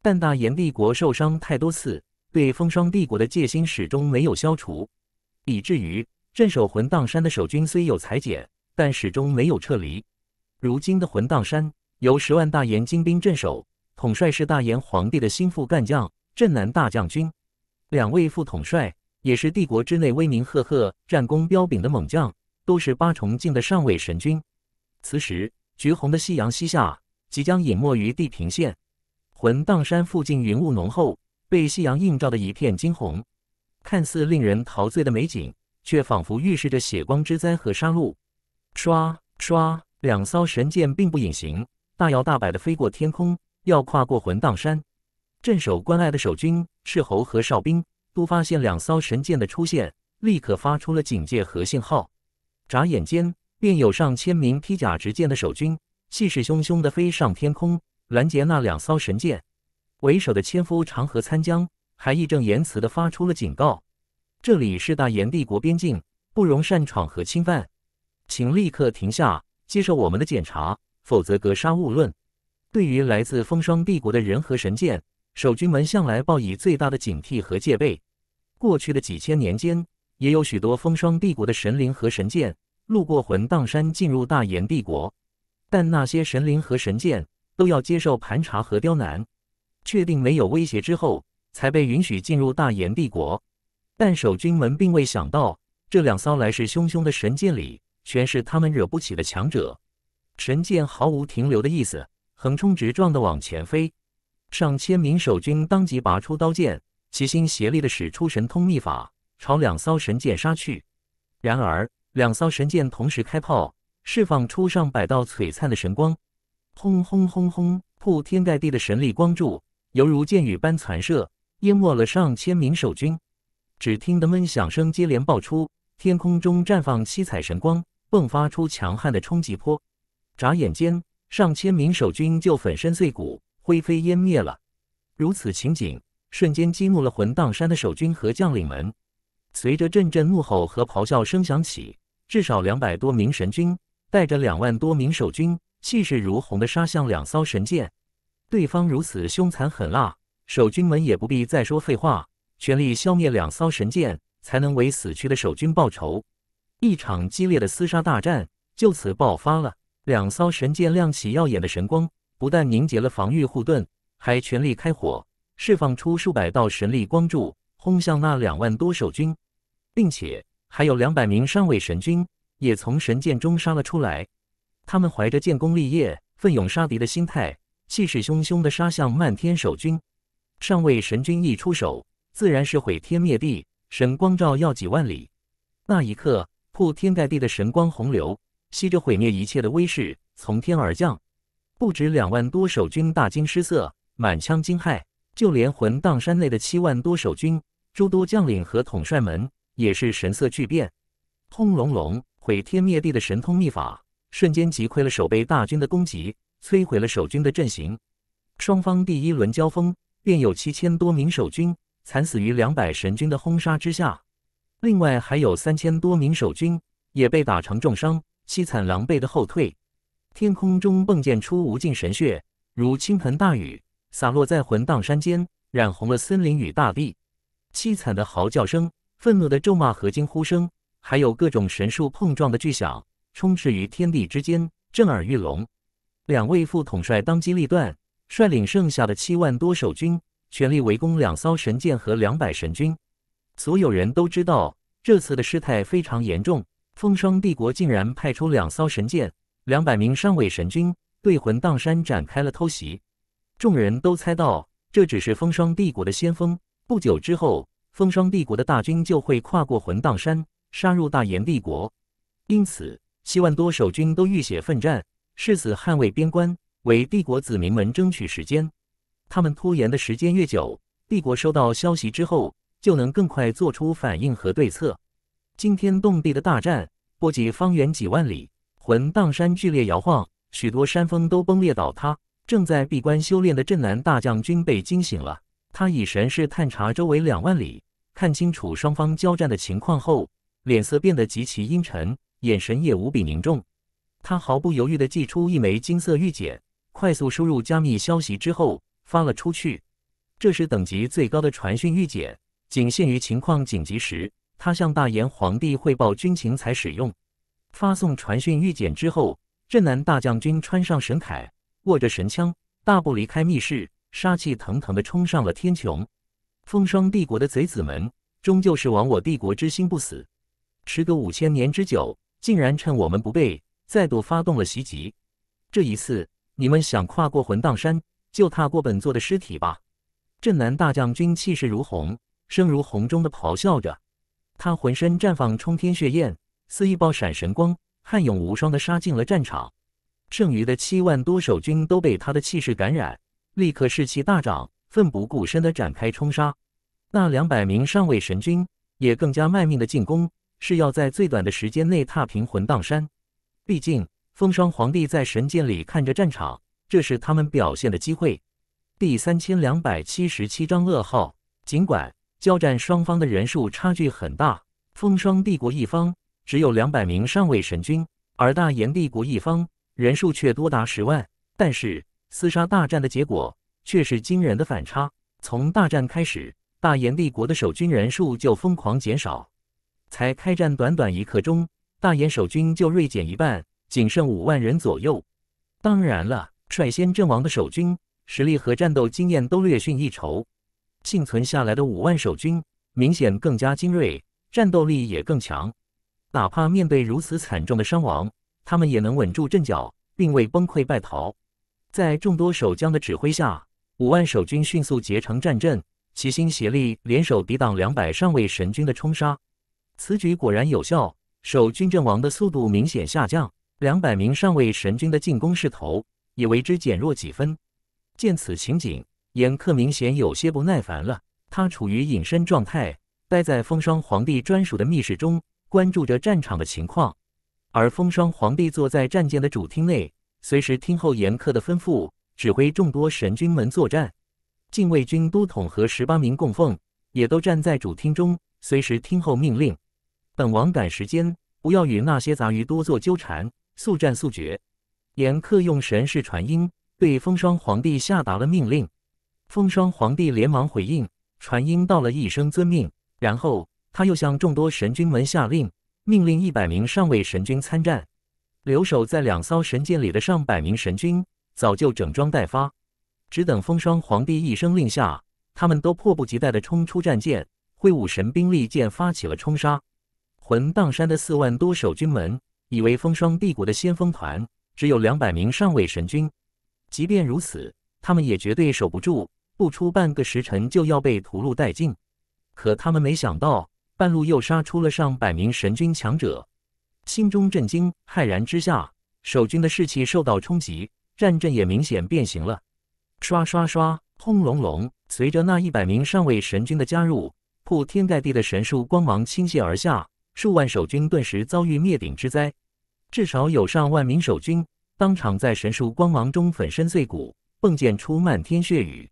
但大炎帝国受伤太多次，对风霜帝国的戒心始终没有消除，以至于镇守魂荡山的守军虽有裁减，但始终没有撤离。如今的魂荡山由十万大炎精兵镇守，统帅是大炎皇帝的心腹干将镇南大将军，两位副统帅也是帝国之内威名赫赫、战功彪炳的猛将，都是八重境的上位神君。此时，橘红的夕阳西下。即将隐没于地平线，魂荡山附近云雾浓厚，被夕阳映照的一片金红，看似令人陶醉的美景，却仿佛预示着血光之灾和杀戮。唰唰，两艘神剑并不隐形，大摇大摆地飞过天空，要跨过魂荡山。镇守关隘的守军、斥候和哨兵都发现两艘神剑的出现，立刻发出了警戒和信号。眨眼间，便有上千名披甲执剑的守军。气势汹汹地飞上天空，拦截那两艘神舰。为首的千夫长河参将还义正言辞地发出了警告：“这里是大炎帝国边境，不容擅闯和侵犯，请立刻停下，接受我们的检查，否则格杀勿论。”对于来自风霜帝国的人和神剑，守军们向来抱以最大的警惕和戒备。过去的几千年间，也有许多风霜帝国的神灵和神剑路过魂荡山，进入大炎帝国。但那些神灵和神剑都要接受盘查和刁难，确定没有威胁之后，才被允许进入大炎帝国。但守军们并未想到，这两艘来势汹汹的神剑里，全是他们惹不起的强者。神剑毫无停留的意思，横冲直撞的往前飞。上千名守军当即拔出刀剑，齐心协力的使出神通秘法，朝两艘神剑杀去。然而，两艘神剑同时开炮。释放出上百道璀璨的神光，轰轰轰轰！铺天盖地的神力光柱犹如箭雨般攒射，淹没了上千名守军。只听得闷响声接连爆出，天空中绽放七彩神光，迸发出强悍的冲击波。眨眼间，上千名守军就粉身碎骨，灰飞烟灭了。如此情景，瞬间激怒了魂荡山的守军和将领们。随着阵阵怒吼和咆哮声响起，至少两百多名神军。带着两万多名守军，气势如虹地杀向两艘神舰。对方如此凶残狠辣，守军们也不必再说废话，全力消灭两艘神舰，才能为死去的守军报仇。一场激烈的厮杀大战就此爆发了。两艘神舰亮起耀眼的神光，不但凝结了防御护盾，还全力开火，释放出数百道神力光柱，轰向那两万多守军，并且还有两百名上位神军。也从神剑中杀了出来，他们怀着建功立业、奋勇杀敌的心态，气势汹汹地杀向漫天守军。上位神君一出手，自然是毁天灭地，神光照耀几万里。那一刻，铺天盖地的神光洪流，吸着毁灭一切的威势从天而降，不止两万多守军大惊失色，满腔惊骇，就连魂荡山内的七万多守军、诸多将领和统帅们也是神色巨变。轰隆隆！毁天灭地的神通秘法，瞬间击溃了守备大军的攻击，摧毁了守军的阵型。双方第一轮交锋，便有七千多名守军惨死于两百神军的轰杀之下，另外还有三千多名守军也被打成重伤，凄惨狼狈的后退。天空中迸溅出无尽神血，如倾盆大雨洒落在混荡山间，染红了森林与大地。凄惨的嚎叫声、愤怒的咒骂和惊呼声。还有各种神树碰撞的巨响，充斥于天地之间，震耳欲聋。两位副统帅当机立断，率领剩下的七万多守军，全力围攻两艘神舰和两百神军。所有人都知道，这次的事态非常严重，风霜帝国竟然派出两艘神舰、两百名上尾神军，对魂荡山展开了偷袭。众人都猜到，这只是风霜帝国的先锋，不久之后，风霜帝国的大军就会跨过魂荡山。杀入大炎帝国，因此七万多守军都浴血奋战，誓死捍卫边关，为帝国子民们争取时间。他们拖延的时间越久，帝国收到消息之后就能更快做出反应和对策。惊天动地的大战波及方圆几万里，魂荡山剧烈摇晃，许多山峰都崩裂倒塌。正在闭关修炼的镇南大将军被惊醒了，他以神识探查周围两万里，看清楚双方交战的情况后。脸色变得极其阴沉，眼神也无比凝重。他毫不犹豫地祭出一枚金色玉简，快速输入加密消息之后发了出去。这是等级最高的传讯玉简，仅限于情况紧急时，他向大炎皇帝汇报军情才使用。发送传讯玉简之后，镇南大将军穿上神铠，握着神枪，大步离开密室，杀气腾腾地冲上了天穹。风霜帝国的贼子们，终究是亡我帝国之心不死。时隔五千年之久，竟然趁我们不备，再度发动了袭击。这一次，你们想跨过魂荡山，就踏过本座的尸体吧！镇南大将军气势如虹，声如洪钟的咆哮着，他浑身绽放冲天血焰，似一爆闪神光，悍勇无双的杀进了战场。剩余的七万多守军都被他的气势感染，立刻士气大涨，奋不顾身的展开冲杀。那两百名上位神君也更加卖命的进攻。是要在最短的时间内踏平混荡山。毕竟风霜皇帝在神界里看着战场，这是他们表现的机会。第三千两百七十七章噩耗。尽管交战双方的人数差距很大，风霜帝国一方只有两百名上位神君，而大炎帝国一方人数却多达十万，但是厮杀大战的结果却是惊人的反差。从大战开始，大炎帝国的守军人数就疯狂减少。才开战短短一刻钟，大燕守军就锐减一半，仅剩五万人左右。当然了，率先阵亡的守军实力和战斗经验都略逊一筹，幸存下来的五万守军明显更加精锐，战斗力也更强。哪怕面对如此惨重的伤亡，他们也能稳住阵脚，并未崩溃败逃。在众多守将的指挥下，五万守军迅速结成战阵，齐心协力联手抵挡两百上位神军的冲杀。此举果然有效，守军阵亡的速度明显下降，两百名上位神军的进攻势头也为之减弱几分。见此情景，严克明显有些不耐烦了。他处于隐身状态，待在风霜皇帝专属的密室中，关注着战场的情况。而风霜皇帝坐在战舰的主厅内，随时听候严客的吩咐，指挥众多神军们作战。禁卫军都统和十八名供奉也都站在主厅中，随时听候命令。本王赶时间，不要与那些杂鱼多做纠缠，速战速决。严克用神是传音对风霜皇帝下达了命令，风霜皇帝连忙回应，传音道了一声“遵命”。然后他又向众多神君们下令，命令一百名上位神君参战。留守在两艘神舰里的上百名神君早就整装待发，只等风霜皇帝一声令下，他们都迫不及待地冲出战舰，挥舞神兵利剑，发起了冲杀。魂荡山的四万多守军们以为风霜帝国的先锋团只有两百名上位神军，即便如此，他们也绝对守不住，不出半个时辰就要被屠戮殆尽。可他们没想到，半路又杀出了上百名神军强者，心中震惊、骇然之下，守军的士气受到冲击，战阵也明显变形了。刷刷刷，轰隆隆，随着那一百名上位神军的加入，铺天盖地的神术光芒倾泻而下。数万守军顿时遭遇灭顶之灾，至少有上万名守军当场在神树光芒中粉身碎骨，迸溅出漫天血雨。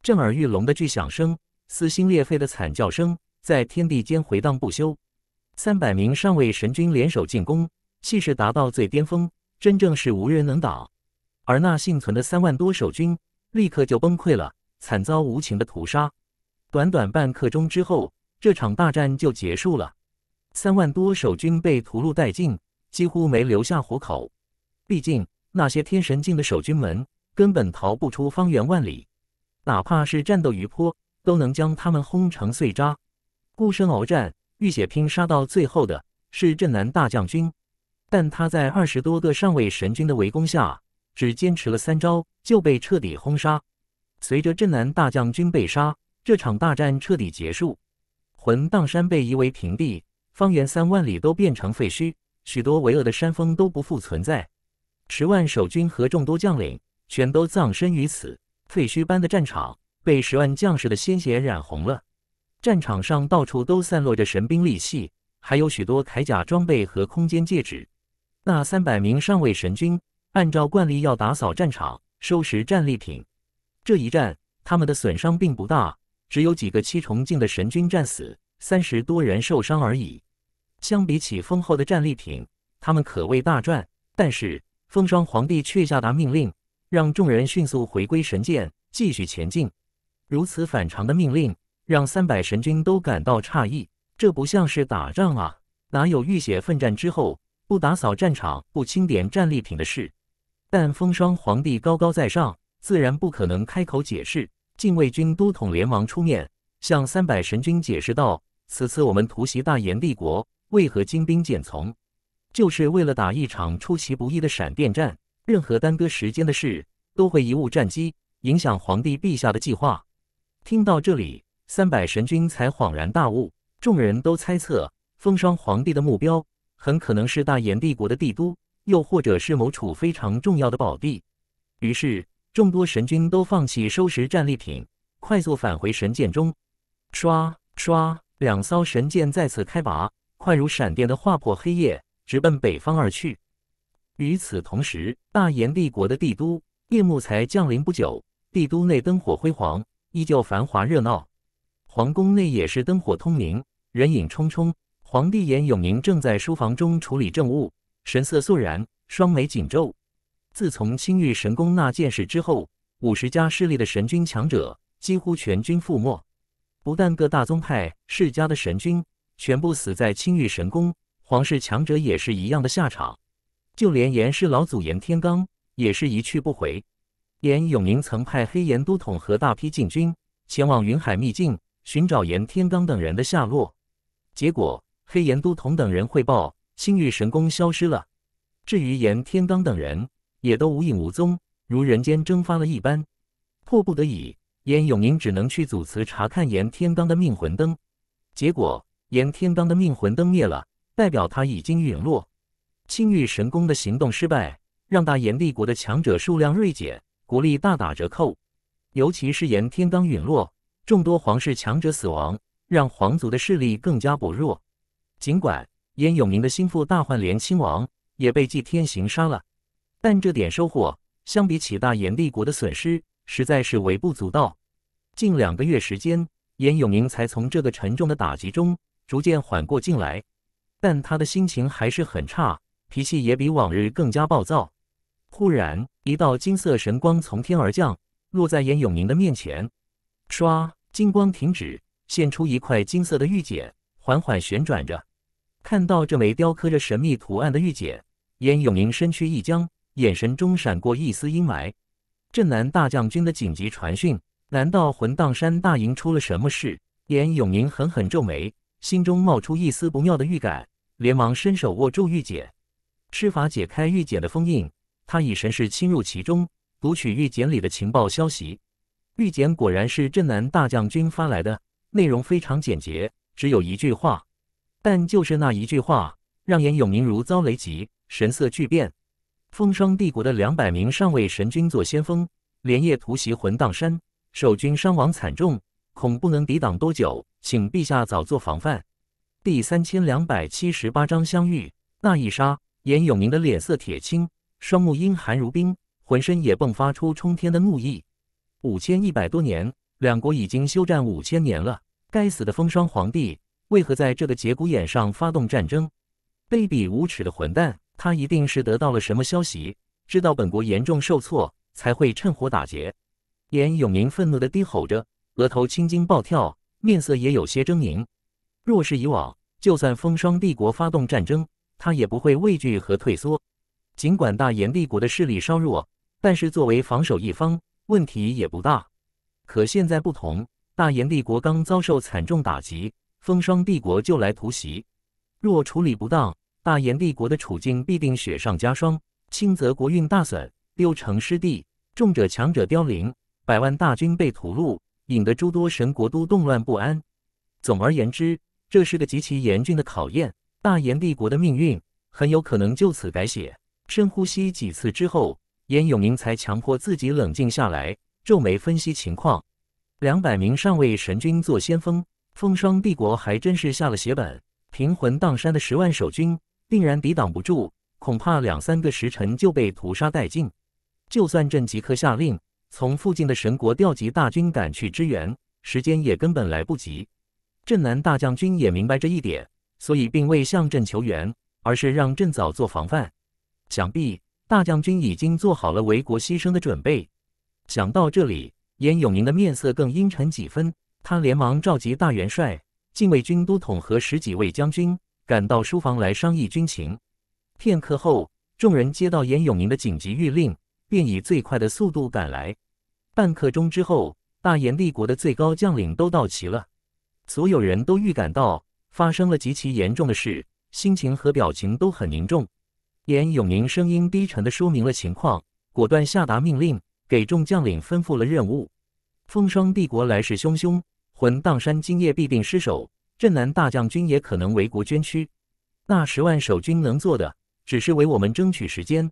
震耳欲聋的巨响声，撕心裂肺的惨叫声，在天地间回荡不休。三百名上位神军联手进攻，气势达到最巅峰，真正是无人能挡。而那幸存的三万多守军，立刻就崩溃了，惨遭无情的屠杀。短短半刻钟之后，这场大战就结束了。三万多守军被屠戮殆尽，几乎没留下活口。毕竟那些天神境的守军们根本逃不出方圆万里，哪怕是战斗余波，都能将他们轰成碎渣。孤身鏖战、浴血拼杀到最后的是镇南大将军，但他在二十多个上位神君的围攻下，只坚持了三招就被彻底轰杀。随着镇南大将军被杀，这场大战彻底结束，魂荡山被夷为平地。方圆三万里都变成废墟，许多巍峨的山峰都不复存在。十万守军和众多将领全都葬身于此。废墟般的战场被十万将士的鲜血染红了。战场上到处都散落着神兵利器，还有许多铠甲装备和空间戒指。那三百名上位神君按照惯例要打扫战场、收拾战利品。这一战他们的损伤并不大，只有几个七重境的神君战死。三十多人受伤而已，相比起丰厚的战利品，他们可谓大赚。但是风霜皇帝却下达命令，让众人迅速回归神剑，继续前进。如此反常的命令，让三百神君都感到诧异，这不像是打仗啊！哪有浴血奋战之后不打扫战场、不清点战利品的事？但风霜皇帝高高在上，自然不可能开口解释。禁卫军都统连忙出面，向三百神君解释道。此次我们突袭大炎帝国，为何精兵简从？就是为了打一场出其不意的闪电战。任何耽搁时间的事，都会贻误战机，影响皇帝陛下的计划。听到这里，三百神君才恍然大悟。众人都猜测，风霜皇帝的目标很可能是大炎帝国的帝都，又或者是某处非常重要的宝地。于是，众多神君都放弃收拾战利品，快速返回神剑中。刷刷。两艘神舰再次开拔，快如闪电的划破黑夜，直奔北方而去。与此同时，大炎帝国的帝都夜幕才降临不久，帝都内灯火辉煌，依旧繁华热闹。皇宫内也是灯火通明，人影憧憧。皇帝颜永宁正在书房中处理政务，神色肃然，双眉紧皱。自从青玉神宫那件事之后，五十家势力的神君强者几乎全军覆没。不但各大宗派世家的神君全部死在青玉神宫，皇室强者也是一样的下场。就连严氏老祖严天罡也是一去不回。严永明曾派黑岩都统和大批禁军前往云海秘境寻找严天罡等人的下落，结果黑岩都统等人汇报，青玉神宫消失了。至于严天罡等人，也都无影无踪，如人间蒸发了一般。迫不得已。严永宁只能去祖祠查看严天罡的命魂灯，结果严天罡的命魂灯灭了，代表他已经陨落。青玉神宫的行动失败，让大炎帝国的强者数量锐减，国力大打折扣。尤其是严天罡陨落，众多皇室强者死亡，让皇族的势力更加薄弱。尽管严永宁的心腹大患连亲王也被祭天行杀了，但这点收获相比起大炎帝国的损失。实在是微不足道。近两个月时间，严永明才从这个沉重的打击中逐渐缓过劲来，但他的心情还是很差，脾气也比往日更加暴躁。忽然，一道金色神光从天而降，落在严永明的面前。唰，金光停止，现出一块金色的玉简，缓缓旋转着。看到这枚雕刻着神秘图案的玉简，严永明身躯一僵，眼神中闪过一丝阴霾。镇南大将军的紧急传讯，难道混荡山大营出了什么事？严永明狠狠皱眉，心中冒出一丝不妙的预感，连忙伸手握住玉简，施法解开玉简的封印。他以神识侵入其中，读取玉简里的情报消息。玉简果然是镇南大将军发来的，内容非常简洁，只有一句话。但就是那一句话，让严永明如遭雷击，神色巨变。风霜帝国的两百名上位神君做先锋，连夜突袭魂荡山，守军伤亡惨重，恐不能抵挡多久，请陛下早做防范。第三千两百七十八章相遇。那一杀，严永明的脸色铁青，双目阴寒如冰，浑身也迸发出冲天的怒意。五千一百多年，两国已经休战五千年了，该死的风霜皇帝，为何在这个节骨眼上发动战争？卑鄙无耻的混蛋！他一定是得到了什么消息，知道本国严重受挫，才会趁火打劫。严永明愤怒地低吼着，额头青筋暴跳，面色也有些狰狞。若是以往，就算风霜帝国发动战争，他也不会畏惧和退缩。尽管大炎帝国的势力稍弱，但是作为防守一方，问题也不大。可现在不同，大炎帝国刚遭受惨重打击，风霜帝国就来突袭，若处理不当，大炎帝国的处境必定雪上加霜，轻则国运大损、丢城失地，重者强者凋零、百万大军被屠戮，引得诸多神国都动乱不安。总而言之，这是个极其严峻的考验。大炎帝国的命运很有可能就此改写。深呼吸几次之后，燕永明才强迫自己冷静下来，皱眉分析情况。两百名上位神君做先锋，风霜帝国还真是下了血本，平魂荡山的十万守军。定然抵挡不住，恐怕两三个时辰就被屠杀殆尽。就算朕即刻下令从附近的神国调集大军赶去支援，时间也根本来不及。镇南大将军也明白这一点，所以并未向朕求援，而是让朕早做防范。想必大将军已经做好了为国牺牲的准备。想到这里，燕永宁的面色更阴沉几分，他连忙召集大元帅、禁卫军都统和十几位将军。赶到书房来商议军情。片刻后，众人接到严永明的紧急谕令，便以最快的速度赶来。半刻钟之后，大炎帝国的最高将领都到齐了。所有人都预感到发生了极其严重的事，心情和表情都很凝重。严永明声音低沉地说明了情况，果断下达命令，给众将领吩咐了任务。风霜帝国来势汹汹，魂荡山今夜必定失守。镇南大将军也可能为国捐躯，那十万守军能做的只是为我们争取时间。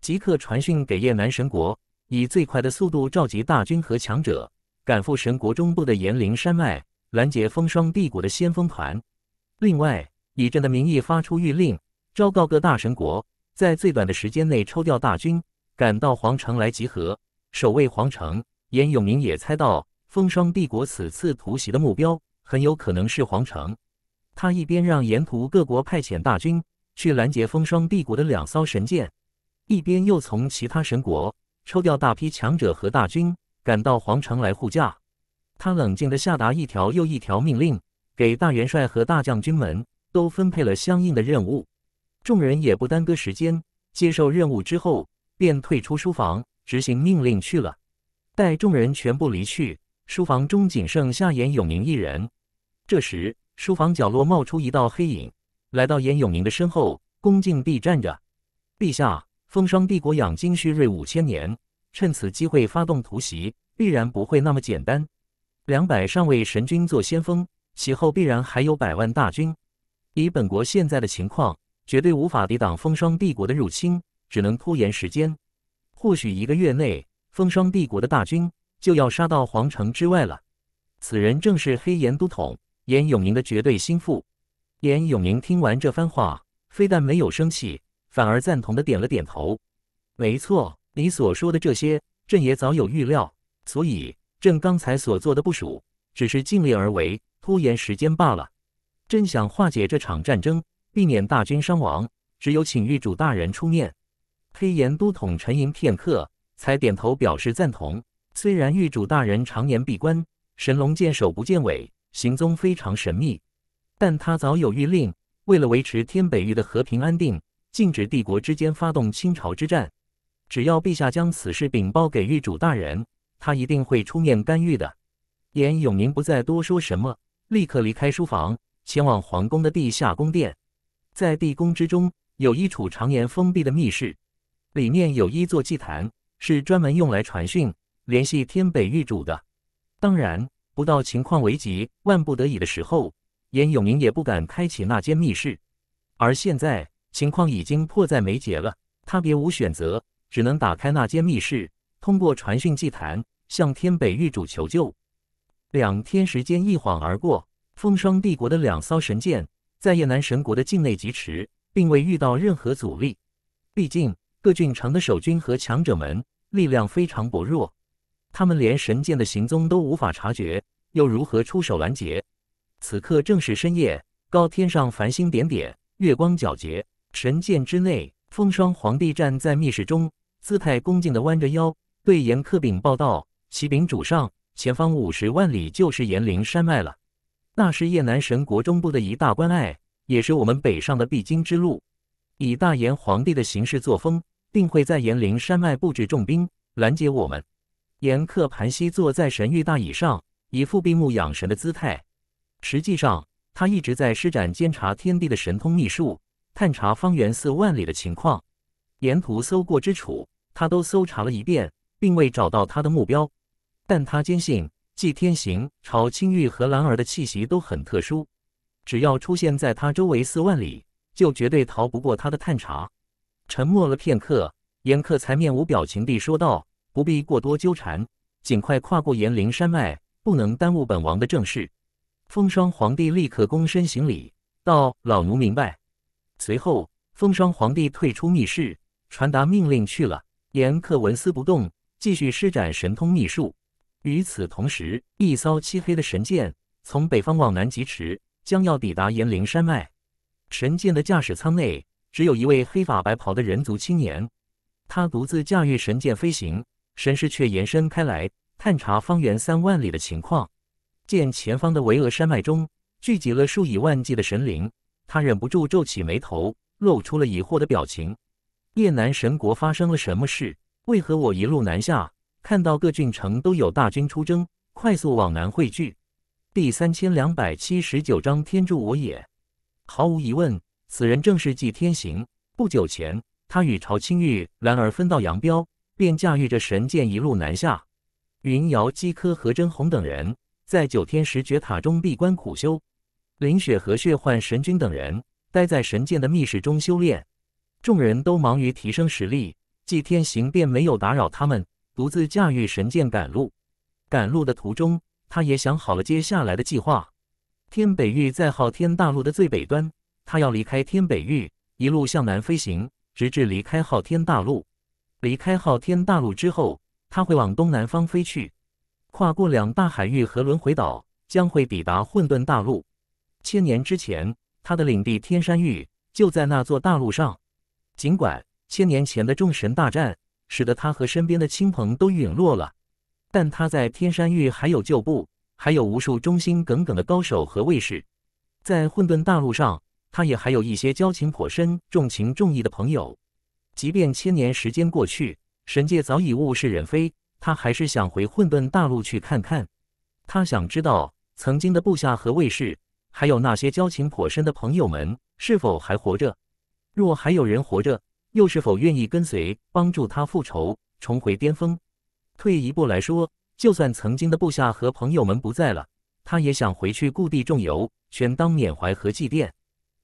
即刻传讯给燕南神国，以最快的速度召集大军和强者，赶赴神国中部的炎陵山脉，拦截风霜帝国的先锋团。另外，以朕的名义发出谕令，昭告各大神国，在最短的时间内抽调大军赶到皇城来集合，守卫皇城。严永明也猜到，风霜帝国此次突袭的目标。很有可能是皇城。他一边让沿途各国派遣大军去拦截风霜帝国的两艘神舰，一边又从其他神国抽调大批强者和大军赶到皇城来护驾。他冷静地下达一条又一条命令，给大元帅和大将军们都分配了相应的任务。众人也不耽搁时间，接受任务之后便退出书房执行命令去了。待众人全部离去，书房中仅剩下衍永宁一人。这时，书房角落冒出一道黑影，来到严永宁的身后，恭敬地站着。陛下，风霜帝国养精蓄锐五千年，趁此机会发动突袭，必然不会那么简单。两百上位神君做先锋，其后必然还有百万大军。以本国现在的情况，绝对无法抵挡风霜帝国的入侵，只能拖延时间。或许一个月内，风霜帝国的大军就要杀到皇城之外了。此人正是黑岩都统。严永明的绝对心腹，严永明听完这番话，非但没有生气，反而赞同的点了点头。没错，你所说的这些，朕也早有预料，所以朕刚才所做的部署，只是尽力而为，拖延时间罢了。朕想化解这场战争，避免大军伤亡，只有请御主大人出面。黑岩都统沉吟片刻，才点头表示赞同。虽然御主大人常年闭关，神龙见首不见尾。行踪非常神秘，但他早有预令，为了维持天北域的和平安定，禁止帝国之间发动清朝之战。只要陛下将此事禀报给域主大人，他一定会出面干预的。严永明不再多说什么，立刻离开书房，前往皇宫的地下宫殿。在地宫之中有一处常年封闭的密室，里面有一座祭坛，是专门用来传讯、联系天北域主的。当然。不到情况危急、万不得已的时候，严永明也不敢开启那间密室。而现在情况已经迫在眉睫了，他别无选择，只能打开那间密室，通过传讯祭坛向天北玉主求救。两天时间一晃而过，风霜帝国的两艘神舰在夜南神国的境内疾驰，并未遇到任何阻力。毕竟各郡城的守军和强者们力量非常薄弱。他们连神剑的行踪都无法察觉，又如何出手拦截？此刻正是深夜，高天上繁星点点，月光皎洁。神剑之内，风霜皇帝站在密室中，姿态恭敬地弯着腰，对严克禀报道：“启禀主上，前方五十万里就是炎陵山脉了。那是夜南神国中部的一大关隘，也是我们北上的必经之路。以大炎皇帝的行事作风，定会在炎陵山脉布置重兵拦截我们。”严客盘膝坐在神域大椅上，以副闭目养神的姿态。实际上，他一直在施展监察天地的神通秘术，探查方圆四万里的情况。沿途搜过之处，他都搜查了一遍，并未找到他的目标。但他坚信，祭天行、朝青玉和兰儿的气息都很特殊，只要出现在他周围四万里，就绝对逃不过他的探查。沉默了片刻，严客才面无表情地说道。不必过多纠缠，尽快跨过炎陵山脉，不能耽误本王的正事。风霜皇帝立刻躬身行礼，道：“老奴明白。”随后，风霜皇帝退出密室，传达命令去了。严恪纹丝不动，继续施展神通秘术。与此同时，一艘漆黑的神舰从北方往南疾驰，将要抵达炎陵山脉。神舰的驾驶舱内只有一位黑发白袍的人族青年，他独自驾驭神舰飞行。神识却延伸开来，探查方圆三万里的情况。见前方的巍峨山脉中聚集了数以万计的神灵，他忍不住皱起眉头，露出了疑惑的表情。夜南神国发生了什么事？为何我一路南下，看到各郡城都有大军出征，快速往南汇聚？第三千两百七十九章天助我也。毫无疑问，此人正是纪天行。不久前，他与朝青玉、兰儿分道扬镳。便驾驭着神剑一路南下。云瑶、姬柯和真红等人在九天十绝塔中闭关苦修。林雪和血幻神君等人待在神剑的密室中修炼。众人都忙于提升实力，季天行便没有打扰他们，独自驾驭神剑赶路。赶路的途中，他也想好了接下来的计划。天北域在昊天大陆的最北端，他要离开天北域，一路向南飞行，直至离开昊天大陆。离开昊天大陆之后，他会往东南方飞去，跨过两大海域和轮回岛，将会抵达混沌大陆。千年之前，他的领地天山域就在那座大陆上。尽管千年前的众神大战使得他和身边的亲朋都陨落了，但他在天山域还有旧部，还有无数忠心耿耿的高手和卫士。在混沌大陆上，他也还有一些交情颇深、重情重义的朋友。即便千年时间过去，神界早已物是人非，他还是想回混沌大陆去看看。他想知道曾经的部下和卫士，还有那些交情颇深的朋友们是否还活着。若还有人活着，又是否愿意跟随帮助他复仇，重回巅峰？退一步来说，就算曾经的部下和朋友们不在了，他也想回去故地重游，权当缅怀和祭奠。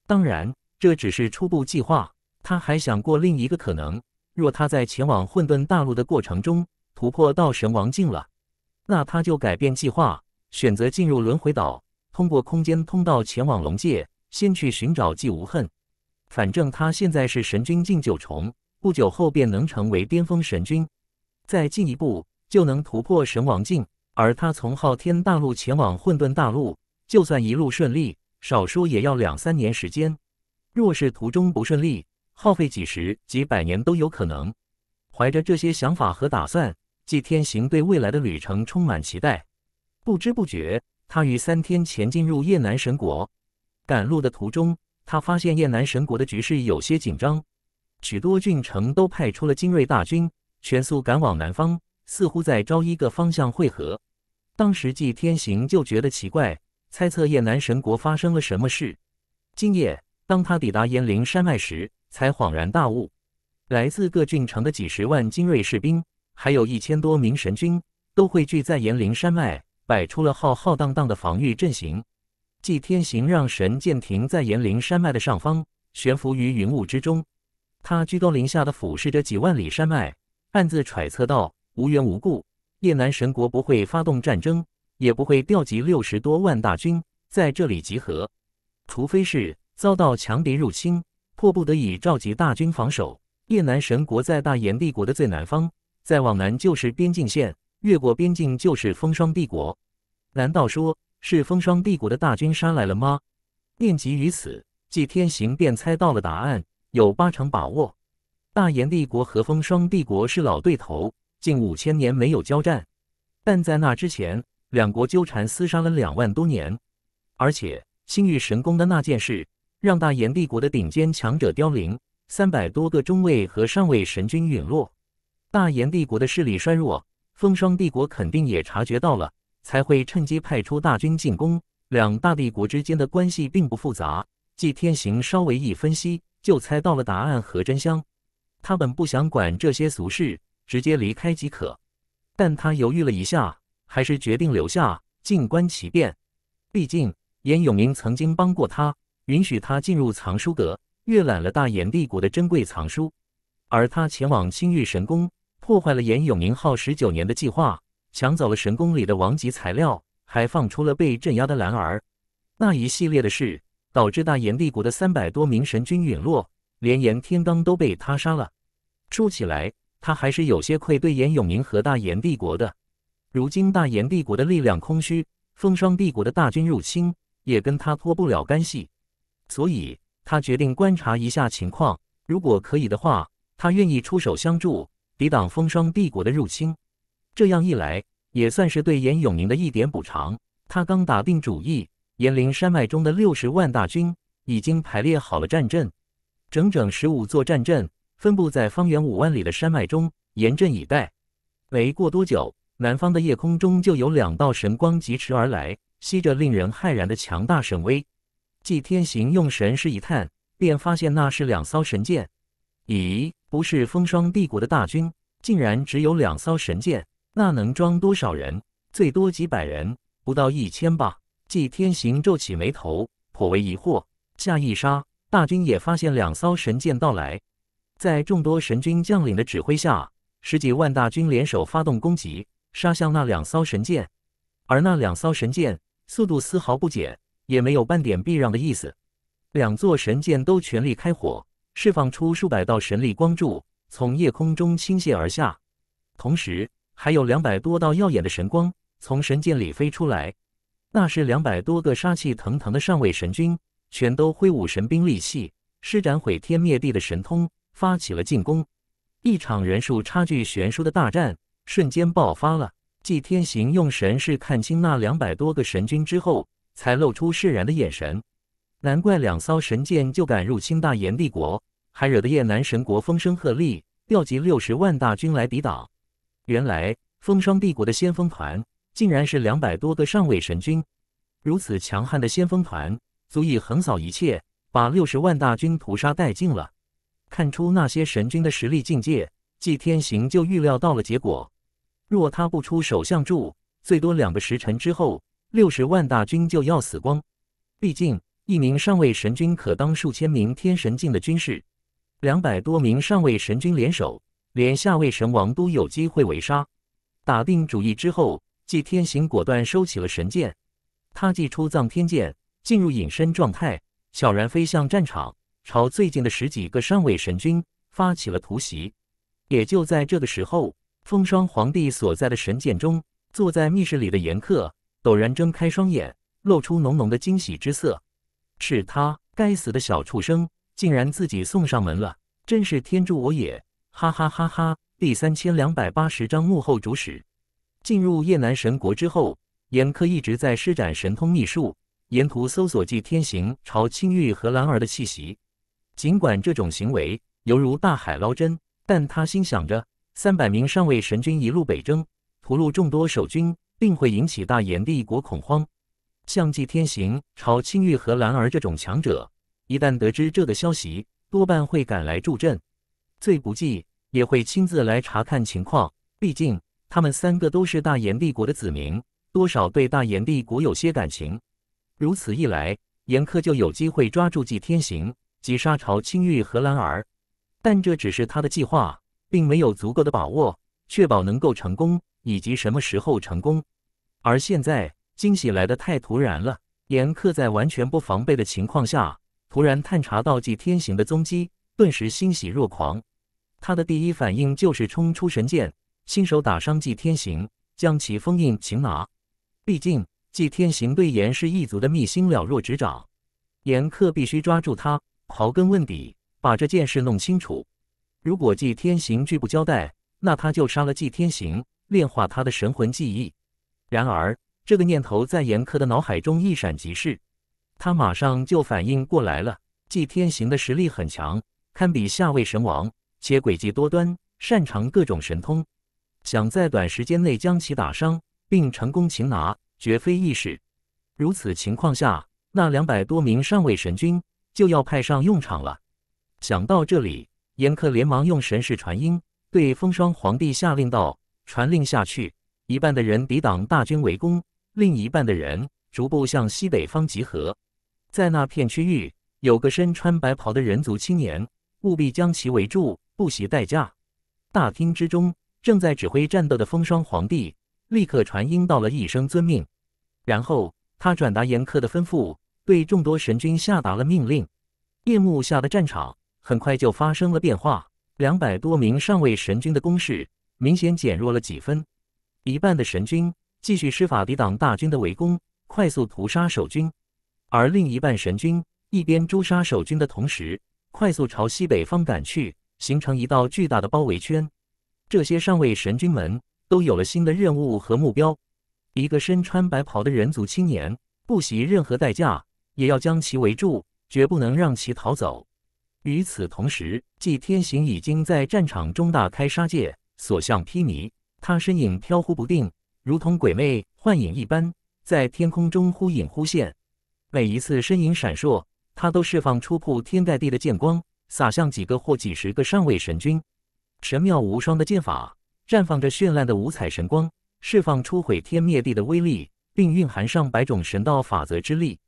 当然，这只是初步计划。他还想过另一个可能：若他在前往混沌大陆的过程中突破到神王境了，那他就改变计划，选择进入轮回岛，通过空间通道前往龙界，先去寻找纪无恨。反正他现在是神君境九重，不久后便能成为巅峰神君，再进一步就能突破神王境。而他从昊天大陆前往混沌大陆，就算一路顺利，少说也要两三年时间；若是途中不顺利，耗费几十、几百年都有可能。怀着这些想法和打算，季天行对未来的旅程充满期待。不知不觉，他于三天前进入燕南神国。赶路的途中，他发现燕南神国的局势有些紧张，许多郡城都派出了精锐大军，全速赶往南方，似乎在朝一个方向汇合。当时，季天行就觉得奇怪，猜测燕南神国发生了什么事。今夜，当他抵达燕灵山脉时，才恍然大悟，来自各郡城的几十万精锐士兵，还有一千多名神军，都汇聚在炎陵山脉，摆出了浩浩荡荡的防御阵型。祭天行让神剑停在炎陵山脉的上方，悬浮于云雾之中。他居高临下的俯视着几万里山脉，暗自揣测道：无缘无故，夜南神国不会发动战争，也不会调集六十多万大军在这里集合，除非是遭到强敌入侵。迫不得已召集大军防守。夜南神国在大炎帝国的最南方，再往南就是边境线，越过边境就是风霜帝国。难道说是风霜帝国的大军杀来了吗？念及于此，纪天行便猜到了答案，有八成把握。大炎帝国和风霜帝国是老对头，近五千年没有交战，但在那之前，两国纠缠厮杀了两万多年。而且星域神宫的那件事。让大炎帝国的顶尖强者凋零，三百多个中尉和上尉神君陨落，大炎帝国的势力衰弱，风霜帝国肯定也察觉到了，才会趁机派出大军进攻。两大帝国之间的关系并不复杂，纪天行稍微一分析就猜到了答案和真相。他本不想管这些俗事，直接离开即可，但他犹豫了一下，还是决定留下，静观其变。毕竟严永明曾经帮过他。允许他进入藏书阁，阅览了大炎帝国的珍贵藏书，而他前往青玉神宫，破坏了炎永明耗十九年的计划，抢走了神宫里的王级材料，还放出了被镇压的兰儿。那一系列的事，导致大炎帝国的三百多名神君陨落，连炎天罡都被他杀了。说起来，他还是有些愧对炎永明和大炎帝国的。如今大炎帝国的力量空虚，风霜帝国的大军入侵，也跟他脱不了干系。所以他决定观察一下情况，如果可以的话，他愿意出手相助，抵挡风霜帝国的入侵。这样一来，也算是对严永宁的一点补偿。他刚打定主意，严陵山脉中的六十万大军已经排列好了战阵，整整十五座战阵分布在方圆五万里的山脉中，严阵以待。没过多久，南方的夜空中就有两道神光疾驰而来，吸着令人骇然的强大神威。季天行用神识一探，便发现那是两艘神舰。咦，不是风霜帝国的大军，竟然只有两艘神舰？那能装多少人？最多几百人，不到一千吧？季天行皱起眉头，颇为疑惑。下一杀，大军也发现两艘神舰到来，在众多神军将领的指挥下，十几万大军联手发动攻击，杀向那两艘神舰。而那两艘神舰速度丝毫不减。也没有半点避让的意思，两座神剑都全力开火，释放出数百道神力光柱，从夜空中倾泻而下。同时，还有两百多道耀眼的神光从神剑里飞出来。那是两百多个杀气腾腾的上位神君，全都挥舞神兵利器，施展毁天灭地的神通，发起了进攻。一场人数差距悬殊的大战瞬间爆发了。祭天行用神是看清那两百多个神君之后。才露出释然的眼神，难怪两艘神舰就敢入侵大炎帝国，还惹得燕南神国风声鹤唳，调集六十万大军来抵挡。原来风霜帝国的先锋团竟然是两百多个上位神军，如此强悍的先锋团，足以横扫一切，把六十万大军屠杀殆尽了。看出那些神军的实力境界，纪天行就预料到了结果。若他不出手相助，最多两个时辰之后。六十万大军就要死光，毕竟一名上位神君可当数千名天神境的军士，两百多名上位神君联手，连下位神王都有机会围杀。打定主意之后，祭天行果断收起了神剑，他祭出藏天剑，进入隐身状态，悄然飞向战场，朝最近的十几个上位神君发起了突袭。也就在这个时候，风霜皇帝所在的神剑中，坐在密室里的严克陡然睁开双眼，露出浓浓的惊喜之色。是他，该死的小畜生，竟然自己送上门了，真是天助我也！哈哈哈哈！第三千两百八十章幕后主使。进入夜南神国之后，严苛一直在施展神通秘术，沿途搜索祭天行、朝青玉和兰儿的气息。尽管这种行为犹如大海捞针，但他心想着，三百名上位神君一路北征，屠戮众多守军。并会引起大炎帝国恐慌。像祭天行、朝青玉和兰儿这种强者，一旦得知这个消息，多半会赶来助阵；最不济，也会亲自来查看情况。毕竟，他们三个都是大炎帝国的子民，多少对大炎帝国有些感情。如此一来，严苛就有机会抓住祭天行，击杀朝青玉和兰儿。但这只是他的计划，并没有足够的把握确保能够成功。以及什么时候成功？而现在惊喜来得太突然了。严克在完全不防备的情况下，突然探查到纪天行的踪迹，顿时欣喜若狂。他的第一反应就是冲出神剑，亲手打伤纪天行，将其封印擒拿。毕竟纪天行对严氏一族的秘心了若指掌，严克必须抓住他，刨根问底，把这件事弄清楚。如果纪天行拒不交代，那他就杀了纪天行。炼化他的神魂记忆，然而这个念头在严苛的脑海中一闪即逝，他马上就反应过来了。祭天行的实力很强，堪比下位神王，且诡计多端，擅长各种神通。想在短时间内将其打伤并成功擒拿，绝非易事。如此情况下，那两百多名上位神君就要派上用场了。想到这里，严苛连忙用神识传音对风霜皇帝下令道。传令下去，一半的人抵挡大军围攻，另一半的人逐步向西北方集合。在那片区域，有个身穿白袍的人族青年，务必将其围住，不惜代价。大厅之中，正在指挥战斗的风霜皇帝立刻传音道了一声“遵命”，然后他转达严苛的吩咐，对众多神君下达了命令。夜幕下的战场很快就发生了变化，两百多名上位神君的攻势。明显减弱了几分，一半的神军继续施法抵挡大军的围攻，快速屠杀守军；而另一半神军一边诛杀守军的同时，快速朝西北方赶去，形成一道巨大的包围圈。这些上位神军们都有了新的任务和目标。一个身穿白袍的人族青年，不惜任何代价也要将其围住，绝不能让其逃走。与此同时，纪天行已经在战场中大开杀戒。所向披靡，他身影飘忽不定，如同鬼魅幻影一般，在天空中忽隐忽现。每一次身影闪烁，他都释放出铺天盖地的剑光，洒向几个或几十个上位神君。神妙无双的剑法绽放着绚烂的五彩神光，释放出毁天灭地的威力，并蕴含上百种神道法则之力。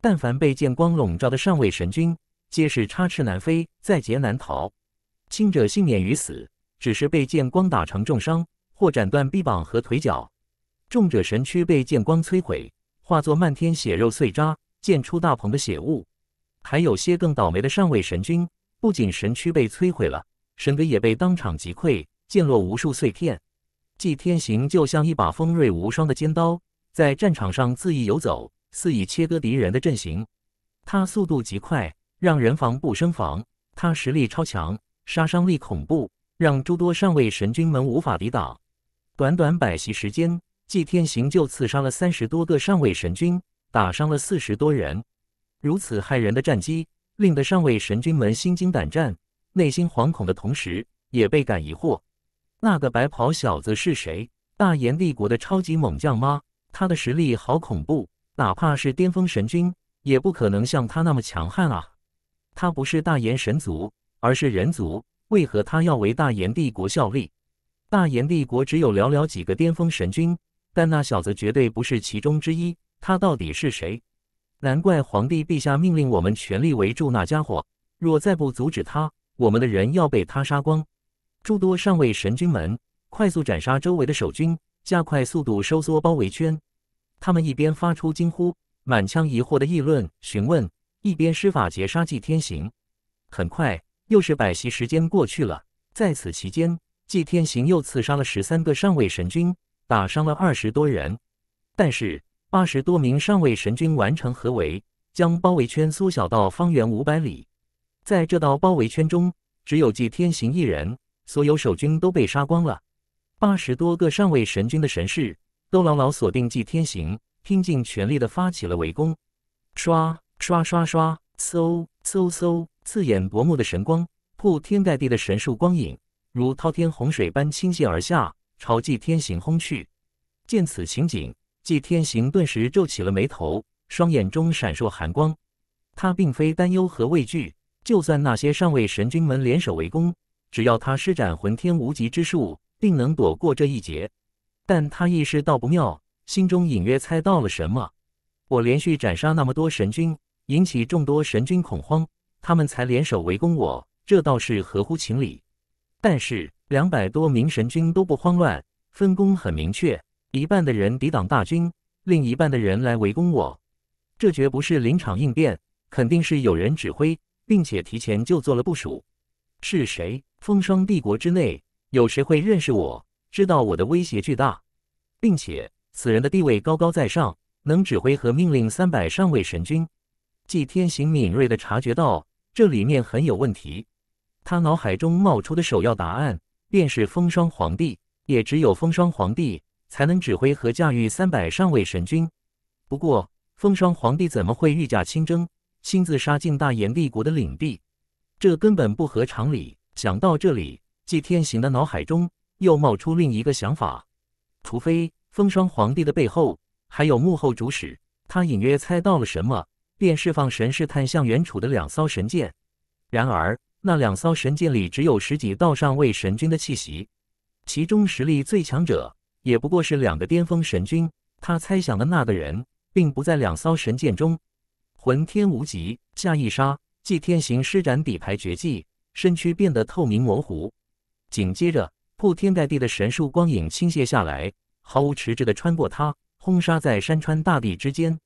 但凡被剑光笼罩的上位神君，皆是插翅难飞，在劫难逃，亲者幸免于死。只是被剑光打成重伤，或斩断臂膀和腿脚；重者神躯被剑光摧毁，化作漫天血肉碎渣。溅出大鹏的血雾，还有些更倒霉的上位神君，不仅神躯被摧毁了，神格也被当场击溃，剑落无数碎片。祭天行就像一把锋锐无双的尖刀，在战场上肆意游走，肆意切割敌人的阵型。他速度极快，让人防不胜防；他实力超强，杀伤力恐怖。让诸多上位神君们无法抵挡。短短百席时间，祭天行就刺杀了三十多个上位神君，打伤了四十多人。如此骇人的战绩，令得上位神君们心惊胆战，内心惶恐的同时，也倍感疑惑：那个白袍小子是谁？大炎帝国的超级猛将吗？他的实力好恐怖，哪怕是巅峰神君，也不可能像他那么强悍啊！他不是大炎神族，而是人族。为何他要为大炎帝国效力？大炎帝国只有寥寥几个巅峰神君，但那小子绝对不是其中之一。他到底是谁？难怪皇帝陛下命令我们全力围住那家伙。若再不阻止他，我们的人要被他杀光。诸多上位神君们快速斩杀周围的守军，加快速度收缩包围圈。他们一边发出惊呼、满腔疑惑的议论询问，一边施法截杀祭天行。很快。又是百席时间过去了，在此期间，祭天行又刺杀了十三个上位神君，打伤了二十多人。但是，八十多名上位神君完成合围，将包围圈缩小到方圆五百里。在这道包围圈中，只有祭天行一人，所有守军都被杀光了。八十多个上位神君的神士都牢牢锁定祭天行，拼尽全力地发起了围攻，刷刷刷刷，嗖嗖嗖。刺眼夺目的神光，铺天盖地的神树光影，如滔天洪水般倾泻而下，朝祭天行轰去。见此情景，祭天行顿时皱起了眉头，双眼中闪烁寒光。他并非担忧和畏惧，就算那些上位神君们联手围攻，只要他施展浑天无极之术，定能躲过这一劫。但他意识到不妙，心中隐约猜到了什么。我连续斩杀那么多神君，引起众多神君恐慌。他们才联手围攻我，这倒是合乎情理。但是两百多名神君都不慌乱，分工很明确，一半的人抵挡大军，另一半的人来围攻我。这绝不是临场应变，肯定是有人指挥，并且提前就做了部署。是谁？风霜帝国之内，有谁会认识我，知道我的威胁巨大，并且此人的地位高高在上，能指挥和命令三百上位神君？纪天行敏锐地察觉到。这里面很有问题，他脑海中冒出的首要答案便是风霜皇帝，也只有风霜皇帝才能指挥和驾驭三百上位神君。不过，风霜皇帝怎么会御驾亲征，亲自杀进大炎帝国的领地？这根本不合常理。想到这里，纪天行的脑海中又冒出另一个想法：除非风霜皇帝的背后还有幕后主使，他隐约猜到了什么。便释放神视探向远处的两艘神剑，然而那两艘神剑里只有十几道上位神君的气息，其中实力最强者也不过是两个巅峰神君。他猜想的那个人并不在两艘神剑中。魂天无极、下一杀、祭天行施展底牌绝技，身躯变得透明模糊。紧接着，铺天盖地的神树光影倾泻下来，毫无迟滞地穿过他，轰杀在山川大地之间。